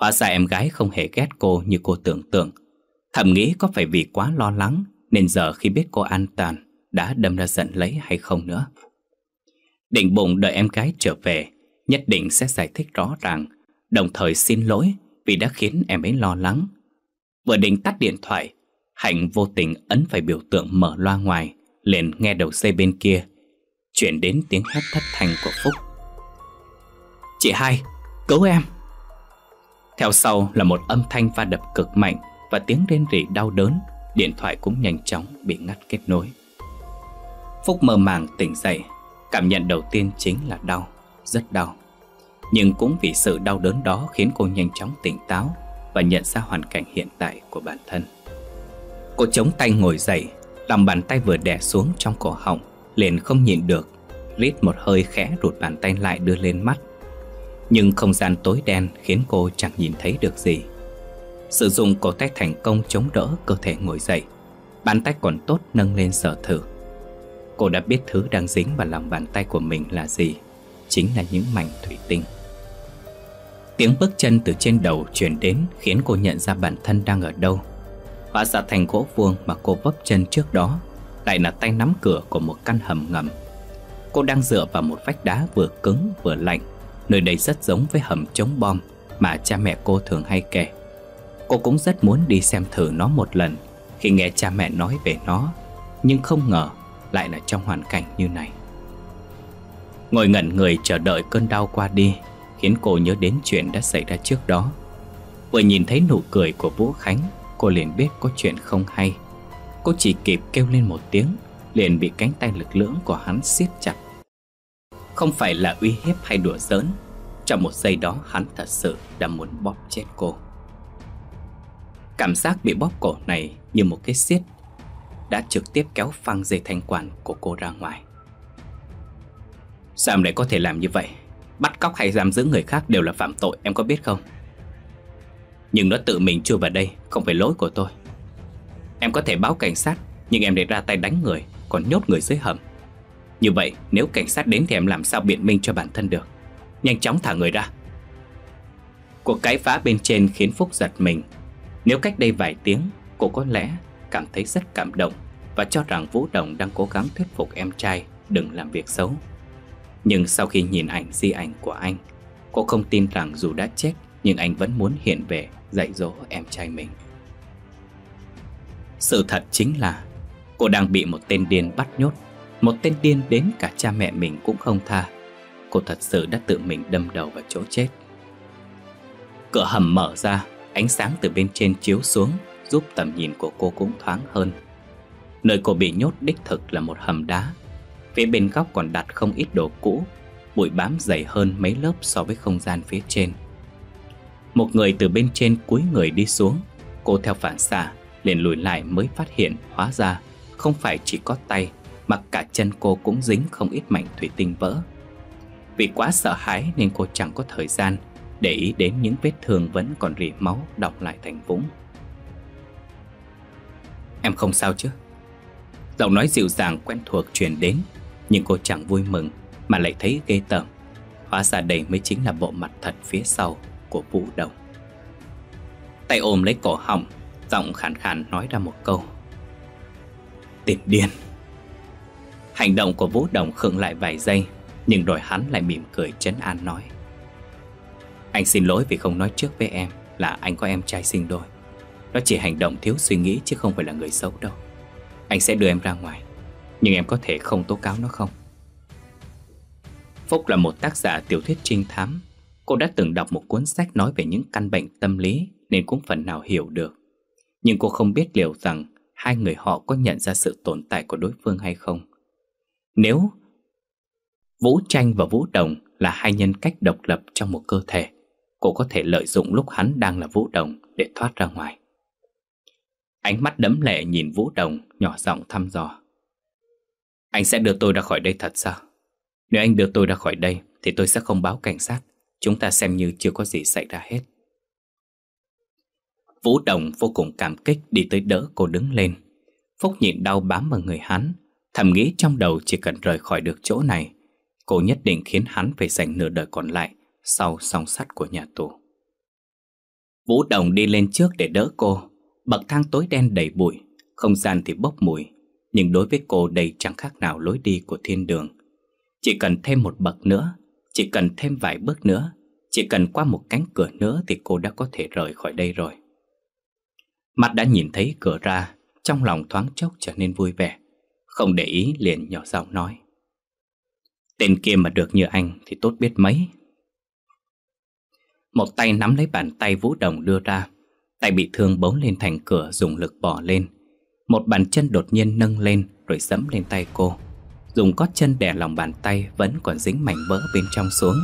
[SPEAKER 1] Hóa ra em gái không hề ghét cô như cô tưởng tượng. Thầm nghĩ có phải vì quá lo lắng nên giờ khi biết cô an toàn đã đâm ra giận lấy hay không nữa. Định bụng đợi em gái trở về, nhất định sẽ giải thích rõ ràng, đồng thời xin lỗi vì đã khiến em ấy lo lắng Vừa định tắt điện thoại Hạnh vô tình ấn phải biểu tượng mở loa ngoài Liền nghe đầu dây bên kia Chuyển đến tiếng hét thất thanh của Phúc Chị hai, cứu em Theo sau là một âm thanh va đập cực mạnh Và tiếng rên rỉ đau đớn Điện thoại cũng nhanh chóng bị ngắt kết nối Phúc mơ màng tỉnh dậy Cảm nhận đầu tiên chính là đau Rất đau Nhưng cũng vì sự đau đớn đó khiến cô nhanh chóng tỉnh táo và nhận ra hoàn cảnh hiện tại của bản thân. Cô chống tay ngồi dậy, lòng bàn tay vừa đè xuống trong cổ họng, liền không nhịn được, rít một hơi khẽ rụt bàn tay lại đưa lên mắt. Nhưng không gian tối đen khiến cô chẳng nhìn thấy được gì. Sử dụng cổ tay thành công chống đỡ cơ thể ngồi dậy, bàn tay còn tốt nâng lên sở thử. Cô đã biết thứ đang dính vào lòng bàn tay của mình là gì, chính là những mảnh thủy tinh. Tiếng bước chân từ trên đầu chuyển đến khiến cô nhận ra bản thân đang ở đâu. Hóa ra thành gỗ vuông mà cô vấp chân trước đó lại là tay nắm cửa của một căn hầm ngầm. Cô đang dựa vào một vách đá vừa cứng vừa lạnh, nơi đây rất giống với hầm chống bom mà cha mẹ cô thường hay kể. Cô cũng rất muốn đi xem thử nó một lần khi nghe cha mẹ nói về nó, nhưng không ngờ lại là trong hoàn cảnh như này. Ngồi ngẩn người chờ đợi cơn đau qua đi khiến cô nhớ đến chuyện đã xảy ra trước đó. Vừa nhìn thấy nụ cười của Vũ Khánh, cô liền biết có chuyện không hay. Cô chỉ kịp kêu lên một tiếng, liền bị cánh tay lực lưỡng của hắn siết chặt. Không phải là uy hiếp hay đùa giỡn, trong một giây đó hắn thật sự đã muốn bóp chết cô. Cảm giác bị bóp cổ này như một cái siết, đã trực tiếp kéo phăng dây thanh quản của cô ra ngoài. Sao lại có thể làm như vậy? Bắt cóc hay giam giữ người khác đều là phạm tội em có biết không Nhưng nó tự mình chui vào đây Không phải lỗi của tôi Em có thể báo cảnh sát Nhưng em để ra tay đánh người Còn nhốt người dưới hầm Như vậy nếu cảnh sát đến thì em làm sao biện minh cho bản thân được Nhanh chóng thả người ra Cuộc cãi phá bên trên khiến Phúc giật mình Nếu cách đây vài tiếng Cô có lẽ cảm thấy rất cảm động Và cho rằng Vũ Đồng đang cố gắng thuyết phục em trai Đừng làm việc xấu nhưng sau khi nhìn ảnh di ảnh của anh Cô không tin rằng dù đã chết Nhưng anh vẫn muốn hiện về dạy dỗ em trai mình Sự thật chính là Cô đang bị một tên điên bắt nhốt Một tên điên đến cả cha mẹ mình cũng không tha Cô thật sự đã tự mình đâm đầu vào chỗ chết Cửa hầm mở ra Ánh sáng từ bên trên chiếu xuống Giúp tầm nhìn của cô cũng thoáng hơn Nơi cô bị nhốt đích thực là một hầm đá Phía bên góc còn đặt không ít đồ cũ Bụi bám dày hơn mấy lớp so với không gian phía trên Một người từ bên trên cúi người đi xuống Cô theo phản xạ liền lùi lại mới phát hiện hóa ra Không phải chỉ có tay Mà cả chân cô cũng dính không ít mảnh thủy tinh vỡ Vì quá sợ hãi nên cô chẳng có thời gian Để ý đến những vết thương vẫn còn rỉ máu đọc lại thành vũng Em không sao chứ Giọng nói dịu dàng quen thuộc truyền đến nhưng cô chẳng vui mừng Mà lại thấy ghê tởm Hóa ra đây mới chính là bộ mặt thật phía sau Của Vũ Đồng Tay ôm lấy cổ họng Giọng khàn khàn nói ra một câu Tiền điên Hành động của Vũ Đồng khựng lại vài giây Nhưng rồi hắn lại mỉm cười chấn an nói Anh xin lỗi vì không nói trước với em Là anh có em trai sinh đôi Đó chỉ hành động thiếu suy nghĩ chứ không phải là người xấu đâu Anh sẽ đưa em ra ngoài nhưng em có thể không tố cáo nó không? Phúc là một tác giả tiểu thuyết trinh thám Cô đã từng đọc một cuốn sách nói về những căn bệnh tâm lý Nên cũng phần nào hiểu được Nhưng cô không biết liệu rằng Hai người họ có nhận ra sự tồn tại của đối phương hay không Nếu Vũ Tranh và Vũ Đồng là hai nhân cách độc lập trong một cơ thể Cô có thể lợi dụng lúc hắn đang là Vũ Đồng để thoát ra ngoài Ánh mắt đấm lệ nhìn Vũ Đồng nhỏ giọng thăm dò anh sẽ đưa tôi ra khỏi đây thật sao? Nếu anh đưa tôi ra khỏi đây thì tôi sẽ không báo cảnh sát. Chúng ta xem như chưa có gì xảy ra hết. Vũ Đồng vô cùng cảm kích đi tới đỡ cô đứng lên. Phúc nhịn đau bám vào người hắn, thầm nghĩ trong đầu chỉ cần rời khỏi được chỗ này, cô nhất định khiến hắn phải dành nửa đời còn lại sau song sắt của nhà tù. Vũ Đồng đi lên trước để đỡ cô, bậc thang tối đen đầy bụi, không gian thì bốc mùi, nhưng đối với cô đây chẳng khác nào lối đi của thiên đường Chỉ cần thêm một bậc nữa Chỉ cần thêm vài bước nữa Chỉ cần qua một cánh cửa nữa Thì cô đã có thể rời khỏi đây rồi Mắt đã nhìn thấy cửa ra Trong lòng thoáng chốc trở nên vui vẻ Không để ý liền nhỏ giọng nói Tên kia mà được như anh Thì tốt biết mấy Một tay nắm lấy bàn tay Vũ Đồng đưa ra Tay bị thương bấu lên thành cửa Dùng lực bỏ lên một bàn chân đột nhiên nâng lên Rồi dẫm lên tay cô Dùng cót chân đè lòng bàn tay Vẫn còn dính mảnh vỡ bên trong xuống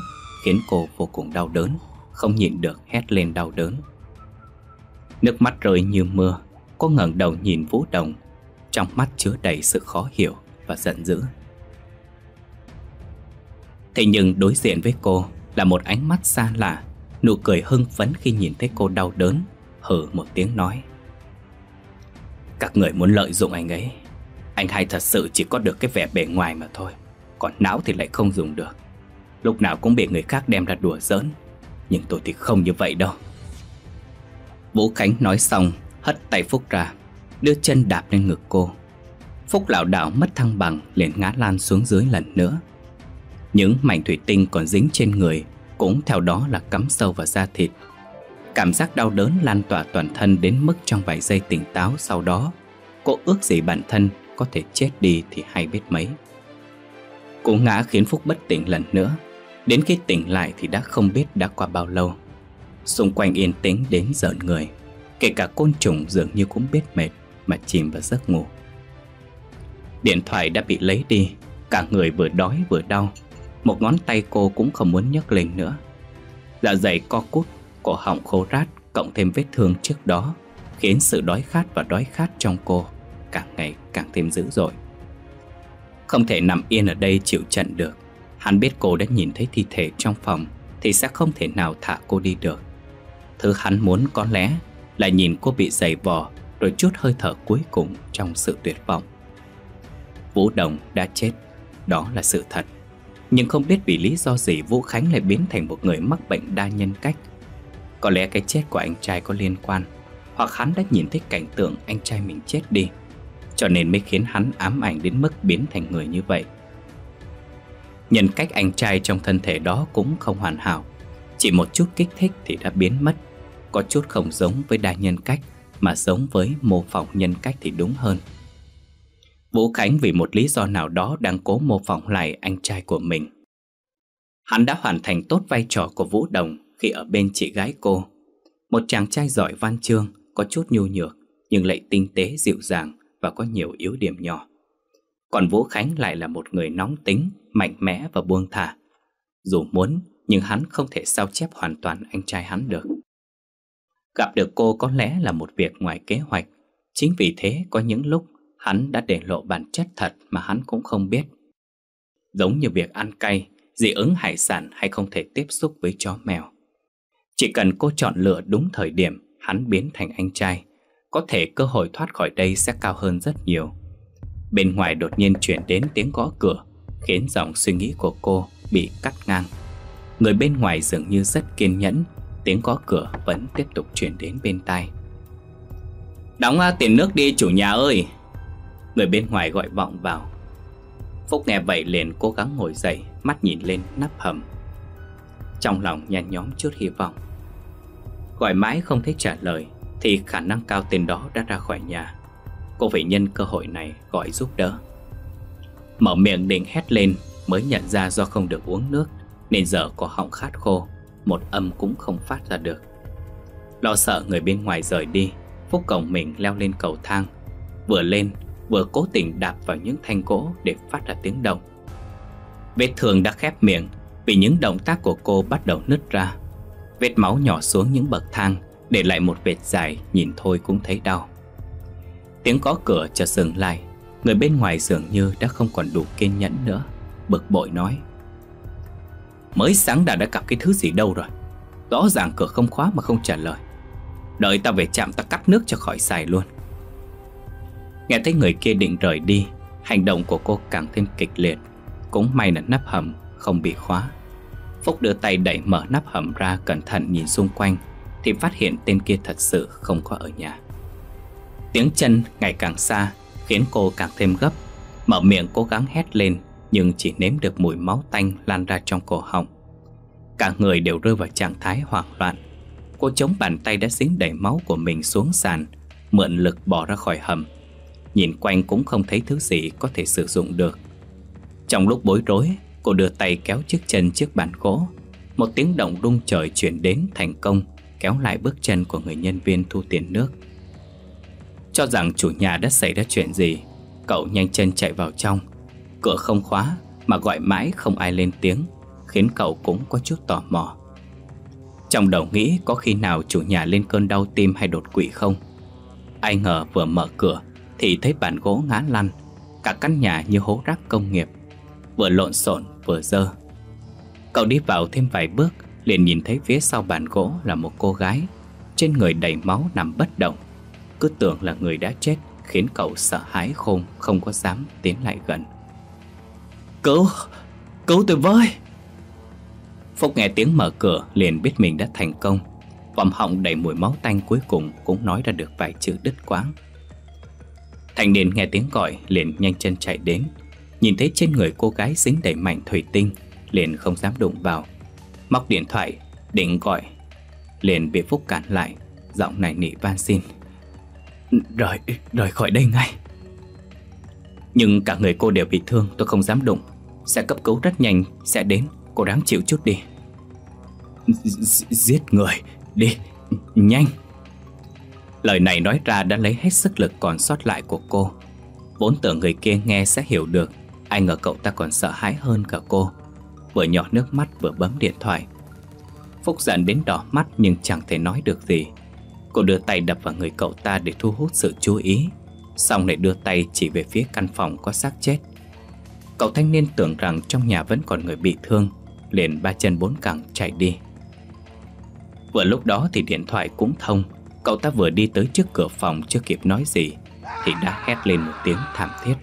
[SPEAKER 1] Khiến cô vô cùng đau đớn Không nhịn được hét lên đau đớn Nước mắt rơi như mưa Cô ngẩng đầu nhìn Vũ Đồng Trong mắt chứa đầy sự khó hiểu Và giận dữ Thế nhưng đối diện với cô Là một ánh mắt xa lạ Nụ cười hưng phấn khi nhìn thấy cô đau đớn Hử một tiếng nói các người muốn lợi dụng anh ấy Anh hai thật sự chỉ có được cái vẻ bề ngoài mà thôi Còn não thì lại không dùng được Lúc nào cũng bị người khác đem ra đùa giỡn Nhưng tôi thì không như vậy đâu Vũ Khánh nói xong Hất tay Phúc ra Đưa chân đạp lên ngực cô Phúc lảo đảo mất thăng bằng liền ngã lan xuống dưới lần nữa Những mảnh thủy tinh còn dính trên người Cũng theo đó là cắm sâu vào da thịt Cảm giác đau đớn lan tỏa toàn thân đến mức trong vài giây tỉnh táo sau đó Cô ước gì bản thân có thể chết đi thì hay biết mấy cô ngã khiến Phúc bất tỉnh lần nữa Đến khi tỉnh lại thì đã không biết đã qua bao lâu Xung quanh yên tĩnh đến giận người Kể cả côn trùng dường như cũng biết mệt Mà chìm vào giấc ngủ Điện thoại đã bị lấy đi Cả người vừa đói vừa đau Một ngón tay cô cũng không muốn nhấc lên nữa Dạ dày co cút cổ họng khô rát cộng thêm vết thương trước đó khiến sự đói khát và đói khát trong cô càng ngày càng thêm dữ dội. Không thể nằm yên ở đây chịu trận được. Hắn biết cô đã nhìn thấy thi thể trong phòng thì sẽ không thể nào thả cô đi được. Thứ hắn muốn có lẽ là nhìn cô bị giày vò rồi chút hơi thở cuối cùng trong sự tuyệt vọng. Vũ Đồng đã chết, đó là sự thật. Nhưng không biết vì lý do gì Vũ Khánh lại biến thành một người mắc bệnh đa nhân cách có lẽ cái chết của anh trai có liên quan Hoặc hắn đã nhìn thấy cảnh tượng anh trai mình chết đi Cho nên mới khiến hắn ám ảnh đến mức biến thành người như vậy Nhân cách anh trai trong thân thể đó cũng không hoàn hảo Chỉ một chút kích thích thì đã biến mất Có chút không giống với đa nhân cách Mà giống với mô phỏng nhân cách thì đúng hơn Vũ Khánh vì một lý do nào đó đang cố mô phỏng lại anh trai của mình Hắn đã hoàn thành tốt vai trò của Vũ Đồng khi ở bên chị gái cô. Một chàng trai giỏi văn chương, có chút nhu nhược, nhưng lại tinh tế dịu dàng và có nhiều yếu điểm nhỏ. Còn Vũ Khánh lại là một người nóng tính, mạnh mẽ và buông thả. Dù muốn, nhưng hắn không thể sao chép hoàn toàn anh trai hắn được. Gặp được cô có lẽ là một việc ngoài kế hoạch. Chính vì thế có những lúc hắn đã để lộ bản chất thật mà hắn cũng không biết. Giống như việc ăn cay, dị ứng hải sản hay không thể tiếp xúc với chó mèo. Chỉ cần cô chọn lựa đúng thời điểm Hắn biến thành anh trai Có thể cơ hội thoát khỏi đây sẽ cao hơn rất nhiều Bên ngoài đột nhiên chuyển đến tiếng gõ cửa Khiến dòng suy nghĩ của cô bị cắt ngang Người bên ngoài dường như rất kiên nhẫn Tiếng gõ cửa vẫn tiếp tục chuyển đến bên tai Đóng à, tiền nước đi chủ nhà ơi Người bên ngoài gọi vọng vào Phúc nghe vậy liền cố gắng ngồi dậy Mắt nhìn lên nắp hầm Trong lòng nhăn nhóm chút hy vọng Gọi mãi không thấy trả lời Thì khả năng cao tên đó đã ra khỏi nhà Cô phải nhân cơ hội này gọi giúp đỡ Mở miệng định hét lên Mới nhận ra do không được uống nước Nên giờ có họng khát khô Một âm cũng không phát ra được Lo sợ người bên ngoài rời đi Phúc cổng mình leo lên cầu thang Vừa lên vừa cố tình đạp vào những thanh gỗ Để phát ra tiếng động Vết thương đã khép miệng Vì những động tác của cô bắt đầu nứt ra Vết máu nhỏ xuống những bậc thang Để lại một vệt dài nhìn thôi cũng thấy đau Tiếng có cửa chợt dừng lại Người bên ngoài dường như đã không còn đủ kiên nhẫn nữa Bực bội nói Mới sáng đã đã gặp cái thứ gì đâu rồi Rõ ràng cửa không khóa mà không trả lời Đợi ta về chạm ta cắt nước cho khỏi xài luôn Nghe thấy người kia định rời đi Hành động của cô càng thêm kịch liệt Cũng may là nắp hầm không bị khóa Phúc đưa tay đẩy mở nắp hầm ra cẩn thận nhìn xung quanh Thì phát hiện tên kia thật sự không có ở nhà Tiếng chân ngày càng xa khiến cô càng thêm gấp Mở miệng cố gắng hét lên nhưng chỉ nếm được mùi máu tanh lan ra trong cổ họng Cả người đều rơi vào trạng thái hoảng loạn Cô chống bàn tay đã dính đầy máu của mình xuống sàn Mượn lực bỏ ra khỏi hầm Nhìn quanh cũng không thấy thứ gì có thể sử dụng được Trong lúc bối rối Cô đưa tay kéo chiếc chân chiếc bàn gỗ Một tiếng động rung trời chuyển đến thành công Kéo lại bước chân của người nhân viên thu tiền nước Cho rằng chủ nhà đã xảy ra chuyện gì Cậu nhanh chân chạy vào trong Cửa không khóa mà gọi mãi không ai lên tiếng Khiến cậu cũng có chút tò mò Trong đầu nghĩ có khi nào chủ nhà lên cơn đau tim hay đột quỵ không Ai ngờ vừa mở cửa Thì thấy bàn gỗ ngã lăn Cả căn nhà như hố rác công nghiệp Vừa lộn xộn vừa dơ Cậu đi vào thêm vài bước Liền nhìn thấy phía sau bàn gỗ là một cô gái Trên người đầy máu nằm bất động Cứ tưởng là người đã chết Khiến cậu sợ hãi khôn Không có dám tiến lại gần Cứu, cứu tôi với Phúc nghe tiếng mở cửa Liền biết mình đã thành công Vòng họng đầy mùi máu tanh cuối cùng Cũng nói ra được vài chữ đứt quáng Thành niên nghe tiếng gọi liền nhanh chân chạy đến Nhìn thấy trên người cô gái dính đầy mảnh thủy tinh Liền không dám đụng vào Móc điện thoại định gọi Liền bị Phúc cản lại Giọng này nỉ van xin Rời, rời khỏi đây ngay Nhưng cả người cô đều bị thương Tôi không dám đụng Sẽ cấp cứu rất nhanh, sẽ đến Cô ráng chịu chút đi Giết người, đi, nhanh Lời này nói ra đã lấy hết sức lực còn sót lại của cô Vốn tưởng người kia nghe sẽ hiểu được Ai ngờ cậu ta còn sợ hãi hơn cả cô Vừa nhỏ nước mắt vừa bấm điện thoại Phúc giận đến đỏ mắt nhưng chẳng thể nói được gì Cô đưa tay đập vào người cậu ta để thu hút sự chú ý Xong lại đưa tay chỉ về phía căn phòng có xác chết Cậu thanh niên tưởng rằng trong nhà vẫn còn người bị thương Liền ba chân bốn cẳng chạy đi Vừa lúc đó thì điện thoại cũng thông Cậu ta vừa đi tới trước cửa phòng chưa kịp nói gì Thì đã hét lên một tiếng thảm thiết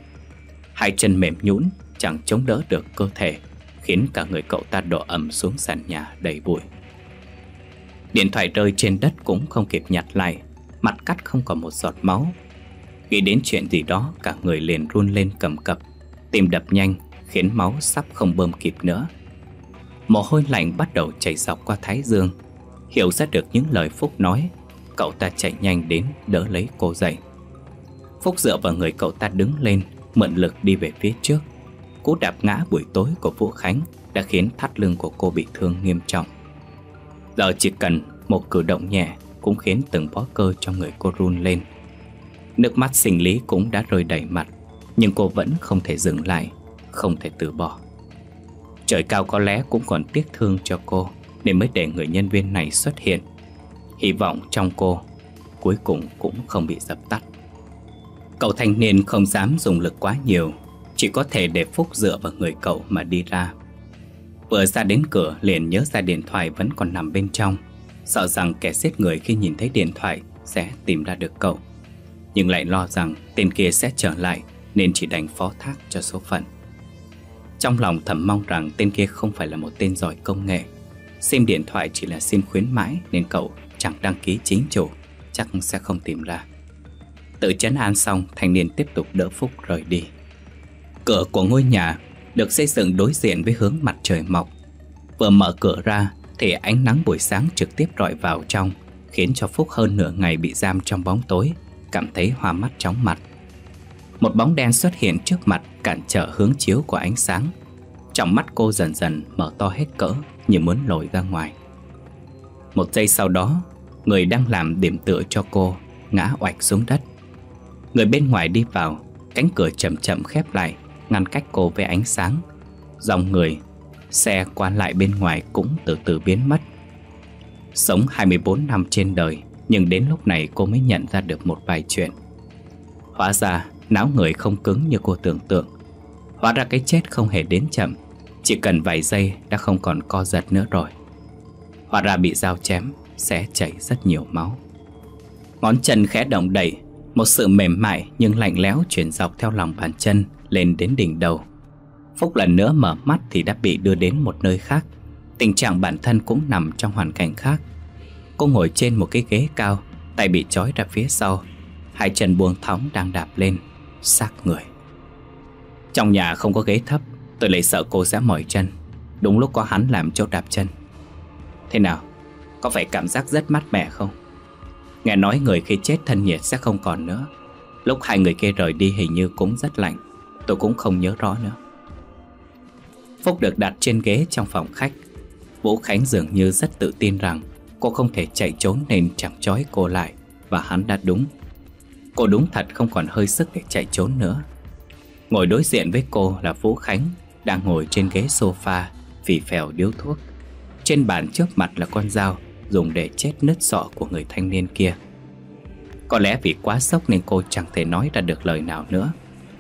[SPEAKER 1] Hai chân mềm nhũn chẳng chống đỡ được cơ thể Khiến cả người cậu ta đổ ẩm xuống sàn nhà đầy bụi Điện thoại rơi trên đất cũng không kịp nhặt lại Mặt cắt không còn một giọt máu Nghĩ đến chuyện gì đó cả người liền run lên cầm cập Tim đập nhanh khiến máu sắp không bơm kịp nữa Mồ hôi lạnh bắt đầu chảy dọc qua thái dương Hiểu ra được những lời Phúc nói Cậu ta chạy nhanh đến đỡ lấy cô dậy Phúc dựa vào người cậu ta đứng lên mượn lực đi về phía trước. Cú đạp ngã buổi tối của Vũ Khánh đã khiến thắt lưng của cô bị thương nghiêm trọng. Giờ chỉ cần một cử động nhẹ cũng khiến từng bó cơ trong người cô run lên. Nước mắt sinh lý cũng đã rơi đầy mặt, nhưng cô vẫn không thể dừng lại, không thể từ bỏ. Trời cao có lẽ cũng còn tiếc thương cho cô nên mới để người nhân viên này xuất hiện. Hy vọng trong cô cuối cùng cũng không bị dập tắt. Cậu thanh niên không dám dùng lực quá nhiều Chỉ có thể để Phúc dựa vào người cậu mà đi ra Vừa ra đến cửa liền nhớ ra điện thoại vẫn còn nằm bên trong Sợ rằng kẻ giết người khi nhìn thấy điện thoại sẽ tìm ra được cậu Nhưng lại lo rằng tên kia sẽ trở lại Nên chỉ đành phó thác cho số phận Trong lòng thầm mong rằng tên kia không phải là một tên giỏi công nghệ SIM điện thoại chỉ là SIM khuyến mãi Nên cậu chẳng đăng ký chính chủ Chắc sẽ không tìm ra Tự chấn an xong Thanh niên tiếp tục đỡ Phúc rời đi Cửa của ngôi nhà Được xây dựng đối diện với hướng mặt trời mọc Vừa mở cửa ra Thì ánh nắng buổi sáng trực tiếp rọi vào trong Khiến cho Phúc hơn nửa ngày bị giam trong bóng tối Cảm thấy hoa mắt chóng mặt Một bóng đen xuất hiện trước mặt Cản trở hướng chiếu của ánh sáng Trọng mắt cô dần dần mở to hết cỡ Như muốn lồi ra ngoài Một giây sau đó Người đang làm điểm tựa cho cô Ngã oạch xuống đất Người bên ngoài đi vào Cánh cửa chậm chậm khép lại Ngăn cách cô với ánh sáng Dòng người Xe qua lại bên ngoài cũng từ từ biến mất Sống 24 năm trên đời Nhưng đến lúc này cô mới nhận ra được một vài chuyện Hóa ra Não người không cứng như cô tưởng tượng Hóa ra cái chết không hề đến chậm Chỉ cần vài giây đã không còn co giật nữa rồi Hóa ra bị dao chém Sẽ chảy rất nhiều máu Ngón chân khẽ động đầy. Một sự mềm mại nhưng lạnh lẽo chuyển dọc theo lòng bàn chân lên đến đỉnh đầu Phúc lần nữa mở mắt thì đã bị đưa đến một nơi khác Tình trạng bản thân cũng nằm trong hoàn cảnh khác Cô ngồi trên một cái ghế cao Tay bị trói ra phía sau Hai chân buông thóng đang đạp lên Xác người Trong nhà không có ghế thấp Tôi lại sợ cô sẽ mỏi chân Đúng lúc có hắn làm chỗ đạp chân Thế nào, có phải cảm giác rất mát mẻ không? Nghe nói người khi chết thân nhiệt sẽ không còn nữa Lúc hai người kia rời đi hình như cũng rất lạnh Tôi cũng không nhớ rõ nữa Phúc được đặt trên ghế trong phòng khách Vũ Khánh dường như rất tự tin rằng Cô không thể chạy trốn nên chẳng trói cô lại Và hắn đã đúng Cô đúng thật không còn hơi sức để chạy trốn nữa Ngồi đối diện với cô là Vũ Khánh Đang ngồi trên ghế sofa Phì phèo điếu thuốc Trên bàn trước mặt là con dao dùng để chết nứt sọ của người thanh niên kia. Có lẽ vì quá sốc nên cô chẳng thể nói ra được lời nào nữa.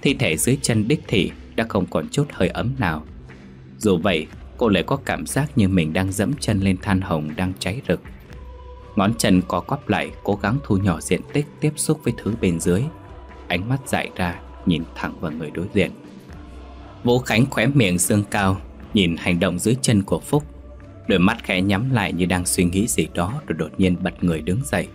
[SPEAKER 1] Thi thể dưới chân đích thị đã không còn chút hơi ấm nào. Dù vậy, cô lại có cảm giác như mình đang dẫm chân lên than hồng đang cháy rực. Ngón chân co quắp lại cố gắng thu nhỏ diện tích tiếp xúc với thứ bên dưới. Ánh mắt dại ra nhìn thẳng vào người đối diện. Vũ Khánh khóe miệng dương cao, nhìn hành động dưới chân của Phúc Đôi mắt khẽ nhắm lại như đang suy nghĩ gì đó Rồi đột nhiên bật người đứng dậy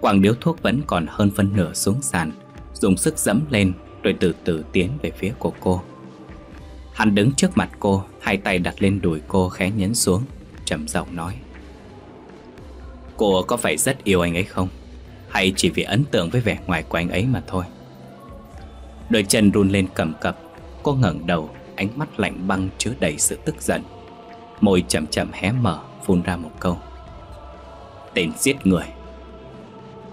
[SPEAKER 1] Quảng điếu thuốc vẫn còn hơn phân nửa xuống sàn Dùng sức dẫm lên Rồi từ từ tiến về phía của cô Hắn đứng trước mặt cô Hai tay đặt lên đùi cô khẽ nhấn xuống trầm giọng nói Cô có phải rất yêu anh ấy không? Hay chỉ vì ấn tượng với vẻ ngoài của anh ấy mà thôi? Đôi chân run lên cầm cập Cô ngẩng đầu Ánh mắt lạnh băng chứa đầy sự tức giận Môi chậm chậm hé mở Phun ra một câu Tên giết người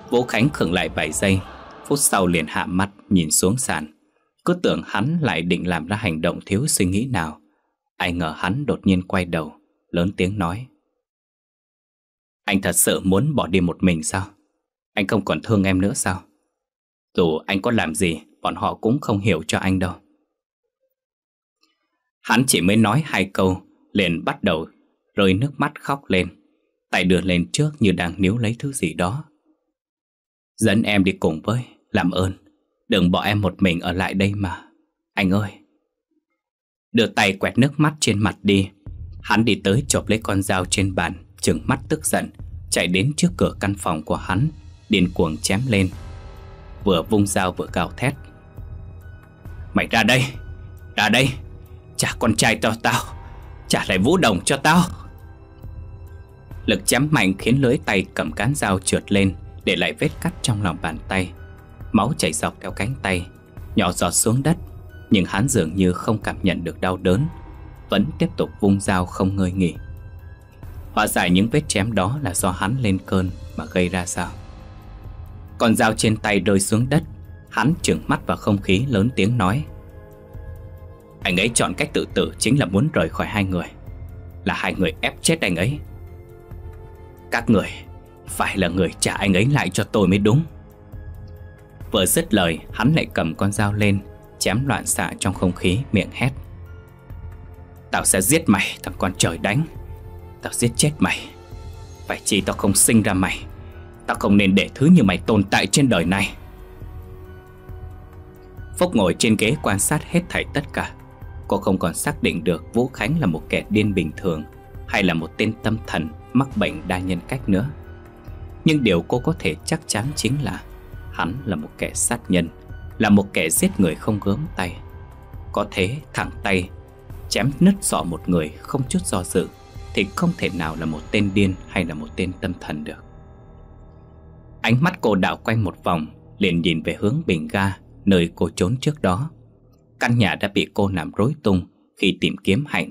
[SPEAKER 1] Vũ Khánh khựng lại vài giây Phút sau liền hạ mắt nhìn xuống sàn Cứ tưởng hắn lại định làm ra hành động thiếu suy nghĩ nào Ai ngờ hắn đột nhiên quay đầu Lớn tiếng nói Anh thật sự muốn bỏ đi một mình sao Anh không còn thương em nữa sao Dù anh có làm gì Bọn họ cũng không hiểu cho anh đâu Hắn chỉ mới nói hai câu liền bắt đầu rơi nước mắt khóc lên, tay đưa lên trước như đang níu lấy thứ gì đó. Dẫn em đi cùng với, làm ơn, đừng bỏ em một mình ở lại đây mà, anh ơi. Đưa tay quẹt nước mắt trên mặt đi, hắn đi tới chộp lấy con dao trên bàn, trừng mắt tức giận, chạy đến trước cửa căn phòng của hắn, điên cuồng chém lên. Vừa vung dao vừa gào thét. Mày ra đây, ra đây, trả con trai cho tao. Trả lại vũ đồng cho tao Lực chém mạnh khiến lưới tay cầm cán dao trượt lên Để lại vết cắt trong lòng bàn tay Máu chảy dọc theo cánh tay Nhỏ giọt xuống đất Nhưng hắn dường như không cảm nhận được đau đớn Vẫn tiếp tục vung dao không ngơi nghỉ Hóa giải những vết chém đó là do hắn lên cơn mà gây ra sao Con dao trên tay rơi xuống đất Hắn trừng mắt vào không khí lớn tiếng nói anh ấy chọn cách tự tử chính là muốn rời khỏi hai người Là hai người ép chết anh ấy Các người phải là người trả anh ấy lại cho tôi mới đúng Vừa dứt lời hắn lại cầm con dao lên Chém loạn xạ trong không khí miệng hét Tao sẽ giết mày thằng con trời đánh Tao giết chết mày Phải chi tao không sinh ra mày Tao không nên để thứ như mày tồn tại trên đời này Phúc ngồi trên ghế quan sát hết thảy tất cả Cô không còn xác định được Vũ Khánh là một kẻ điên bình thường Hay là một tên tâm thần mắc bệnh đa nhân cách nữa Nhưng điều cô có thể chắc chắn chính là Hắn là một kẻ sát nhân Là một kẻ giết người không gớm tay Có thế thẳng tay Chém nứt sọ một người không chút do dự Thì không thể nào là một tên điên hay là một tên tâm thần được Ánh mắt cô đảo quanh một vòng Liền nhìn về hướng bình ga Nơi cô trốn trước đó Căn nhà đã bị cô làm rối tung khi tìm kiếm Hạnh.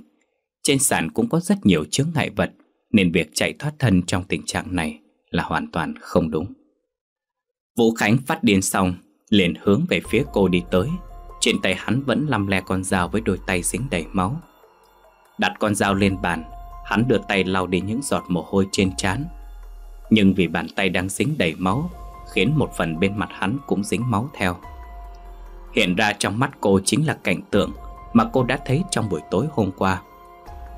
[SPEAKER 1] Trên sàn cũng có rất nhiều chướng ngại vật nên việc chạy thoát thân trong tình trạng này là hoàn toàn không đúng. Vũ Khánh phát điên xong, liền hướng về phía cô đi tới. Trên tay hắn vẫn lăm le con dao với đôi tay dính đầy máu. Đặt con dao lên bàn, hắn đưa tay lau đi những giọt mồ hôi trên trán. Nhưng vì bàn tay đang dính đầy máu, khiến một phần bên mặt hắn cũng dính máu theo. Hiện ra trong mắt cô chính là cảnh tượng mà cô đã thấy trong buổi tối hôm qua.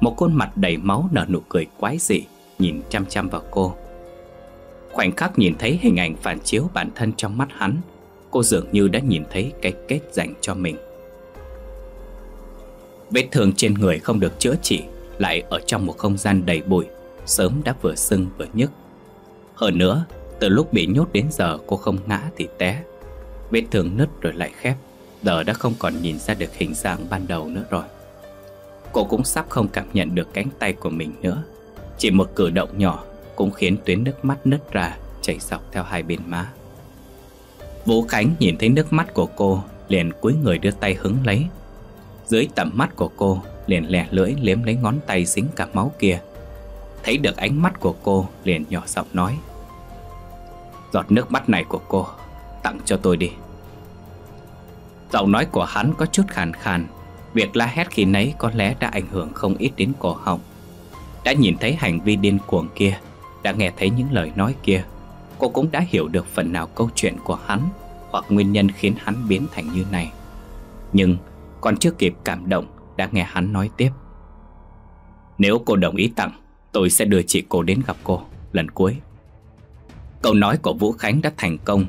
[SPEAKER 1] Một khuôn mặt đầy máu nở nụ cười quái dị, nhìn chăm chăm vào cô. Khoảnh khắc nhìn thấy hình ảnh phản chiếu bản thân trong mắt hắn, cô dường như đã nhìn thấy cái kết dành cho mình. Vết thương trên người không được chữa trị, lại ở trong một không gian đầy bụi, sớm đã vừa sưng vừa nhức. Hơn nữa, từ lúc bị nhốt đến giờ cô không ngã thì té, vết thương nứt rồi lại khép giờ đã không còn nhìn ra được hình dạng ban đầu nữa rồi Cô cũng sắp không cảm nhận được cánh tay của mình nữa Chỉ một cử động nhỏ cũng khiến tuyến nước mắt nứt ra chảy dọc theo hai bên má Vũ Khánh nhìn thấy nước mắt của cô liền cúi người đưa tay hứng lấy Dưới tầm mắt của cô liền lẻ lưỡi liếm lấy ngón tay dính cả máu kia Thấy được ánh mắt của cô liền nhỏ giọng nói Giọt nước mắt này của cô tặng cho tôi đi Giọng nói của hắn có chút khàn khàn Việc la hét khi nấy có lẽ đã ảnh hưởng không ít đến cổ họng Đã nhìn thấy hành vi điên cuồng kia Đã nghe thấy những lời nói kia Cô cũng đã hiểu được phần nào câu chuyện của hắn Hoặc nguyên nhân khiến hắn biến thành như này Nhưng còn chưa kịp cảm động Đã nghe hắn nói tiếp Nếu cô đồng ý tặng Tôi sẽ đưa chị cô đến gặp cô lần cuối Câu nói của Vũ Khánh đã thành công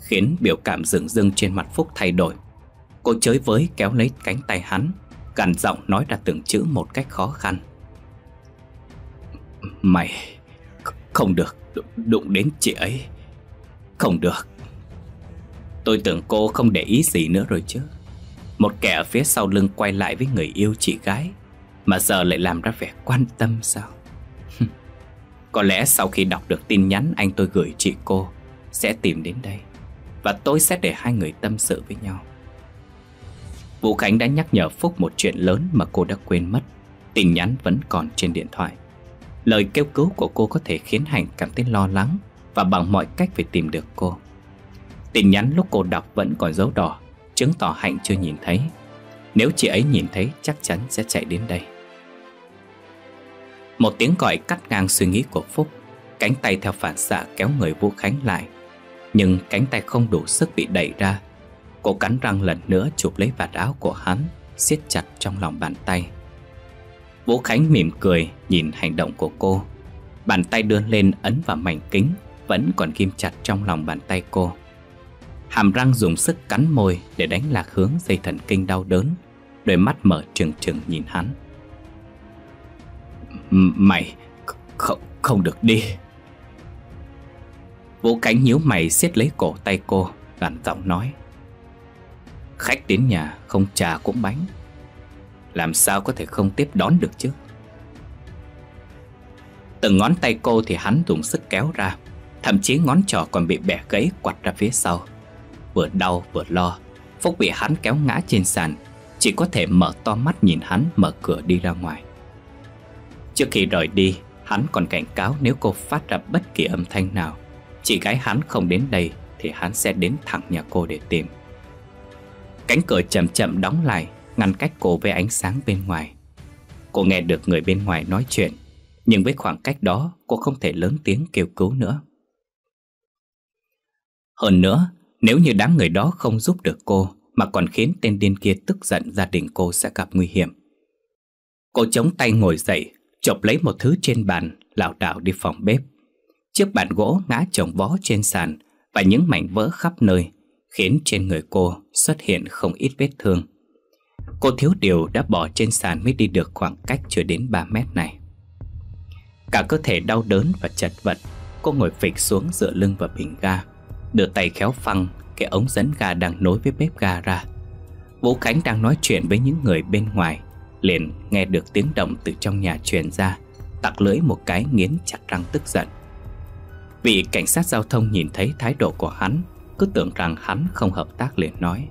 [SPEAKER 1] Khiến biểu cảm rừng rưng trên mặt Phúc thay đổi Cô chới với kéo lấy cánh tay hắn Gằn giọng nói ra từng chữ một cách khó khăn Mày Không được Đụng đến chị ấy Không được Tôi tưởng cô không để ý gì nữa rồi chứ Một kẻ ở phía sau lưng quay lại với người yêu chị gái Mà giờ lại làm ra vẻ quan tâm sao Có lẽ sau khi đọc được tin nhắn anh tôi gửi chị cô Sẽ tìm đến đây Và tôi sẽ để hai người tâm sự với nhau Vũ Khánh đã nhắc nhở Phúc một chuyện lớn mà cô đã quên mất Tin nhắn vẫn còn trên điện thoại Lời kêu cứu của cô có thể khiến Hành cảm thấy lo lắng Và bằng mọi cách phải tìm được cô Tin nhắn lúc cô đọc vẫn còn dấu đỏ Chứng tỏ Hạnh chưa nhìn thấy Nếu chị ấy nhìn thấy chắc chắn sẽ chạy đến đây Một tiếng gọi cắt ngang suy nghĩ của Phúc Cánh tay theo phản xạ kéo người Vũ Khánh lại Nhưng cánh tay không đủ sức bị đẩy ra Cô cắn răng lần nữa chụp lấy vạt áo của hắn siết chặt trong lòng bàn tay Vũ Khánh mỉm cười nhìn hành động của cô Bàn tay đưa lên ấn vào mảnh kính Vẫn còn ghim chặt trong lòng bàn tay cô Hàm răng dùng sức cắn môi để đánh lạc hướng dây thần kinh đau đớn Đôi mắt mở trừng trừng nhìn hắn Mày không, không được đi Vũ Khánh nhíu mày siết lấy cổ tay cô Gằn giọng nói Khách đến nhà không trà cũng bánh Làm sao có thể không tiếp đón được chứ Từng ngón tay cô thì hắn dùng sức kéo ra Thậm chí ngón trỏ còn bị bẻ gãy quặt ra phía sau Vừa đau vừa lo Phúc bị hắn kéo ngã trên sàn Chỉ có thể mở to mắt nhìn hắn mở cửa đi ra ngoài Trước khi rời đi Hắn còn cảnh cáo nếu cô phát ra bất kỳ âm thanh nào Chị gái hắn không đến đây Thì hắn sẽ đến thẳng nhà cô để tìm Cánh cửa chậm chậm đóng lại Ngăn cách cô với ánh sáng bên ngoài Cô nghe được người bên ngoài nói chuyện Nhưng với khoảng cách đó Cô không thể lớn tiếng kêu cứu nữa Hơn nữa Nếu như đám người đó không giúp được cô Mà còn khiến tên điên kia tức giận Gia đình cô sẽ gặp nguy hiểm Cô chống tay ngồi dậy Chộp lấy một thứ trên bàn lảo đảo đi phòng bếp Chiếc bàn gỗ ngã chồng vó trên sàn Và những mảnh vỡ khắp nơi khiến trên người cô xuất hiện không ít vết thương. Cô thiếu điều đã bỏ trên sàn mới đi được khoảng cách chưa đến 3 mét này. Cả cơ thể đau đớn và chật vật, cô ngồi phịch xuống dựa lưng vào bình ga, đưa tay khéo phăng cái ống dẫn ga đang nối với bếp ga ra. Vũ Khánh đang nói chuyện với những người bên ngoài, liền nghe được tiếng động từ trong nhà truyền ra, tặc lưỡi một cái nghiến chặt răng tức giận. Vị cảnh sát giao thông nhìn thấy thái độ của hắn cứ tưởng rằng hắn không hợp tác liền nói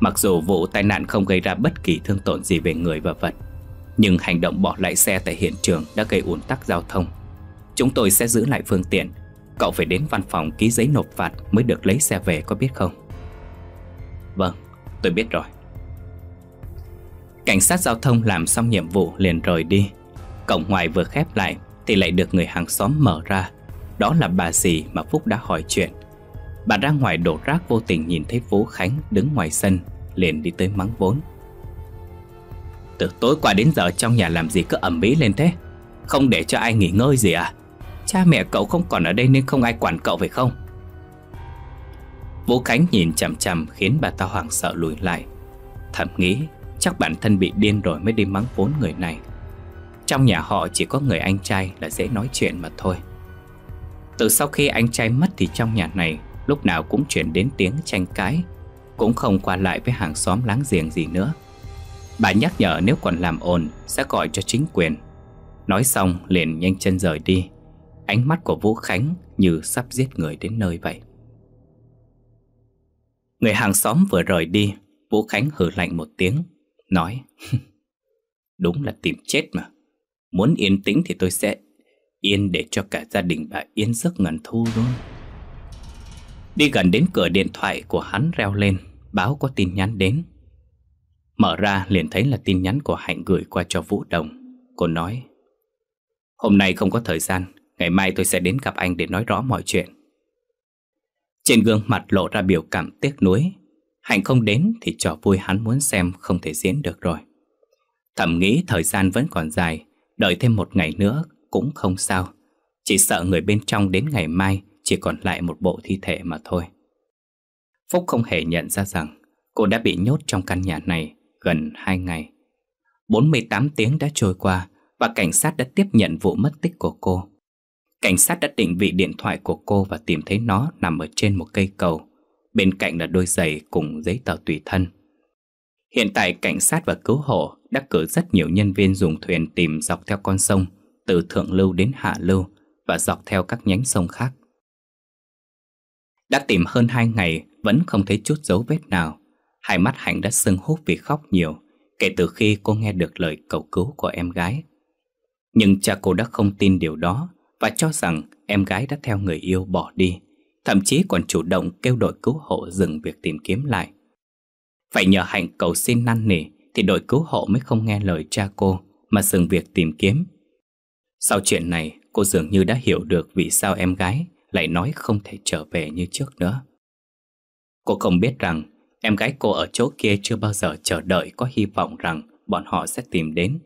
[SPEAKER 1] Mặc dù vụ tai nạn không gây ra bất kỳ thương tổn gì về người và vật Nhưng hành động bỏ lại xe tại hiện trường đã gây ủn tắc giao thông Chúng tôi sẽ giữ lại phương tiện Cậu phải đến văn phòng ký giấy nộp phạt mới được lấy xe về có biết không? Vâng, tôi biết rồi Cảnh sát giao thông làm xong nhiệm vụ liền rời đi Cổng ngoài vừa khép lại thì lại được người hàng xóm mở ra Đó là bà dì mà Phúc đã hỏi chuyện bà ra ngoài đổ rác vô tình nhìn thấy Vũ Khánh đứng ngoài sân Liền đi tới mắng vốn Từ tối qua đến giờ trong nhà làm gì cứ ẩm mỹ lên thế Không để cho ai nghỉ ngơi gì à Cha mẹ cậu không còn ở đây nên không ai quản cậu phải không Vũ Khánh nhìn chằm chằm khiến bà ta hoảng sợ lùi lại Thầm nghĩ chắc bản thân bị điên rồi mới đi mắng vốn người này Trong nhà họ chỉ có người anh trai là dễ nói chuyện mà thôi Từ sau khi anh trai mất thì trong nhà này Lúc nào cũng chuyển đến tiếng tranh cãi Cũng không qua lại với hàng xóm láng giềng gì nữa Bà nhắc nhở nếu còn làm ồn Sẽ gọi cho chính quyền Nói xong liền nhanh chân rời đi Ánh mắt của Vũ Khánh như sắp giết người đến nơi vậy Người hàng xóm vừa rời đi Vũ Khánh hử lạnh một tiếng Nói Đúng là tìm chết mà Muốn yên tĩnh thì tôi sẽ Yên để cho cả gia đình bà Yên giấc ngẩn thu luôn Đi gần đến cửa điện thoại của hắn reo lên Báo có tin nhắn đến Mở ra liền thấy là tin nhắn của Hạnh gửi qua cho Vũ Đồng Cô nói Hôm nay không có thời gian Ngày mai tôi sẽ đến gặp anh để nói rõ mọi chuyện Trên gương mặt lộ ra biểu cảm tiếc nuối Hạnh không đến thì trò vui hắn muốn xem không thể diễn được rồi Thầm nghĩ thời gian vẫn còn dài Đợi thêm một ngày nữa cũng không sao Chỉ sợ người bên trong đến ngày mai chỉ còn lại một bộ thi thể mà thôi. Phúc không hề nhận ra rằng cô đã bị nhốt trong căn nhà này gần 2 ngày. 48 tiếng đã trôi qua và cảnh sát đã tiếp nhận vụ mất tích của cô. Cảnh sát đã định vị điện thoại của cô và tìm thấy nó nằm ở trên một cây cầu. Bên cạnh là đôi giày cùng giấy tờ tùy thân. Hiện tại cảnh sát và cứu hộ đã cử rất nhiều nhân viên dùng thuyền tìm dọc theo con sông từ thượng lưu đến hạ lưu và dọc theo các nhánh sông khác. Đã tìm hơn hai ngày Vẫn không thấy chút dấu vết nào Hai mắt Hạnh đã sưng húp vì khóc nhiều Kể từ khi cô nghe được lời cầu cứu của em gái Nhưng cha cô đã không tin điều đó Và cho rằng em gái đã theo người yêu bỏ đi Thậm chí còn chủ động kêu đội cứu hộ dừng việc tìm kiếm lại Phải nhờ Hạnh cầu xin năn nỉ Thì đội cứu hộ mới không nghe lời cha cô Mà dừng việc tìm kiếm Sau chuyện này cô dường như đã hiểu được vì sao em gái lại nói không thể trở về như trước nữa. Cô không biết rằng em gái cô ở chỗ kia chưa bao giờ chờ đợi có hy vọng rằng bọn họ sẽ tìm đến.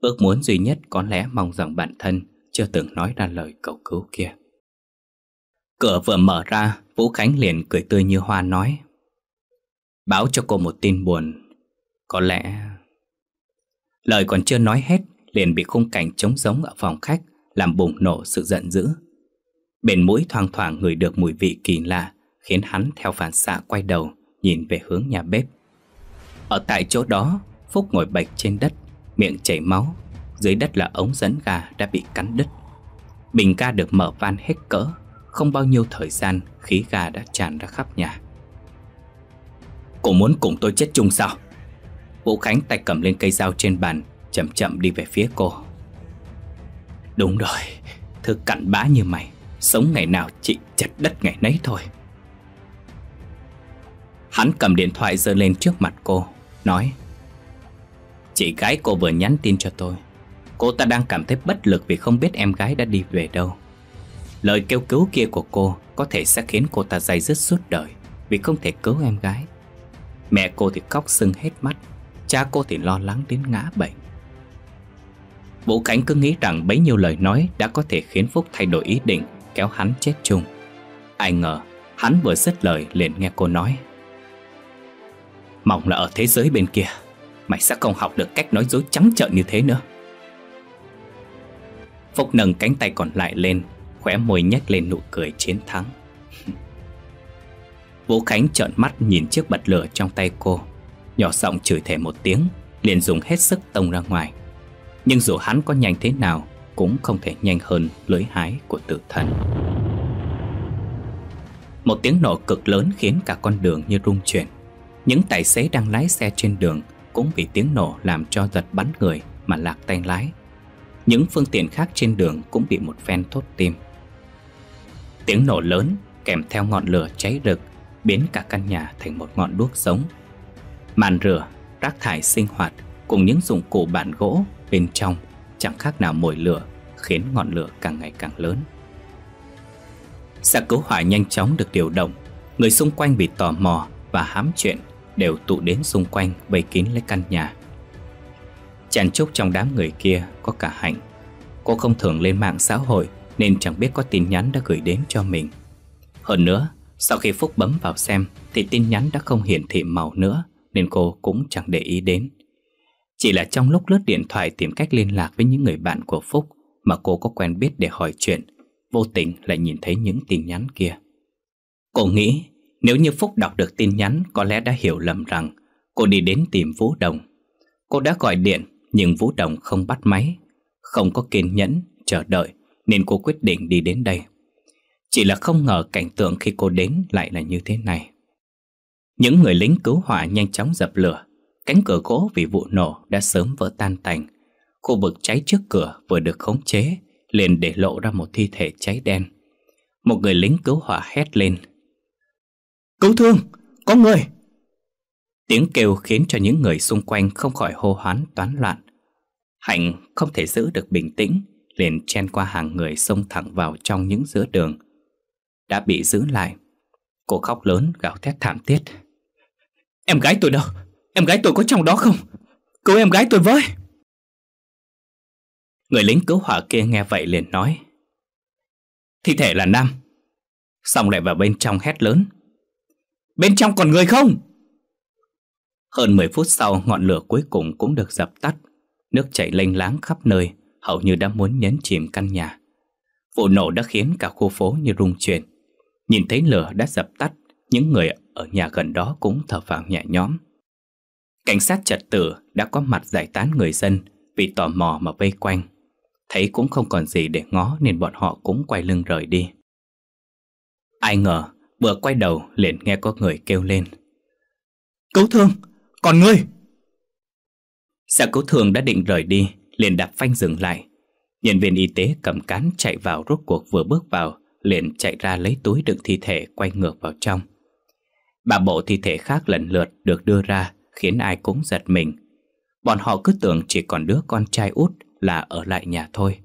[SPEAKER 1] Ước muốn duy nhất có lẽ mong rằng bản thân chưa từng nói ra lời cầu cứu kia. Cửa vừa mở ra, Vũ Khánh liền cười tươi như hoa nói. Báo cho cô một tin buồn. Có lẽ... Lời còn chưa nói hết, liền bị khung cảnh trống giống ở phòng khách làm bùng nổ sự giận dữ Bên mũi thoang thoảng ngửi được mùi vị kỳ lạ Khiến hắn theo phản xạ quay đầu Nhìn về hướng nhà bếp Ở tại chỗ đó Phúc ngồi bạch trên đất Miệng chảy máu Dưới đất là ống dẫn gà đã bị cắn đứt Bình ga được mở van hết cỡ Không bao nhiêu thời gian Khí gà đã tràn ra khắp nhà Cô muốn cùng tôi chết chung sao Vũ Khánh tay cầm lên cây dao trên bàn Chậm chậm đi về phía cô Đúng rồi Thứ cặn bã như mày Sống ngày nào chị chặt đất ngày nấy thôi Hắn cầm điện thoại giơ lên trước mặt cô Nói Chị gái cô vừa nhắn tin cho tôi Cô ta đang cảm thấy bất lực vì không biết em gái đã đi về đâu Lời kêu cứu kia của cô Có thể sẽ khiến cô ta dày dứt suốt đời Vì không thể cứu em gái Mẹ cô thì khóc sưng hết mắt Cha cô thì lo lắng đến ngã bệnh Vũ Khánh cứ nghĩ rằng bấy nhiêu lời nói đã có thể khiến Phúc thay đổi ý định kéo hắn chết chung Ai ngờ hắn vừa dứt lời liền nghe cô nói Mong là ở thế giới bên kia Mày sẽ không học được cách nói dối trắng trợn như thế nữa Phúc nâng cánh tay còn lại lên Khóe môi nhếch lên nụ cười chiến thắng Vũ Khánh trợn mắt nhìn chiếc bật lửa trong tay cô Nhỏ giọng chửi thề một tiếng Liền dùng hết sức tông ra ngoài Nhưng dù hắn có nhanh thế nào cũng không thể nhanh hơn lưới hái của tự thần. Một tiếng nổ cực lớn khiến cả con đường như rung chuyển. Những tài xế đang lái xe trên đường cũng bị tiếng nổ làm cho giật bắn người mà lạc tay lái. Những phương tiện khác trên đường cũng bị một phen thốt tim. Tiếng nổ lớn kèm theo ngọn lửa cháy rực biến cả căn nhà thành một ngọn đuốc sống. Màn rửa, rác thải sinh hoạt cùng những dụng cụ bản gỗ bên trong chẳng khác nào mồi lửa khiến ngọn lửa càng ngày càng lớn. Xe cứu hỏa nhanh chóng được điều động, người xung quanh bị tò mò và hám chuyện đều tụ đến xung quanh vây kín lấy căn nhà. Chèn chúc trong đám người kia có cả Hạnh. Cô không thường lên mạng xã hội nên chẳng biết có tin nhắn đã gửi đến cho mình. Hơn nữa, sau khi Phúc bấm vào xem thì tin nhắn đã không hiển thị màu nữa nên cô cũng chẳng để ý đến. Chỉ là trong lúc lướt điện thoại tìm cách liên lạc với những người bạn của Phúc mà cô có quen biết để hỏi chuyện, vô tình lại nhìn thấy những tin nhắn kia. Cô nghĩ nếu như Phúc đọc được tin nhắn có lẽ đã hiểu lầm rằng cô đi đến tìm Vũ Đồng. Cô đã gọi điện nhưng Vũ Đồng không bắt máy, không có kiên nhẫn, chờ đợi nên cô quyết định đi đến đây. Chỉ là không ngờ cảnh tượng khi cô đến lại là như thế này. Những người lính cứu hỏa nhanh chóng dập lửa Cánh cửa gỗ vì vụ nổ đã sớm vỡ tan tành Khu vực cháy trước cửa vừa được khống chế Liền để lộ ra một thi thể cháy đen Một người lính cứu hỏa hét lên Cứu thương! Có người! Tiếng kêu khiến cho những người xung quanh không khỏi hô hoán toán loạn Hạnh không thể giữ được bình tĩnh Liền chen qua hàng người xông thẳng vào trong những giữa đường Đã bị giữ lại Cô khóc lớn gào thét thảm thiết Em gái tôi đâu Em gái tôi có trong đó không Cứu em gái tôi với Người lính cứu hỏa kia nghe vậy liền nói Thi thể là nam Xong lại vào bên trong hét lớn Bên trong còn người không Hơn 10 phút sau ngọn lửa cuối cùng cũng được dập tắt Nước chảy lênh láng khắp nơi Hầu như đã muốn nhấn chìm căn nhà Vụ nổ đã khiến cả khu phố như rung chuyển Nhìn thấy lửa đã dập tắt Những người ở nhà gần đó cũng thở vào nhẹ nhõm Cảnh sát trật tự đã có mặt giải tán người dân vì tò mò mà vây quanh. Thấy cũng không còn gì để ngó nên bọn họ cũng quay lưng rời đi. Ai ngờ, vừa quay đầu liền nghe có người kêu lên. Cấu thương, còn ngươi! Xã cấu thương đã định rời đi, liền đạp phanh dừng lại. Nhân viên y tế cầm cán chạy vào rốt cuộc vừa bước vào, liền chạy ra lấy túi đựng thi thể quay ngược vào trong. Ba bộ thi thể khác lần lượt được đưa ra, khiến ai cũng giật mình. Bọn họ cứ tưởng chỉ còn đứa con trai út là ở lại nhà thôi.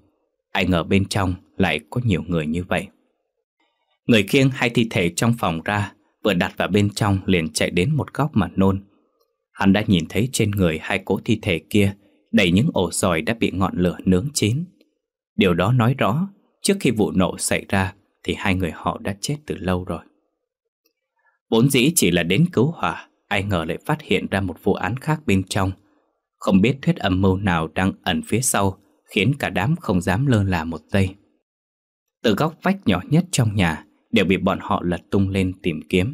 [SPEAKER 1] Ai ngờ bên trong lại có nhiều người như vậy. Người khiêng hai thi thể trong phòng ra, vừa đặt vào bên trong liền chạy đến một góc mà nôn. Hắn đã nhìn thấy trên người hai cỗ thi thể kia đầy những ổ sòi đã bị ngọn lửa nướng chín. Điều đó nói rõ, trước khi vụ nổ xảy ra thì hai người họ đã chết từ lâu rồi. Bốn dĩ chỉ là đến cứu hỏa, ai ngờ lại phát hiện ra một vụ án khác bên trong. Không biết thuyết âm mưu nào đang ẩn phía sau, khiến cả đám không dám lơ là một giây. Từ góc vách nhỏ nhất trong nhà đều bị bọn họ lật tung lên tìm kiếm.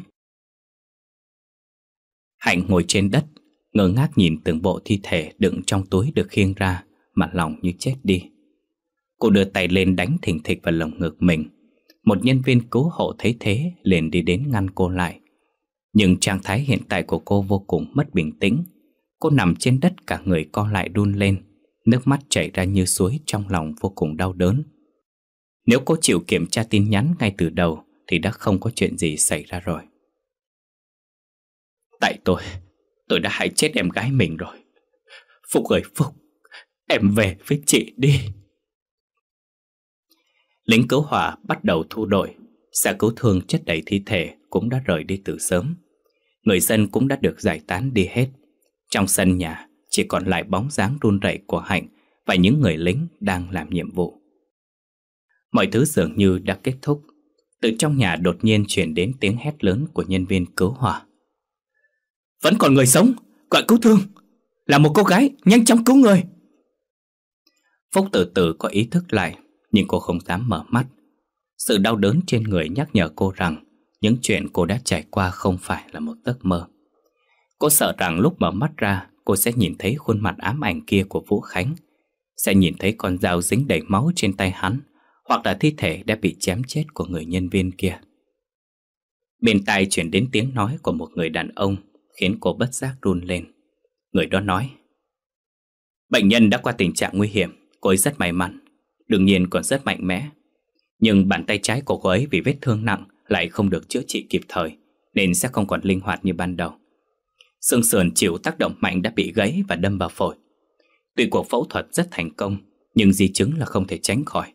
[SPEAKER 1] Hạnh ngồi trên đất, ngơ ngác nhìn từng bộ thi thể đựng trong túi được khiêng ra, mà lòng như chết đi. Cô đưa tay lên đánh thình thịch vào lồng ngực mình. Một nhân viên cứu hộ thấy thế liền đi đến ngăn cô lại, nhưng trạng thái hiện tại của cô vô cùng mất bình tĩnh Cô nằm trên đất cả người co lại đun lên Nước mắt chảy ra như suối trong lòng vô cùng đau đớn Nếu cô chịu kiểm tra tin nhắn ngay từ đầu Thì đã không có chuyện gì xảy ra rồi Tại tôi, tôi đã hại chết em gái mình rồi Phúc ơi Phúc, em về với chị đi Lính cứu hỏa bắt đầu thu đội Xe dạ cứu thương chất đầy thi thể cũng đã rời đi từ sớm. Người dân cũng đã được giải tán đi hết. Trong sân nhà chỉ còn lại bóng dáng run rẩy của Hạnh và những người lính đang làm nhiệm vụ. Mọi thứ dường như đã kết thúc. Từ trong nhà đột nhiên chuyển đến tiếng hét lớn của nhân viên cứu hỏa. Vẫn còn người sống, gọi cứu thương. Là một cô gái, nhanh chóng cứu người. Phúc từ từ có ý thức lại, nhưng cô không dám mở mắt. Sự đau đớn trên người nhắc nhở cô rằng những chuyện cô đã trải qua không phải là một giấc mơ. Cô sợ rằng lúc mở mắt ra, cô sẽ nhìn thấy khuôn mặt ám ảnh kia của Vũ Khánh, sẽ nhìn thấy con dao dính đầy máu trên tay hắn, hoặc là thi thể đã bị chém chết của người nhân viên kia. Bên tai chuyển đến tiếng nói của một người đàn ông khiến cô bất giác run lên. Người đó nói Bệnh nhân đã qua tình trạng nguy hiểm, cô ấy rất may mắn, đương nhiên còn rất mạnh mẽ nhưng bàn tay trái của cô ấy vì vết thương nặng lại không được chữa trị kịp thời, nên sẽ không còn linh hoạt như ban đầu. Xương sườn chịu tác động mạnh đã bị gãy và đâm vào phổi. Tuy cuộc phẫu thuật rất thành công, nhưng di chứng là không thể tránh khỏi.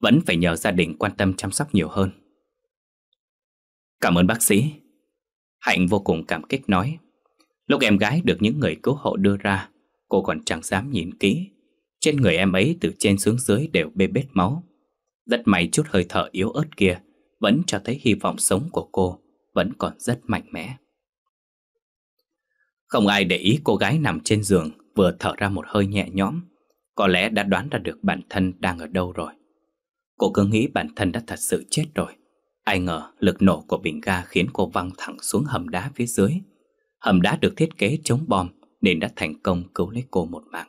[SPEAKER 1] Vẫn phải nhờ gia đình quan tâm chăm sóc nhiều hơn. Cảm ơn bác sĩ. Hạnh vô cùng cảm kích nói. Lúc em gái được những người cứu hộ đưa ra, cô còn chẳng dám nhìn kỹ. Trên người em ấy từ trên xuống dưới đều bê bết máu. Rất may chút hơi thở yếu ớt kia vẫn cho thấy hy vọng sống của cô vẫn còn rất mạnh mẽ. Không ai để ý cô gái nằm trên giường vừa thở ra một hơi nhẹ nhõm, có lẽ đã đoán ra được bản thân đang ở đâu rồi. Cô cứ nghĩ bản thân đã thật sự chết rồi. Ai ngờ lực nổ của bình ga khiến cô văng thẳng xuống hầm đá phía dưới. Hầm đá được thiết kế chống bom nên đã thành công cứu lấy cô một mạng.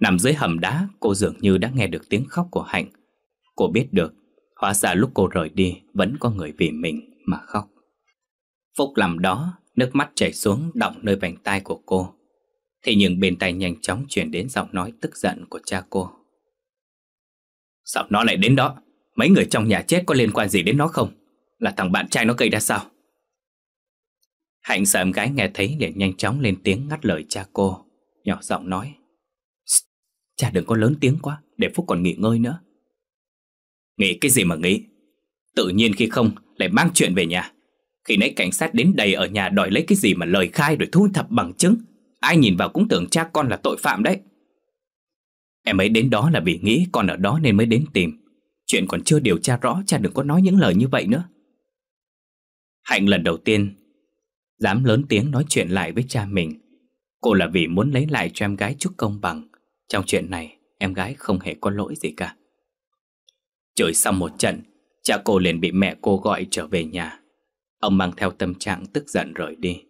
[SPEAKER 1] Nằm dưới hầm đá, cô dường như đã nghe được tiếng khóc của Hạnh Cô biết được, hóa ra lúc cô rời đi vẫn có người vì mình mà khóc. Phúc làm đó, nước mắt chảy xuống đọng nơi vành tai của cô. Thế nhưng bên tay nhanh chóng chuyển đến giọng nói tức giận của cha cô. Sao nó lại đến đó? Mấy người trong nhà chết có liên quan gì đến nó không? Là thằng bạn trai nó gây ra sao? Hạnh sợ em gái nghe thấy liền nhanh chóng lên tiếng ngắt lời cha cô Nhỏ giọng nói Cha đừng có lớn tiếng quá Để Phúc còn nghỉ ngơi nữa Nghĩ cái gì mà nghĩ Tự nhiên khi không lại mang chuyện về nhà Khi nãy cảnh sát đến đầy ở nhà đòi lấy cái gì mà lời khai rồi thu thập bằng chứng Ai nhìn vào cũng tưởng cha con là tội phạm đấy Em ấy đến đó là vì nghĩ con ở đó nên mới đến tìm Chuyện còn chưa điều tra rõ cha đừng có nói những lời như vậy nữa Hạnh lần đầu tiên Dám lớn tiếng nói chuyện lại với cha mình Cô là vì muốn lấy lại cho em gái chút công bằng Trong chuyện này em gái không hề có lỗi gì cả Chửi xong một trận, cha cô liền bị mẹ cô gọi trở về nhà. Ông mang theo tâm trạng tức giận rời đi.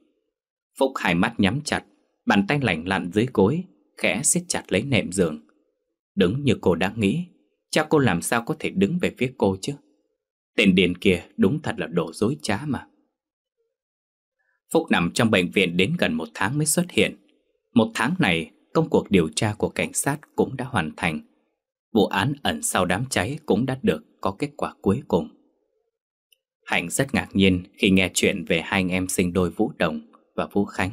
[SPEAKER 1] Phúc hai mắt nhắm chặt, bàn tay lạnh lặn dưới gối, khẽ siết chặt lấy nệm giường. Đứng như cô đã nghĩ, cha cô làm sao có thể đứng về phía cô chứ? Tên điền kia đúng thật là đồ dối trá mà. Phúc nằm trong bệnh viện đến gần một tháng mới xuất hiện. Một tháng này, công cuộc điều tra của cảnh sát cũng đã hoàn thành vụ án ẩn sau đám cháy cũng đã được có kết quả cuối cùng. Hạnh rất ngạc nhiên khi nghe chuyện về hai anh em sinh đôi Vũ Đồng và Vũ Khánh.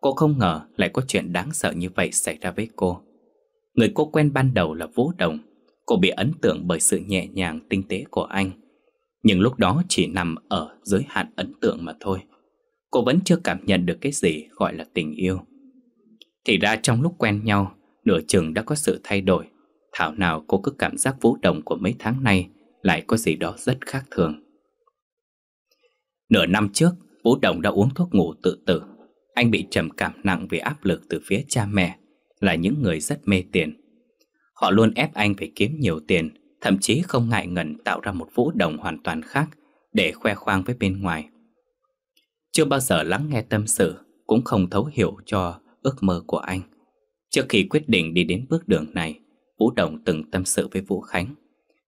[SPEAKER 1] Cô không ngờ lại có chuyện đáng sợ như vậy xảy ra với cô. Người cô quen ban đầu là Vũ Đồng. Cô bị ấn tượng bởi sự nhẹ nhàng tinh tế của anh. Nhưng lúc đó chỉ nằm ở giới hạn ấn tượng mà thôi. Cô vẫn chưa cảm nhận được cái gì gọi là tình yêu. Thì ra trong lúc quen nhau, nửa chừng đã có sự thay đổi Thảo nào cô cứ cảm giác vũ đồng của mấy tháng nay lại có gì đó rất khác thường. Nửa năm trước, Vũ Đồng đã uống thuốc ngủ tự tử. Anh bị trầm cảm nặng vì áp lực từ phía cha mẹ, là những người rất mê tiền. Họ luôn ép anh phải kiếm nhiều tiền, thậm chí không ngại ngần tạo ra một Vũ Đồng hoàn toàn khác để khoe khoang với bên ngoài. Chưa bao giờ lắng nghe tâm sự, cũng không thấu hiểu cho ước mơ của anh. Trước khi quyết định đi đến bước đường này, Vũ Đồng từng tâm sự với Vũ Khánh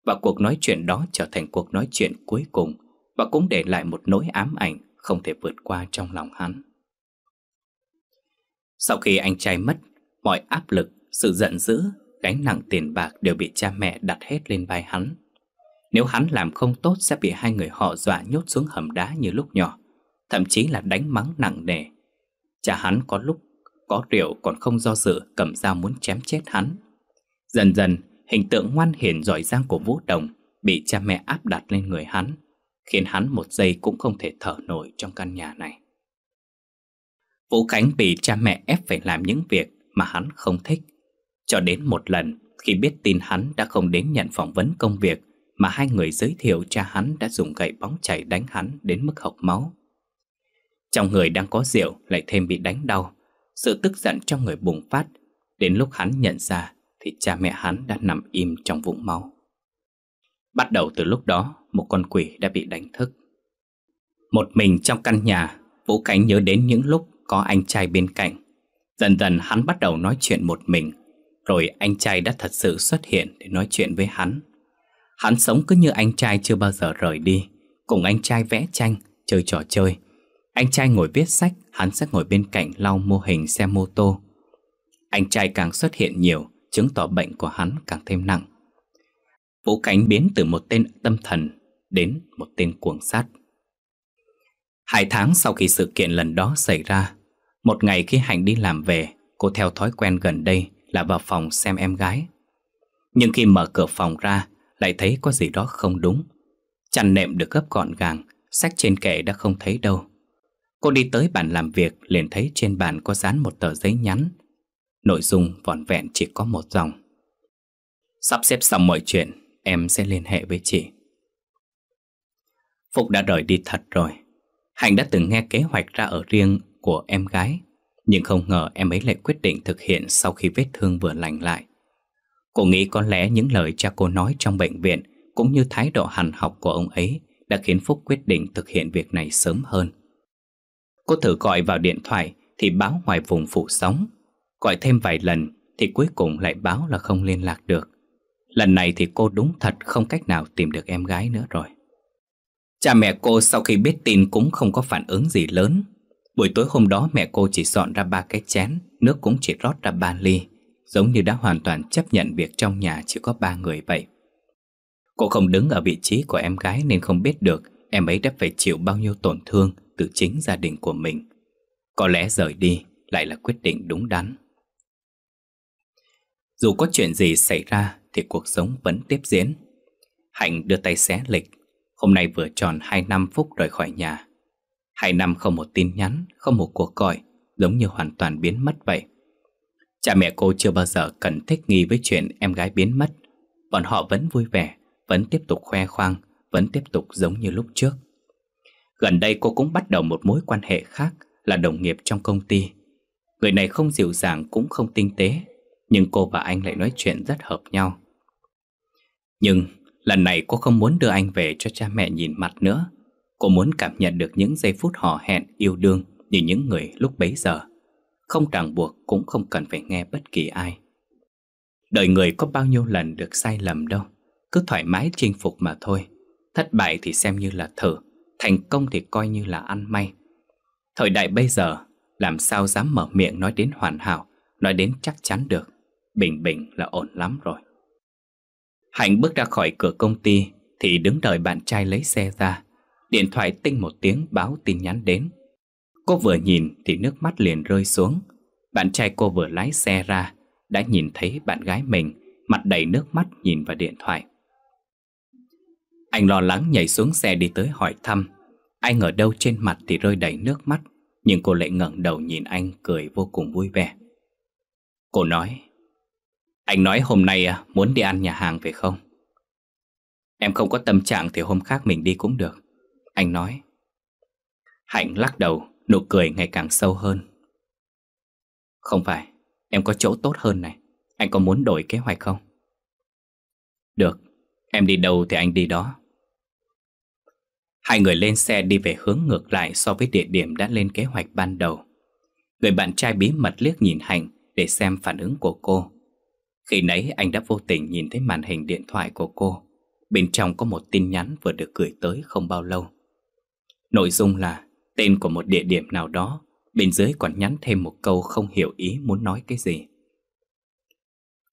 [SPEAKER 1] Và cuộc nói chuyện đó trở thành cuộc nói chuyện cuối cùng Và cũng để lại một nỗi ám ảnh không thể vượt qua trong lòng hắn Sau khi anh trai mất Mọi áp lực, sự giận dữ, gánh nặng tiền bạc đều bị cha mẹ đặt hết lên vai hắn Nếu hắn làm không tốt sẽ bị hai người họ dọa nhốt xuống hầm đá như lúc nhỏ Thậm chí là đánh mắng nặng nề Cha hắn có lúc có rượu còn không do dự cầm dao muốn chém chết hắn Dần dần, hình tượng ngoan hiền giỏi giang của Vũ Đồng bị cha mẹ áp đặt lên người hắn, khiến hắn một giây cũng không thể thở nổi trong căn nhà này. Vũ Khánh bị cha mẹ ép phải làm những việc mà hắn không thích. Cho đến một lần, khi biết tin hắn đã không đến nhận phỏng vấn công việc mà hai người giới thiệu cha hắn đã dùng gậy bóng chảy đánh hắn đến mức học máu. Trong người đang có rượu lại thêm bị đánh đau, sự tức giận trong người bùng phát, đến lúc hắn nhận ra thì cha mẹ hắn đã nằm im trong vũng máu. Bắt đầu từ lúc đó, một con quỷ đã bị đánh thức. Một mình trong căn nhà, Vũ Khánh nhớ đến những lúc có anh trai bên cạnh. Dần dần hắn bắt đầu nói chuyện một mình, rồi anh trai đã thật sự xuất hiện để nói chuyện với hắn. Hắn sống cứ như anh trai chưa bao giờ rời đi, cùng anh trai vẽ tranh, chơi trò chơi. Anh trai ngồi viết sách, hắn sẽ ngồi bên cạnh lau mô hình xe mô tô. Anh trai càng xuất hiện nhiều, chứng tỏ bệnh của hắn càng thêm nặng. Vũ Cảnh biến từ một tên tâm thần đến một tên cuồng sát. Hai tháng sau khi sự kiện lần đó xảy ra, một ngày khi Hạnh đi làm về, cô theo thói quen gần đây là vào phòng xem em gái. Nhưng khi mở cửa phòng ra, lại thấy có gì đó không đúng. Chăn nệm được gấp gọn gàng, sách trên kệ đã không thấy đâu. Cô đi tới bàn làm việc liền thấy trên bàn có dán một tờ giấy nhắn Nội dung vòn vẹn chỉ có một dòng Sắp xếp xong mọi chuyện Em sẽ liên hệ với chị Phúc đã rời đi thật rồi Hạnh đã từng nghe kế hoạch ra ở riêng của em gái Nhưng không ngờ em ấy lại quyết định thực hiện sau khi vết thương vừa lành lại Cô nghĩ có lẽ những lời cha cô nói trong bệnh viện Cũng như thái độ hành học của ông ấy Đã khiến Phúc quyết định thực hiện việc này sớm hơn Cô thử gọi vào điện thoại Thì báo ngoài vùng phủ sóng Gọi thêm vài lần thì cuối cùng lại báo là không liên lạc được. Lần này thì cô đúng thật không cách nào tìm được em gái nữa rồi. Cha mẹ cô sau khi biết tin cũng không có phản ứng gì lớn. Buổi tối hôm đó mẹ cô chỉ dọn ra ba cái chén, nước cũng chỉ rót ra ba ly, giống như đã hoàn toàn chấp nhận việc trong nhà chỉ có ba người vậy. Cô không đứng ở vị trí của em gái nên không biết được em ấy đã phải chịu bao nhiêu tổn thương từ chính gia đình của mình. Có lẽ rời đi lại là quyết định đúng đắn. Dù có chuyện gì xảy ra thì cuộc sống vẫn tiếp diễn. Hạnh đưa tay xé lịch, hôm nay vừa tròn 2 năm phút rời khỏi nhà. 2 năm không một tin nhắn, không một cuộc gọi, giống như hoàn toàn biến mất vậy. Cha mẹ cô chưa bao giờ cần thích nghi với chuyện em gái biến mất. Bọn họ vẫn vui vẻ, vẫn tiếp tục khoe khoang, vẫn tiếp tục giống như lúc trước. Gần đây cô cũng bắt đầu một mối quan hệ khác là đồng nghiệp trong công ty. Người này không dịu dàng cũng không tinh tế, nhưng cô và anh lại nói chuyện rất hợp nhau Nhưng lần này cô không muốn đưa anh về cho cha mẹ nhìn mặt nữa Cô muốn cảm nhận được những giây phút hò hẹn yêu đương Như những người lúc bấy giờ Không ràng buộc cũng không cần phải nghe bất kỳ ai Đời người có bao nhiêu lần được sai lầm đâu Cứ thoải mái chinh phục mà thôi Thất bại thì xem như là thử Thành công thì coi như là ăn may Thời đại bây giờ Làm sao dám mở miệng nói đến hoàn hảo Nói đến chắc chắn được Bình bình là ổn lắm rồi Hạnh bước ra khỏi cửa công ty Thì đứng đợi bạn trai lấy xe ra Điện thoại tinh một tiếng báo tin nhắn đến Cô vừa nhìn thì nước mắt liền rơi xuống Bạn trai cô vừa lái xe ra Đã nhìn thấy bạn gái mình Mặt đầy nước mắt nhìn vào điện thoại Anh lo lắng nhảy xuống xe đi tới hỏi thăm Anh ở đâu trên mặt thì rơi đầy nước mắt Nhưng cô lại ngẩng đầu nhìn anh cười vô cùng vui vẻ Cô nói anh nói hôm nay à, muốn đi ăn nhà hàng phải không? Em không có tâm trạng thì hôm khác mình đi cũng được. Anh nói. Hạnh lắc đầu, nụ cười ngày càng sâu hơn. Không phải, em có chỗ tốt hơn này. Anh có muốn đổi kế hoạch không? Được, em đi đâu thì anh đi đó. Hai người lên xe đi về hướng ngược lại so với địa điểm đã lên kế hoạch ban đầu. Người bạn trai bí mật liếc nhìn Hạnh để xem phản ứng của cô. Khi nãy anh đã vô tình nhìn thấy màn hình điện thoại của cô Bên trong có một tin nhắn vừa được gửi tới không bao lâu Nội dung là tên của một địa điểm nào đó Bên dưới còn nhắn thêm một câu không hiểu ý muốn nói cái gì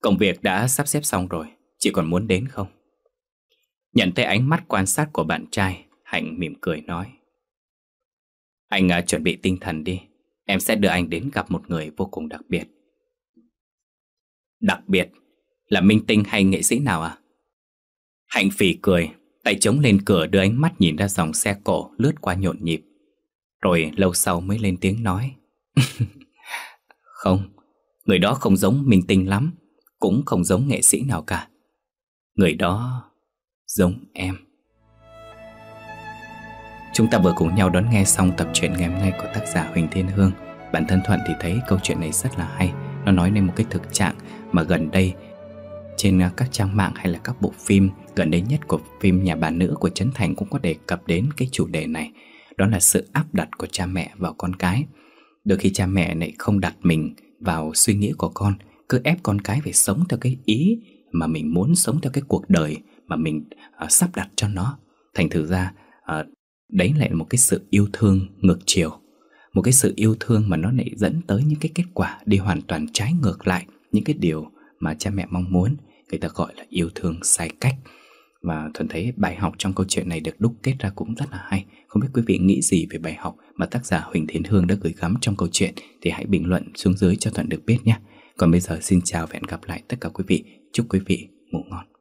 [SPEAKER 1] Công việc đã sắp xếp xong rồi Chị còn muốn đến không? Nhận thấy ánh mắt quan sát của bạn trai Hạnh mỉm cười nói Anh à, chuẩn bị tinh thần đi Em sẽ đưa anh đến gặp một người vô cùng đặc biệt Đặc biệt là minh tinh hay nghệ sĩ nào à? Hạnh phì cười, tay chống lên cửa đưa ánh mắt nhìn ra dòng xe cổ lướt qua nhộn nhịp. Rồi lâu sau mới lên tiếng nói. không, người đó không giống minh tinh lắm, cũng không giống nghệ sĩ nào cả. Người đó giống em. Chúng ta vừa cùng nhau đón nghe xong tập truyện ngày hôm nay của tác giả Huỳnh Thiên Hương. Bản thân Thuận thì thấy câu chuyện này rất là hay. Nó nói lên một cái thực trạng mà gần đây trên à, các trang mạng hay là các bộ phim gần đây nhất của phim Nhà bà nữ của Trấn Thành cũng có đề cập đến cái chủ đề này đó là sự áp đặt của cha mẹ vào con cái đôi khi cha mẹ lại không đặt mình vào suy nghĩ của con cứ ép con cái phải sống theo cái ý mà mình muốn sống theo cái cuộc đời mà mình uh, sắp đặt cho nó thành thử ra uh, đấy lại là một cái sự yêu thương ngược chiều một cái sự yêu thương mà nó lại dẫn tới những cái kết quả đi hoàn toàn trái ngược lại những cái điều mà cha mẹ mong muốn người ta gọi là yêu thương sai cách và thuần thấy bài học trong câu chuyện này được đúc kết ra cũng rất là hay không biết quý vị nghĩ gì về bài học mà tác giả huỳnh thiến hương đã gửi gắm trong câu chuyện thì hãy bình luận xuống dưới cho thuận được biết nhé còn bây giờ xin chào và hẹn gặp lại tất cả quý vị chúc quý vị ngủ ngon